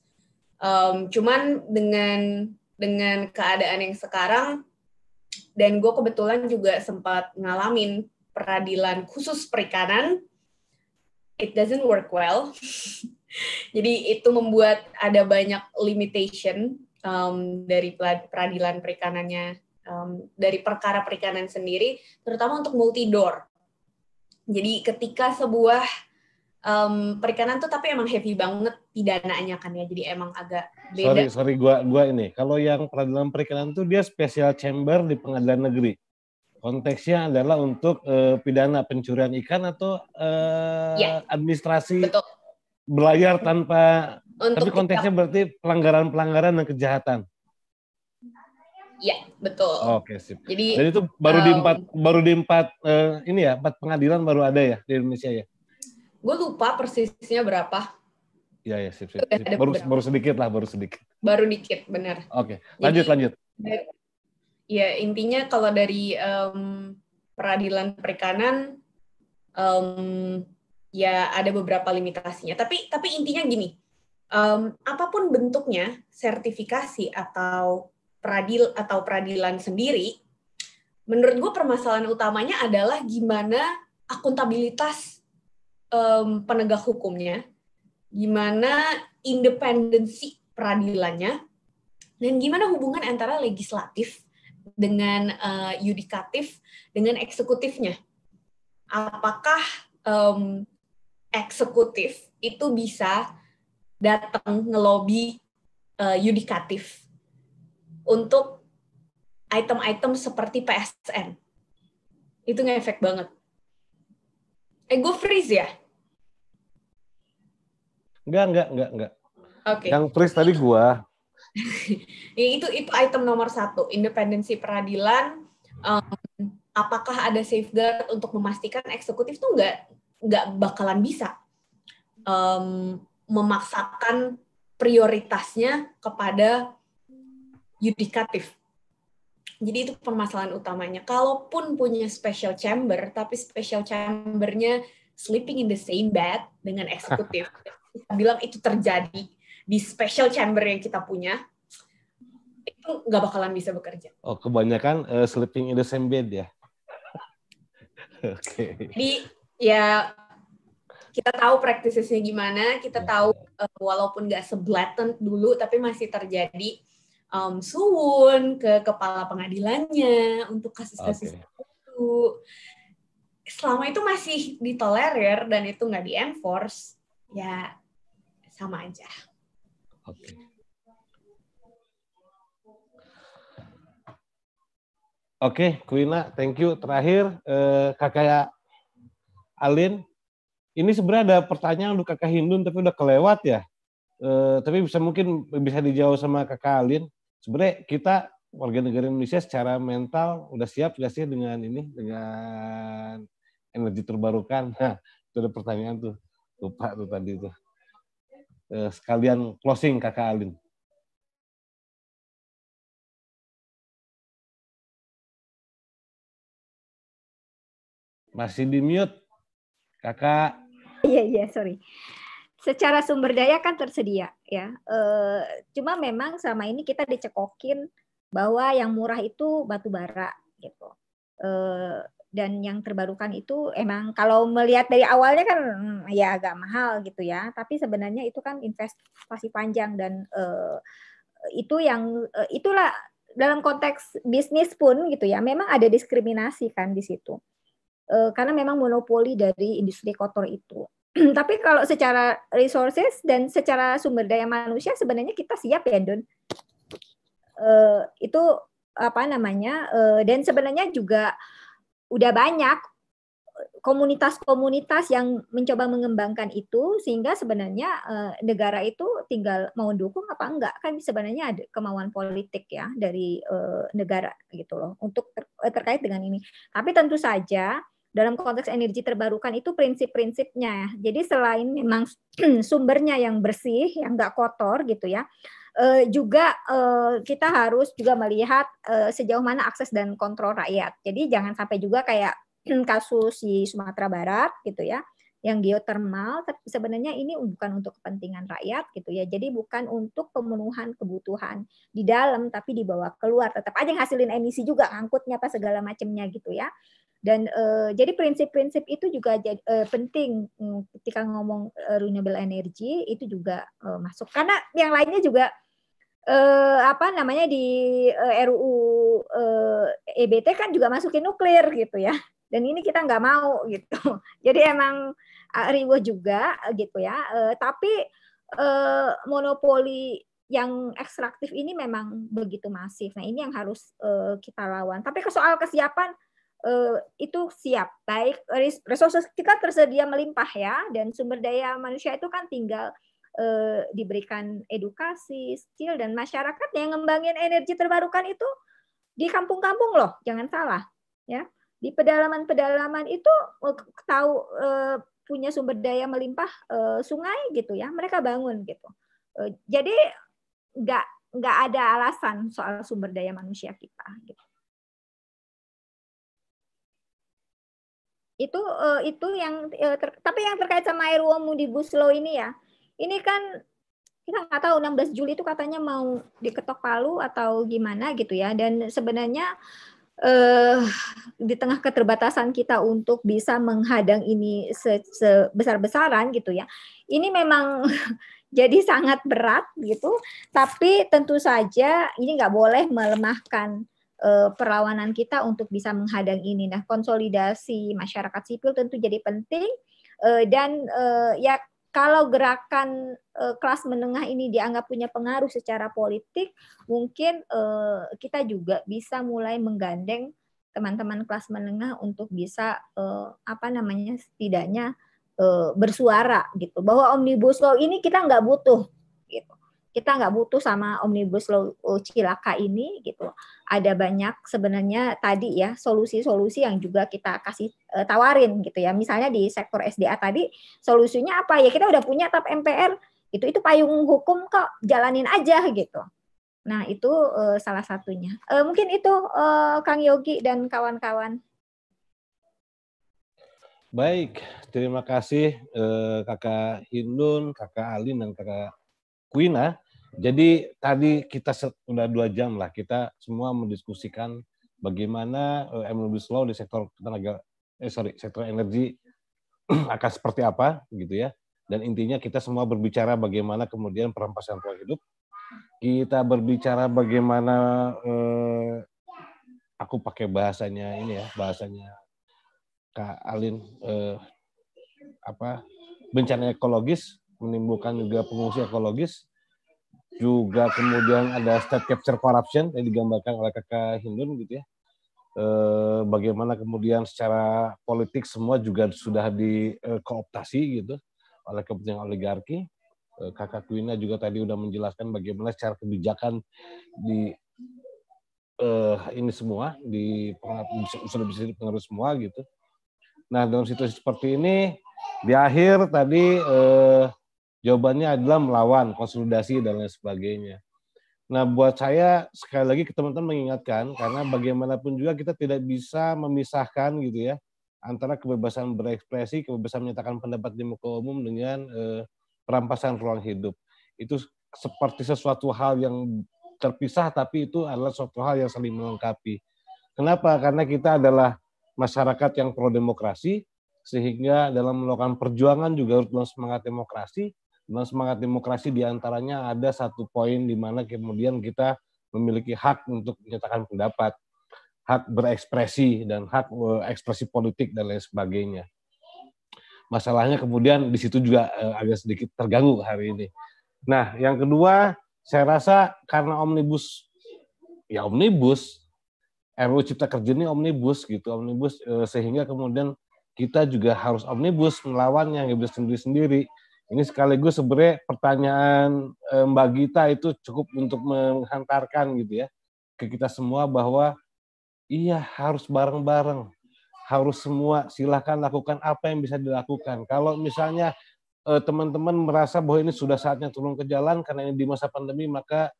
[SPEAKER 3] um, cuman dengan dengan keadaan yang sekarang dan gue kebetulan juga sempat ngalamin peradilan khusus perikanan it doesn't work well *laughs* Jadi itu membuat ada banyak limitation um, dari peradilan perikanannya, um, dari perkara perikanan sendiri, terutama untuk multidor. Jadi ketika sebuah um, perikanan tuh tapi emang heavy banget pidananya kan ya, jadi emang agak beda. Sorry,
[SPEAKER 1] sorry, gua, gua ini. Kalau yang peradilan perikanan tuh dia special chamber di pengadilan negeri. Konteksnya adalah untuk uh, pidana pencurian ikan atau
[SPEAKER 3] uh, ya.
[SPEAKER 1] administrasi Betul berlayar tanpa Untuk tapi konteksnya kita... berarti pelanggaran-pelanggaran dan kejahatan.
[SPEAKER 3] Iya, betul. Oke, okay, Jadi, Jadi itu
[SPEAKER 1] baru um, di empat baru di empat uh, ini ya, empat pengadilan baru ada ya di Indonesia ya.
[SPEAKER 3] Gue lupa persisnya berapa.
[SPEAKER 1] Iya, ya, sip, sip. sip. Baru baru sedikit lah, baru sedikit.
[SPEAKER 3] Baru dikit, benar.
[SPEAKER 1] Oke, okay. lanjut Jadi, lanjut.
[SPEAKER 3] Ya, intinya kalau dari um, peradilan perikanan um, ya ada beberapa limitasinya. Tapi tapi intinya gini, um, apapun bentuknya sertifikasi atau peradil atau peradilan sendiri, menurut gue permasalahan utamanya adalah gimana akuntabilitas um, penegak hukumnya, gimana independensi peradilannya, dan gimana hubungan antara legislatif dengan uh, yudikatif dengan eksekutifnya. Apakah um, eksekutif itu bisa datang ngelobi uh, yudikatif untuk item-item seperti PSN. Itu ngefek banget. Eh, gue freeze ya?
[SPEAKER 1] Enggak, enggak, enggak, enggak. Oke. Okay. Yang freeze tadi gue.
[SPEAKER 3] *laughs* ya, itu itu item nomor satu, independensi peradilan. Um, apakah ada safeguard untuk memastikan eksekutif tuh enggak nggak bakalan bisa um, memaksakan prioritasnya kepada yudikatif. Jadi itu permasalahan utamanya. Kalaupun punya special chamber, tapi special chambernya sleeping in the same bed dengan eksekutif. *laughs* kita bilang itu terjadi di special chamber yang kita punya, itu nggak bakalan bisa bekerja.
[SPEAKER 1] Oh, kebanyakan uh, sleeping in the same bed ya? *laughs* Oke. Okay
[SPEAKER 3] ya kita tahu praktisnya gimana, kita ya. tahu uh, walaupun nggak seblatant dulu, tapi masih terjadi um, mmm, suwun ke kepala pengadilannya untuk kasus-kasus okay. itu. Selama itu masih ditolerir dan itu nggak di-enforce, ya sama aja. Oke.
[SPEAKER 1] Okay. okay, Kuina, thank you. Terakhir, uh, kakak Alin, ini sebenarnya ada pertanyaan untuk kakak Hindun tapi udah kelewat ya. E, tapi bisa mungkin bisa dijawab sama kakak Alin. Sebenarnya kita warga negara Indonesia secara mental udah siap gak sih dengan ini dengan energi terbarukan? *laughs* Nah, itu ada pertanyaan tuh lupa tuh tadi tuh. E, sekalian closing kakak
[SPEAKER 4] Alin. Masih di mute. Kakak. Iya iya sorry. Secara sumber daya kan tersedia ya. E, cuma memang selama ini kita dicekokin bahwa yang murah itu batu bara gitu. E, dan yang terbarukan itu emang kalau melihat dari awalnya kan hmm, ya agak mahal gitu ya tapi sebenarnya itu kan investasi panjang dan e, itu yang e, itulah dalam konteks bisnis pun gitu ya memang ada diskriminasi kan di situ Eh, karena memang monopoli dari industri kotor itu. *clears throat* Tapi kalau secara resources dan secara sumber daya manusia sebenarnya kita siap ya Don. E, itu apa namanya E, dan sebenarnya juga udah banyak komunitas-komunitas yang mencoba mengembangkan itu sehingga sebenarnya e, negara itu tinggal mau dukung apa enggak kan sebenarnya ada kemauan politik ya dari e, negara gitu loh untuk ter terkait dengan ini tapi tentu saja dalam konteks energi terbarukan itu prinsip-prinsipnya. Jadi selain memang *clears throat* sumbernya yang bersih, yang nggak kotor gitu ya, e, juga e, kita harus juga melihat e, sejauh mana akses dan kontrol rakyat. Jadi jangan sampai juga kayak *clears throat* kasus di Sumatera Barat gitu ya, yang geotermal sebenarnya ini bukan untuk kepentingan rakyat gitu ya. Jadi bukan untuk pemenuhan kebutuhan di dalam tapi dibawa keluar tetap aja ngasilin emisi juga angkutnya apa segala macamnya gitu ya dan uh, jadi prinsip-prinsip itu juga jadi, uh, eh, penting mm, ketika ngomong uh, renewable energy itu juga uh, masuk karena yang lainnya juga uh, apa namanya di uh, RUU uh, EBT kan juga masukin nuklir gitu ya dan ini kita nggak mau gitu *laughs* jadi emang ah, riuh juga gitu ya uh, tapi uh, monopoli yang ekstraktif ini memang begitu masif. Nah, ini yang harus uh, kita lawan. Tapi ke soal kesiapan, Eh, itu siap baik resources kita tersedia melimpah ya dan sumber daya manusia itu kan tinggal uh, diberikan edukasi skill dan masyarakat yang ngembangin energi terbarukan itu di kampung-kampung loh jangan salah ya di pedalaman-pedalaman itu eh, tahu punya sumber daya melimpah sungai gitu ya mereka bangun gitu jadi nggak nggak ada alasan soal sumber daya manusia kita gitu itu uh, itu yang uh, ter, tapi yang terkait sama RUU di Buslo ini ya ini kan kita nggak tahu 16 Juli itu katanya mau diketok palu atau gimana gitu ya dan sebenarnya uh, di tengah keterbatasan kita untuk bisa menghadang ini se sebesar-besaran gitu ya ini memang *laughs* jadi sangat berat gitu tapi tentu saja ini nggak boleh melemahkan Eh, perlawanan kita untuk bisa menghadang ini. Nah, konsolidasi masyarakat sipil tentu jadi penting eh, dan eh, ya kalau gerakan kelas menengah ini dianggap punya pengaruh secara politik, mungkin kita juga bisa mulai menggandeng teman-teman kelas menengah untuk bisa apa namanya setidaknya bersuara gitu bahwa omnibus law ini kita nggak butuh gitu kita nggak butuh sama omnibus law cilaka ini gitu ada banyak sebenarnya tadi ya solusi-solusi yang juga kita kasih e, tawarin gitu ya misalnya di sektor SDA tadi solusinya apa ya kita udah punya tap MPR itu itu payung hukum kok jalanin aja gitu nah itu e, salah satunya e, mungkin itu e, Kang Yogi dan kawan-kawan
[SPEAKER 1] baik terima kasih e, kakak Hindun kakak Alin dan kakak Kuina. Ah. Jadi tadi kita sudah dua jam lah kita semua mendiskusikan bagaimana omnibus eh, law di sektor tenaga eh sorry sektor energi *clears throat* akan seperti apa gitu ya. Dan intinya kita semua berbicara bagaimana kemudian perampasan ruang hidup. Kita berbicara bagaimana eh, aku pakai bahasanya ini ya bahasanya Kak Alin eh, apa bencana ekologis menimbulkan juga pengungsi ekologis, juga kemudian ada state capture corruption yang digambarkan oleh kakak Hindun gitu ya. E, bagaimana kemudian secara politik semua juga sudah dikooptasi e, gitu oleh kepentingan oligarki. E, kakak Kuina juga tadi sudah menjelaskan bagaimana secara kebijakan di eh, ini semua di usul bisa pengaruh semua gitu. Nah dalam situasi seperti ini di akhir tadi eh, Jawabannya adalah melawan, konsolidasi dan lain sebagainya. Nah, buat saya sekali lagi ke teman-teman mengingatkan karena bagaimanapun juga kita tidak bisa memisahkan gitu ya antara kebebasan berekspresi, kebebasan menyatakan pendapat di muka umum dengan eh, perampasan ruang hidup. Itu seperti sesuatu hal yang terpisah tapi itu adalah suatu hal yang saling melengkapi. Kenapa? Karena kita adalah masyarakat yang pro demokrasi sehingga dalam melakukan perjuangan juga harus semangat demokrasi dan semangat demokrasi diantaranya ada satu poin di mana kemudian kita memiliki hak untuk menyatakan pendapat, hak berekspresi dan hak eh, ekspresi politik dan lain sebagainya. Masalahnya kemudian di situ juga eh, agak sedikit terganggu hari ini. Nah, yang kedua saya rasa karena omnibus ya omnibus RUU Cipta Kerja ini omnibus gitu, omnibus eh, sehingga kemudian kita juga harus omnibus melawan yang sendiri-sendiri. sendiri-sendiri. Ini sekaligus sebenarnya pertanyaan eh, Mbak Gita itu cukup untuk menghantarkan gitu ya ke kita semua bahwa iya harus bareng-bareng, harus semua silahkan lakukan apa yang bisa dilakukan. Kalau misalnya eh, teman-teman merasa bahwa ini sudah saatnya turun ke jalan karena ini di masa pandemi maka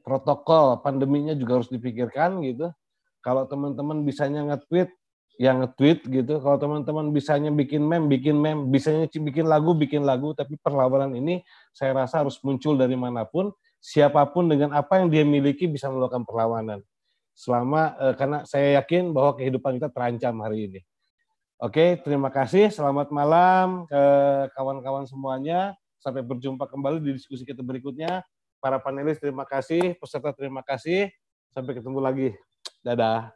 [SPEAKER 1] protokol pandeminya juga harus dipikirkan gitu. Kalau teman-teman bisa nge-tweet yang tweet gitu. Kalau teman-teman bisanya bikin mem bikin mem bisanya bikin lagu, bikin lagu, tapi perlawanan ini saya rasa harus muncul dari manapun, siapapun dengan apa yang dia miliki bisa melakukan perlawanan. Selama eh, karena saya yakin bahwa kehidupan kita terancam hari ini. Oke, terima kasih. Selamat malam ke kawan-kawan semuanya. Sampai berjumpa kembali di diskusi kita berikutnya. Para panelis terima kasih, peserta terima kasih. Sampai ketemu lagi. Dadah.